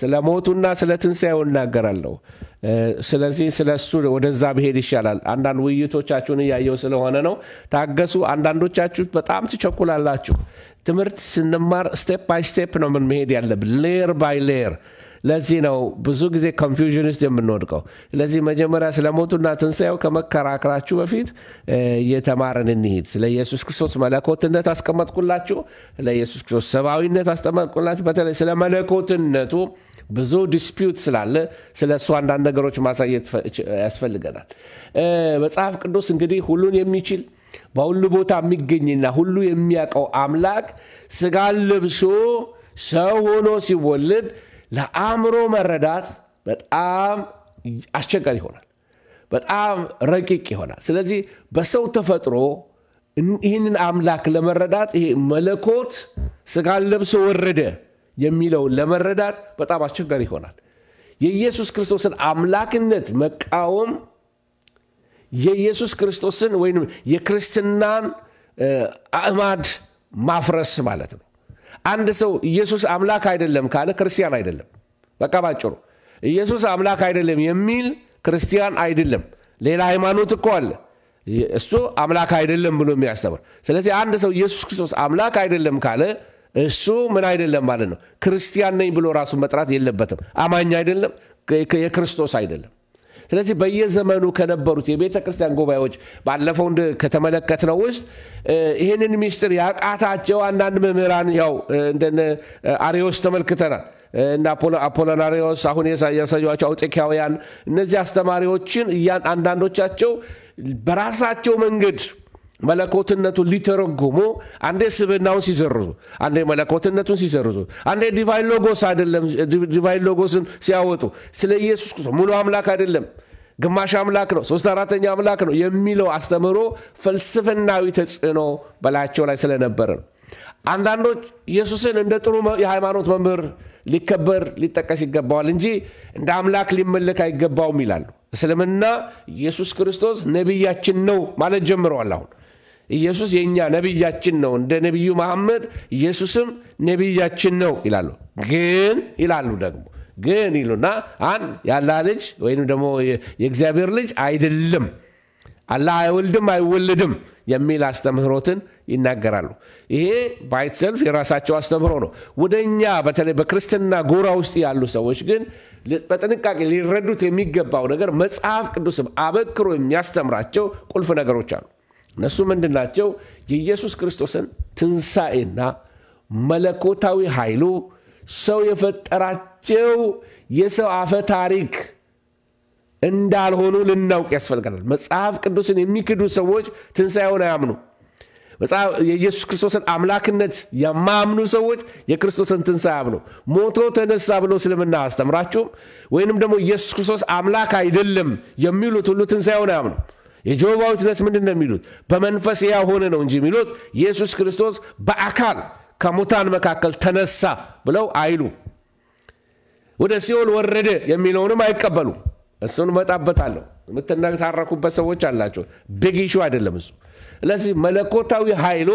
ስለ ሞቱና ስለ ትንሣኤው እናገራለሁ። ስለዚህ ስለ እሱ ወደዛ ብሄድ ይሻላል። አንዳንድ ውይይቶቻችሁን እያየው ስለሆነ ነው። ታገሱ። አንዳንዶቻችሁ በጣም ትቸኩላላችሁ። ትምህርት ስንማር ስቴፕ ባይ ስቴፕ ነው ምን መሄድ ያለብን ሌየር ባይ ሌየር ለዚህ ነው ብዙ ጊዜ ኮንፊውዥን ውስጥ የምንወድቀው። ስለዚህ መጀመሪያ ስለ ሞቱና ትንሣኤው ከመከራከራችሁ በፊት እየተማርን እንሂድ። ስለ ኢየሱስ ክርስቶስ መለኮትነት አስቀመጥኩላችሁ፣ ስለ ኢየሱስ ክርስቶስ ሰብአዊነት አስቀመጥኩላችሁ። በተለይ ስለ መለኮትነቱ ብዙ ዲስፒዩት ስላለ ስለ እሱ አንዳንድ ነገሮች ማሳየት ያስፈልገናል። መጽሐፍ ቅዱስ እንግዲህ ሁሉን የሚችል በሁሉ ቦታ የሚገኝና ሁሉ የሚያውቀው አምላክ ስጋን ለብሶ ሰው ሆኖ ሲወልድ ለአእምሮ መረዳት በጣም አስቸጋሪ ይሆናል፣ በጣም ረቂቅ ይሆናል። ስለዚህ በሰው ተፈጥሮ ይህንን አምላክ ለመረዳት ይሄ መለኮት ስጋን ለብሶ ወረደ የሚለውን ለመረዳት በጣም አስቸጋሪ ይሆናል። የኢየሱስ ክርስቶስን አምላክነት መቃወም የኢየሱስ ክርስቶስን ወይም የክርስትናን አእማድ ማፍረስ ማለት ነው። አንድ ሰው ኢየሱስ አምላክ አይደለም ካለ ክርስቲያን አይደለም። በቃ ባጭሩ ኢየሱስ አምላክ አይደለም የሚል ክርስቲያን አይደለም። ሌላ ሃይማኖት እኮ አለ እሱ አምላክ አይደለም ብሎ የሚያስተምር። ስለዚህ አንድ ሰው ኢየሱስ ክርስቶስ አምላክ አይደለም ካለ እሱ ምን አይደለም ማለት ነው? ክርስቲያን ነኝ ብሎ ራሱን መጥራት የለበትም። አማኝ አይደለም፣ የክርስቶስ አይደለም። ስለዚህ በየዘመኑ ከነበሩት የቤተ ክርስቲያን ጉባኤዎች ባለፈው ከተመለከትነው ውስጥ ይህንን ሚስጥር ያቃታቸው አንዳንድ መምህራን ያው እንደ አሪዎስ ተመልክተናል እና አፖሎናሪዎስ አሁን ያሳዩቸው አውጤካውያን እነዚህ አስተማሪዎችን አንዳንዶቻቸው በራሳቸው መንገድ መለኮትነቱን ሊተረጉሙ አንዴ ስብናውን ሲዘርዙ አንዴ መለኮትነቱን ሲዘርዙ አንዴ ዲቫይን ሎጎስ አይደለም ዲቫይን ሎጎስን ሲያወጡ ስለ ኢየሱስ ክርስቶስ ሙሉ አምላክ አይደለም ግማሽ አምላክ ነው፣ ሶስት አራተኛ አምላክ ነው የሚለው አስተምህሮ ፍልስፍናዊ ተጽዕኖ በላያቸው ላይ ስለነበረ ነው። አንዳንዶች ኢየሱስን እንደ ጥሩ የሃይማኖት መምህር ሊከበር ሊጠቀስ ይገባዋል እንጂ እንደ አምላክ ሊመለክ አይገባውም ይላሉ። እስልምና ኢየሱስ ክርስቶስ ነቢያችን ነው ማለት ጀምረዋል አሁን ኢየሱስ የእኛ ነቢያችን ነው እንደ ነቢዩ መሐመድ ኢየሱስም ነቢያችን ነው ይላሉ ግን ይላሉ ደግሞ ግን ይሉና አንድ ያላ ልጅ ወይም ደግሞ የእግዚአብሔር ልጅ አይደለም አላህ አይወልድም አይወልድም የሚል አስተምህሮትን ይናገራሉ ይሄ ባይትሰልፍ ሰልፍ የራሳቸው አስተምህሮ ነው ወደ እኛ በተለይ በክርስትና ጎራ ውስጥ ያሉ ሰዎች ግን በጥንቃቄ ሊረዱት የሚገባው ነገር መጽሐፍ ቅዱስም አበክሮ የሚያስተምራቸው ቁልፍ ነገሮች አሉ እነሱ ምንድን ናቸው? የኢየሱስ ክርስቶስን ትንሣኤና መለኮታዊ ኃይሉ ሰው የፈጠራቸው የሰው አፈ ታሪክ እንዳልሆኑ ልናውቅ ያስፈልገናል። መጽሐፍ ቅዱስን የሚክዱ ሰዎች ትንሣኤውን አያምኑ። የኢየሱስ ክርስቶስን አምላክነት የማያምኑ ሰዎች የክርስቶስን ትንሣኤ ያምኑ ሞቶ ተነሳ ብሎ እስልምና አስተምራችሁም ወይንም ደግሞ ኢየሱስ ክርስቶስ አምላክ አይደለም የሚሉት ሁሉ ትንሣኤውን አያምኑ። የጆባዎች ነስ ምንድን ነው የሚሉት? በመንፈስ ሕያው ሆነ ነው እንጂ የሚሉት ኢየሱስ ክርስቶስ በአካል ከሙታን መካከል ተነሳ ብለው አይሉ። ወደ ሲኦል ወረደ የሚለውንም አይቀበሉም። እሱን እመጣበታለሁ። የምትነታረኩበት ሰዎች አላቸው። ቢግ ኢሹ አይደለም እሱ። ስለዚህ መለኮታዊ ኃይሉ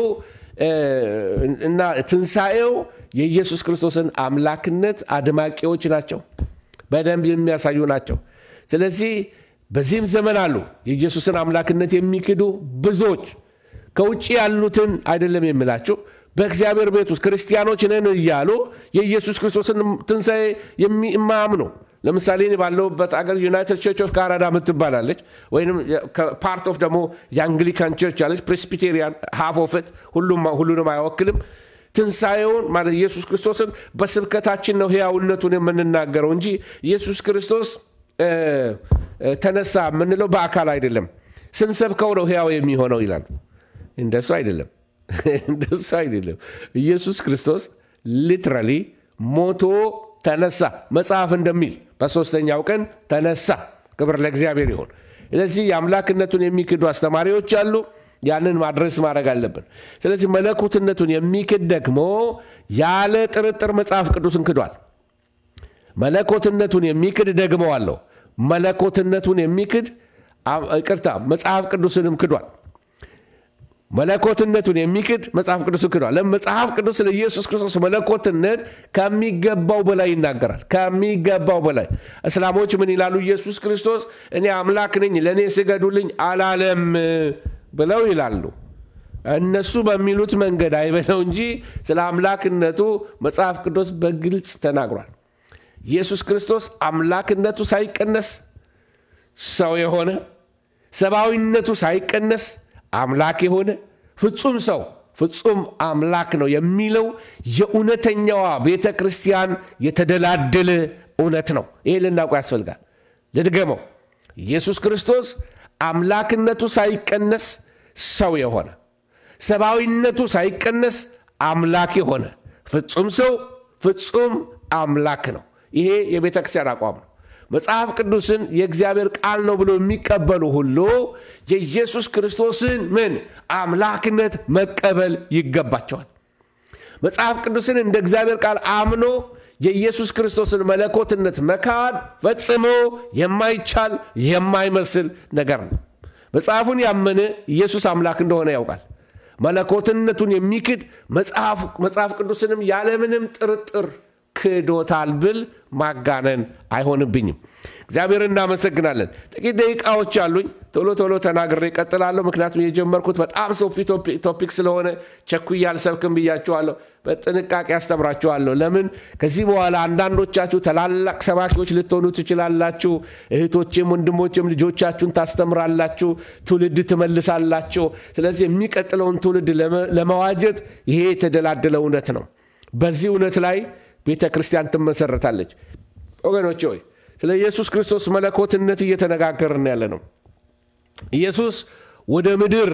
እና ትንሣኤው የኢየሱስ ክርስቶስን አምላክነት አድማቂዎች ናቸው፣ በደንብ የሚያሳዩ ናቸው። ስለዚህ በዚህም ዘመን አሉ የኢየሱስን አምላክነት የሚክዱ ብዙዎች። ከውጭ ያሉትን አይደለም የምላችሁ በእግዚአብሔር ቤት ውስጥ ክርስቲያኖች ነን እያሉ የኢየሱስ ክርስቶስን ትንሣኤ የማያምኑ ለምሳሌ እኔ ባለሁበት አገር ዩናይትድ ቸርች ኦፍ ካናዳ ምትባላለች ወይም ፓርት ኦፍ ደግሞ የአንግሊካን ቸርች አለች ፕሬስቢቴሪያን ሃፍ ኦፍ ሁሉንም አይወክልም ትንሣኤውን ማለት ኢየሱስ ክርስቶስን በስብከታችን ነው ሕያውነቱን የምንናገረው እንጂ ኢየሱስ ክርስቶስ ተነሳ የምንለው በአካል አይደለም። ስንሰብከው ነው ሕያው የሚሆነው ይላል። እንደሱ አይደለም፣ እንደሱ አይደለም። ኢየሱስ ክርስቶስ ሊትራሊ ሞቶ ተነሳ። መጽሐፍ እንደሚል በሶስተኛው ቀን ተነሳ። ክብር ለእግዚአብሔር ይሆን። ስለዚህ የአምላክነቱን የሚክዱ አስተማሪዎች አሉ። ያንን ማድረስ ማድረግ አለብን። ስለዚህ መለኮትነቱን የሚክድ ደግሞ ያለ ጥርጥር መጽሐፍ ቅዱስን ክዷል። መለኮትነቱን የሚክድ ደግመዋለሁ፣ መለኮትነቱን የሚክድ ይቅርታ፣ መጽሐፍ ቅዱስንም ክዷል። መለኮትነቱን የሚክድ መጽሐፍ ቅዱስ ክዷል። መጽሐፍ ቅዱስ ለኢየሱስ ክርስቶስ መለኮትነት ከሚገባው በላይ ይናገራል። ከሚገባው በላይ እስላሞች ምን ይላሉ? ኢየሱስ ክርስቶስ እኔ አምላክ ነኝ ለእኔ ስገዱልኝ አላለም ብለው ይላሉ። እነሱ በሚሉት መንገድ አይበለው እንጂ ስለ አምላክነቱ መጽሐፍ ቅዱስ በግልጽ ተናግሯል። ኢየሱስ ክርስቶስ አምላክነቱ ሳይቀነስ ሰው የሆነ ሰብአዊነቱ ሳይቀነስ አምላክ የሆነ ፍጹም ሰው ፍጹም አምላክ ነው የሚለው የእውነተኛዋ ቤተ ክርስቲያን የተደላደለ እውነት ነው። ይህ ልናውቅ ያስፈልጋል። ልድገመው። ኢየሱስ ክርስቶስ አምላክነቱ ሳይቀነስ ሰው የሆነ ሰብአዊነቱ ሳይቀነስ አምላክ የሆነ ፍጹም ሰው ፍጹም አምላክ ነው። ይሄ የቤተ ክርስቲያን አቋም ነው። መጽሐፍ ቅዱስን የእግዚአብሔር ቃል ነው ብሎ የሚቀበሉ ሁሉ የኢየሱስ ክርስቶስን ምን አምላክነት መቀበል ይገባቸዋል። መጽሐፍ ቅዱስን እንደ እግዚአብሔር ቃል አምኖ የኢየሱስ ክርስቶስን መለኮትነት መካድ ፈጽሞ የማይቻል የማይመስል ነገር ነው። መጽሐፉን ያመነ ኢየሱስ አምላክ እንደሆነ ያውቃል። መለኮትነቱን የሚክድ መጽሐፍ ቅዱስንም ያለምንም ጥርጥር ክዶታል ብል ማጋነን አይሆንብኝም። እግዚአብሔር እናመሰግናለን። ጥቂት ደቂቃዎች አሉኝ። ቶሎ ቶሎ ተናግሬ እቀጥላለሁ። ምክንያቱም የጀመርኩት በጣም ሰፊ ቶፒክ ስለሆነ ቸኩዬ አልሰብክም ብያችኋለሁ። በጥንቃቄ አስተምራችኋለሁ። ለምን ከዚህ በኋላ አንዳንዶቻችሁ ታላላቅ ሰባኪዎች ልትሆኑ ትችላላችሁ። እህቶችም ወንድሞችም ልጆቻችሁን ታስተምራላችሁ፣ ትውልድ ትመልሳላችሁ። ስለዚህ የሚቀጥለውን ትውልድ ለመዋጀት ይሄ የተደላደለ እውነት ነው። በዚህ እውነት ላይ ቤተ ክርስቲያን ትመሰረታለች። ወገኖች ሆይ ስለ ኢየሱስ ክርስቶስ መለኮትነት እየተነጋገርን ያለ ነው። ኢየሱስ ወደ ምድር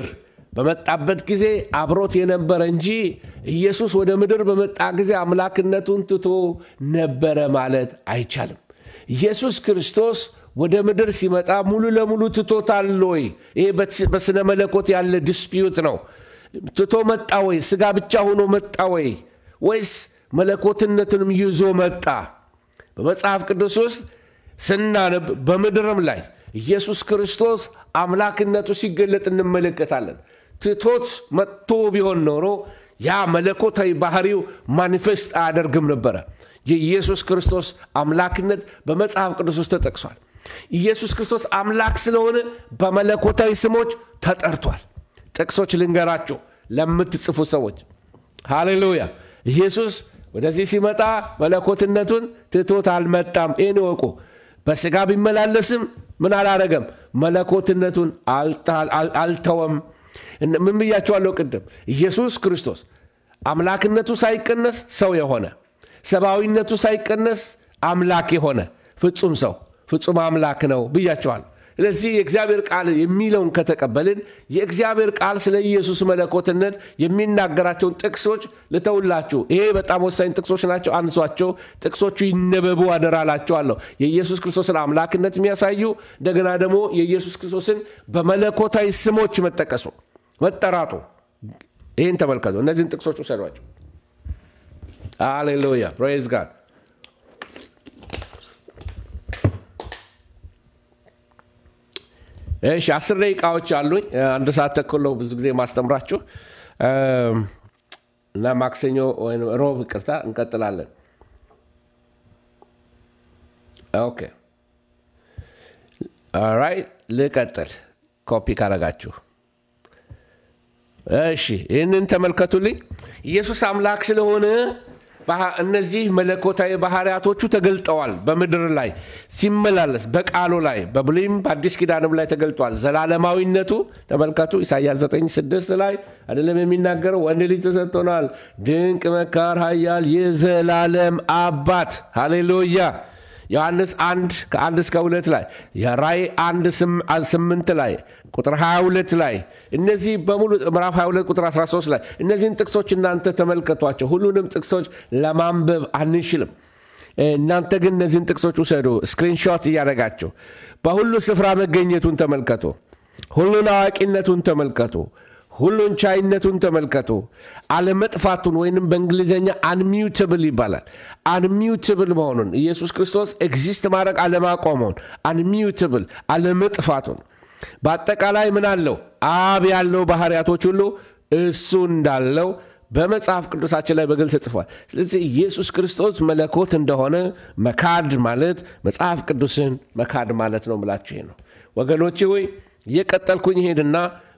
በመጣበት ጊዜ አብሮት የነበረ እንጂ ኢየሱስ ወደ ምድር በመጣ ጊዜ አምላክነቱን ትቶ ነበረ ማለት አይቻልም። ኢየሱስ ክርስቶስ ወደ ምድር ሲመጣ ሙሉ ለሙሉ ትቶታል ወይ? ይሄ በስነ መለኮት ያለ ዲስፒዩት ነው። ትቶ መጣ ወይ? ስጋ ብቻ ሆኖ መጣ ወይ? ወይስ መለኮትነትንም ይዞ መጣ። በመጽሐፍ ቅዱስ ውስጥ ስናነብ በምድርም ላይ ኢየሱስ ክርስቶስ አምላክነቱ ሲገለጥ እንመለከታለን። ትቶት መጥቶ ቢሆን ኖሮ ያ መለኮታዊ ባህሪው ማኒፌስት አያደርግም ነበረ። የኢየሱስ ክርስቶስ አምላክነት በመጽሐፍ ቅዱስ ውስጥ ተጠቅሷል። ኢየሱስ ክርስቶስ አምላክ ስለሆነ በመለኮታዊ ስሞች ተጠርቷል። ጥቅሶች ልንገራችሁ ለምትጽፉ ሰዎች ሃሌሉያ ኢየሱስ ወደዚህ ሲመጣ መለኮትነቱን ትቶት አልመጣም። ይህን ወቁ። በስጋ ቢመላለስም ምን አላረገም? መለኮትነቱን አልተወም። ምን ብያቸዋለሁ ቅድም? ኢየሱስ ክርስቶስ አምላክነቱ ሳይቀነስ ሰው የሆነ ሰብአዊነቱ ሳይቀነስ አምላክ የሆነ ፍጹም ሰው ፍጹም አምላክ ነው ብያቸዋል። ስለዚህ የእግዚአብሔር ቃል የሚለውን ከተቀበልን የእግዚአብሔር ቃል ስለ ኢየሱስ መለኮትነት የሚናገራቸውን ጥቅሶች ልተውላችሁ። ይሄ በጣም ወሳኝ ጥቅሶች ናቸው። አንሷቸው። ጥቅሶቹ ይነበቡ አደራላቸዋለሁ። የኢየሱስ ክርስቶስን አምላክነት የሚያሳዩ እንደገና ደግሞ የኢየሱስ ክርስቶስን በመለኮታዊ ስሞች መጠቀሱ መጠራቱ፣ ይህን ተመልከቱ። እነዚህን ጥቅሶች ውሰዷቸው። አሌሉያ ፕሬዝ ጋድ እሺ አስር ደቂቃዎች አሉኝ። አንድ ሰዓት ተኩል ብዙ ጊዜ ማስተምራችሁ እና ማክሰኞ ወይም ሮብ ቅርታ እንቀጥላለን። ኦኬ ልቀጥል ኮፒ ካረጋችሁ። እሺ ይህንን ተመልከቱልኝ። ኢየሱስ አምላክ ስለሆነ እነዚህ መለኮታዊ ባህርያቶቹ ተገልጠዋል። በምድር ላይ ሲመላለስ በቃሉ ላይ በብሉይም በአዲስ ኪዳንም ላይ ተገልጧል። ዘላለማዊነቱ ተመልከቱ፣ ኢሳያስ 9፥6 ላይ አይደለም የሚናገረው ወንድ ልጅ ተሰጥቶናል፣ ድንቅ መካር፣ ኃያል፣ የዘላለም አባት ሃሌሉያ። ዮሐንስ 1 ከ1 እስከ 2 ላይ የራይ 1 8 ላይ ቁጥር 22 ላይ እነዚህ በሙሉ ምዕራፍ 22 ቁጥር 13 ላይ እነዚህን ጥቅሶች እናንተ ተመልከቷቸው። ሁሉንም ጥቅሶች ለማንበብ አንችልም። እናንተ ግን እነዚህን ጥቅሶች ውሰዱ፣ ስክሪንሾት እያደረጋቸው በሁሉ ስፍራ መገኘቱን ተመልከቱ። ሁሉን አዋቂነቱን ተመልከቱ። ሁሉን ቻይነቱን ተመልከቱ። አለመጥፋቱን ወይንም በእንግሊዝኛ አንሚውትብል ይባላል። አንሚውትብል መሆኑን ኢየሱስ ክርስቶስ ኤግዚስት ማድረግ አለማቆመውን፣ አንሚውትብል አለመጥፋቱን በአጠቃላይ ምን አለው? አብ ያለው ባህርያቶች ሁሉ እሱ እንዳለው በመጽሐፍ ቅዱሳችን ላይ በግልጽ ተጽፏል። ስለዚህ ኢየሱስ ክርስቶስ መለኮት እንደሆነ መካድ ማለት መጽሐፍ ቅዱስን መካድ ማለት ነው። ምላችሁ ነው ወገኖች ሆይ እየቀጠልኩኝ ሄድና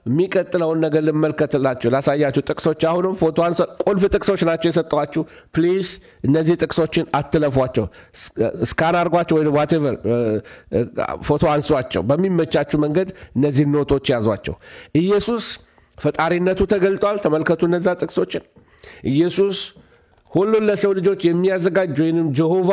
የሚቀጥለውን ነገር ልመልከትላችሁ ላሳያችሁ። ጥቅሶች አሁንም ፎቶ ቁልፍ ጥቅሶች ናቸው የሰጠኋችሁ። ፕሊዝ እነዚህ ጥቅሶችን አትለፏቸው፣ ስካን አድርጓቸው ወይ ዋቴቨር ፎቶ አንሷቸው። በሚመቻችሁ መንገድ እነዚህ ኖቶች ያዟቸው። ኢየሱስ ፈጣሪነቱ ተገልጧል። ተመልከቱ እነዛ ጥቅሶችን ኢየሱስ ሁሉን ለሰው ልጆች የሚያዘጋጅ ወይም ጀሆቫ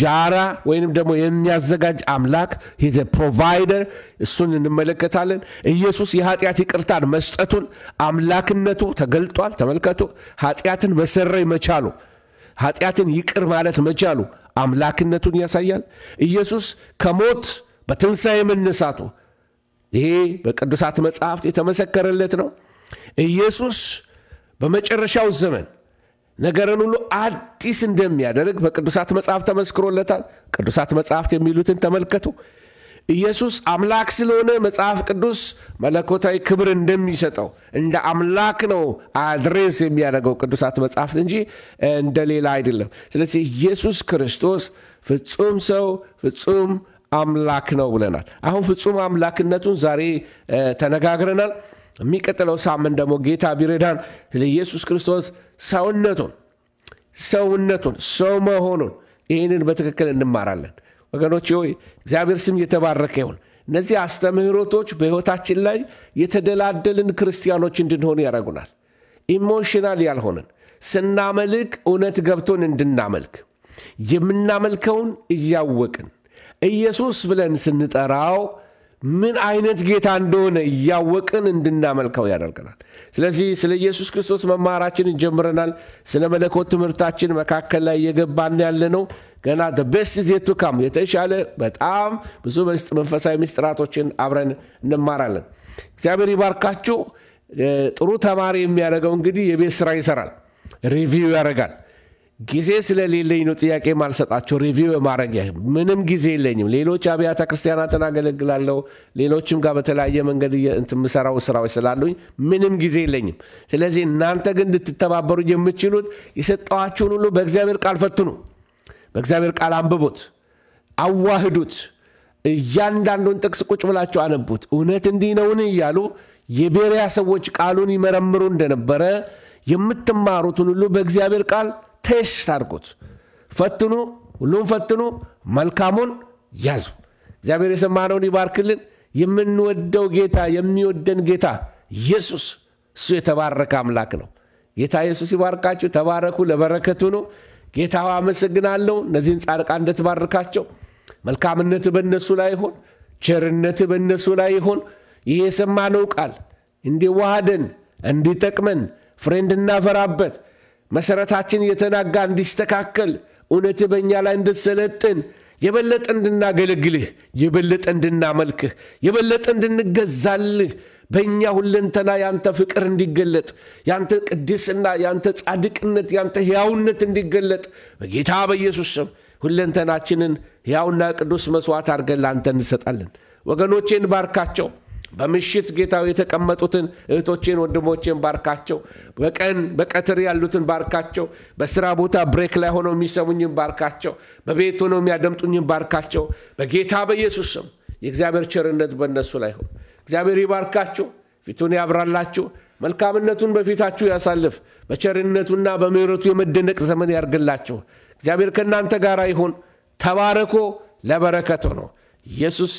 ጃራ ወይም ደግሞ የሚያዘጋጅ አምላክ ሂዘ ፕሮቫይደር እሱን እንመለከታለን። ኢየሱስ የኃጢአት ይቅርታን መስጠቱን አምላክነቱ ተገልጧል። ተመልከቱ፣ ኃጢአትን መሰረይ መቻሉ፣ ኃጢአትን ይቅር ማለት መቻሉ አምላክነቱን ያሳያል። ኢየሱስ ከሞት በትንሣኤ መነሳቱ ይሄ በቅዱሳት መጽሐፍት የተመሰከረለት ነው። ኢየሱስ በመጨረሻው ዘመን ነገርን ሁሉ አዲስ እንደሚያደርግ በቅዱሳት መጽሐፍ ተመስክሮለታል። ቅዱሳት መጽሐፍት የሚሉትን ተመልከቱ። ኢየሱስ አምላክ ስለሆነ መጽሐፍ ቅዱስ መለኮታዊ ክብር እንደሚሰጠው እንደ አምላክ ነው አድሬስ የሚያደርገው ቅዱሳት መጽሐፍት እንጂ እንደ ሌላ አይደለም። ስለዚህ ኢየሱስ ክርስቶስ ፍጹም ሰው ፍጹም አምላክ ነው ብለናል። አሁን ፍጹም አምላክነቱን ዛሬ ተነጋግረናል። የሚቀጥለው ሳምንት ደግሞ ጌታ ቢረዳን ስለ ኢየሱስ ክርስቶስ ሰውነቱን ሰውነቱን ሰው መሆኑን ይህንን በትክክል እንማራለን። ወገኖች ሆይ እግዚአብሔር ስም እየተባረከ ይሁን። እነዚህ አስተምህሮቶች በሕይወታችን ላይ የተደላደልን ክርስቲያኖች እንድንሆን ያደረጉናል። ኢሞሽናል ያልሆንን ስናመልክ እውነት ገብቶን እንድናመልክ የምናመልከውን እያወቅን ኢየሱስ ብለን ስንጠራው ምን አይነት ጌታ እንደሆነ እያወቅን እንድናመልከው ያደርገናል። ስለዚህ ስለ ኢየሱስ ክርስቶስ መማራችንን ጀምረናል። ስለ መለኮት ትምህርታችን መካከል ላይ እየገባን ያለ ነው። ገና በስት ዜቱ ካም የተሻለ በጣም ብዙ መንፈሳዊ ምስጢራቶችን አብረን እንማራለን። እግዚአብሔር ይባርካችሁ። ጥሩ ተማሪ የሚያደርገው እንግዲህ የቤት ስራ ይሰራል፣ ሪቪው ያደርጋል ጊዜ ስለሌለኝ ነው ጥያቄ ማልሰጣቸው ሪቪው የማድረግ ምንም ጊዜ የለኝም። ሌሎች አብያተ ክርስቲያናትን አገለግላለሁ። ሌሎችም ጋር በተለያየ መንገድ የምሰራው ስራዎች ስላሉኝ ምንም ጊዜ የለኝም። ስለዚህ እናንተ ግን እንድትተባበሩ የምችሉት የሰጠኋችሁን ሁሉ በእግዚአብሔር ቃል ፈትኑ፣ በእግዚአብሔር ቃል አንብቡት፣ አዋህዱት። እያንዳንዱን ጥቅስ ቁጭ ብላችሁ አነቡት። እውነት እንዲህ ነውን እያሉ የቤሪያ ሰዎች ቃሉን ይመረምሩ እንደነበረ የምትማሩትን ሁሉ በእግዚአብሔር ቃል ቴስት አድርጉት። ፈትኑ፣ ሁሉም ፈትኑ፣ መልካሙን ያዙ። እግዚአብሔር የሰማነውን ይባርክልን። የምንወደው ጌታ የሚወደን ጌታ ኢየሱስ እሱ የተባረከ አምላክ ነው። ጌታ ኢየሱስ ይባርካችሁ። ተባረኩ፣ ለበረከቱ ነው። ጌታ አመሰግናለሁ። እነዚህን ጻድቃን እንደተባረካቸው መልካምነት በእነሱ ላይ ይሁን፣ ቸርነት በእነሱ ላይ ይሆን። ይህ የሰማነው ቃል እንዲዋሃደን እንዲጠቅመን ፍሬ እንድናፈራበት መሠረታችን የተናጋ እንዲስተካከል እውነት በእኛ ላይ እንድትሰለጥን የበለጠ እንድናገለግልህ የበለጠ እንድናመልክህ የበለጠ እንድንገዛልህ በእኛ ሁለንተና ያንተ ፍቅር እንዲገለጥ ያንተ ቅድስና ያንተ ጻድቅነት ያንተ ሕያውነት እንዲገለጥ በጌታ በኢየሱስ ስም ሁለንተናችንን ሕያውና ቅዱስ መሥዋዕት አድርገን ለአንተ እንሰጣለን። ወገኖቼን ባርካቸው። በምሽት ጌታው የተቀመጡትን እህቶቼን ወንድሞቼን ባርካቸው። በቀን በቀትር ያሉትን ባርካቸው። በስራ ቦታ ብሬክ ላይ ሆነው የሚሰሙኝን ባርካቸው። በቤት ሆነው የሚያደምጡኝን ባርካቸው። በጌታ በኢየሱስ ስም የእግዚአብሔር ቸርነት በእነሱ ላይ ሆን። እግዚአብሔር ይባርካችሁ፣ ፊቱን ያብራላችሁ፣ መልካምነቱን በፊታችሁ ያሳልፍ። በቸርነቱና በምሕረቱ የመደነቅ ዘመን ያርግላችሁ። እግዚአብሔር ከእናንተ ጋር ይሁን። ተባረኮ ለበረከቶ ነው። ኢየሱስ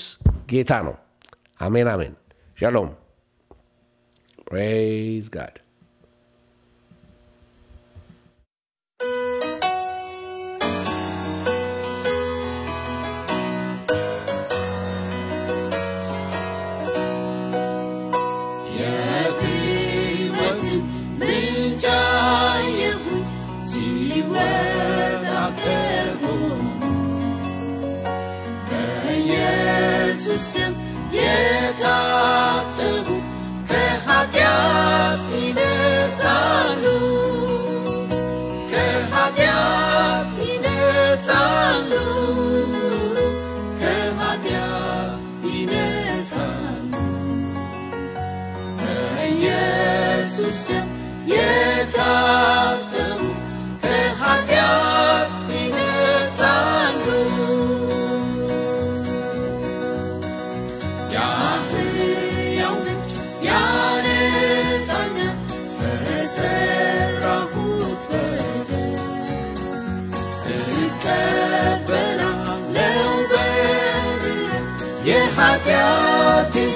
ጌታ ነው። Amen, amen. Shalom. Praise God.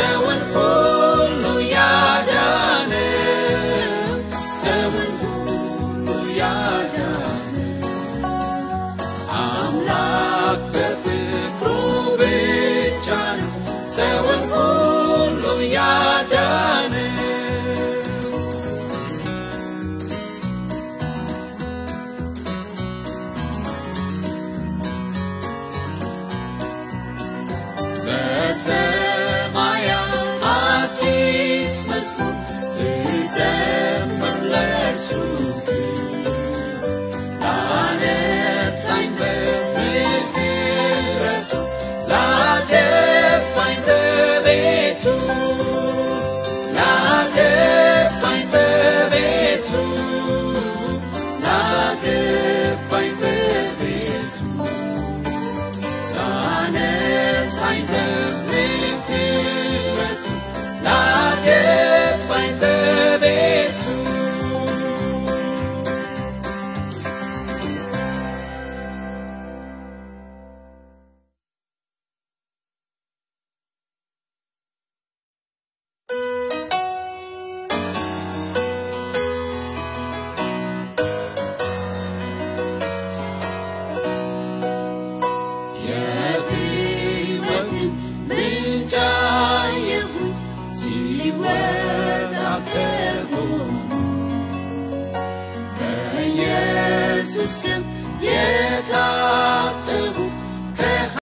say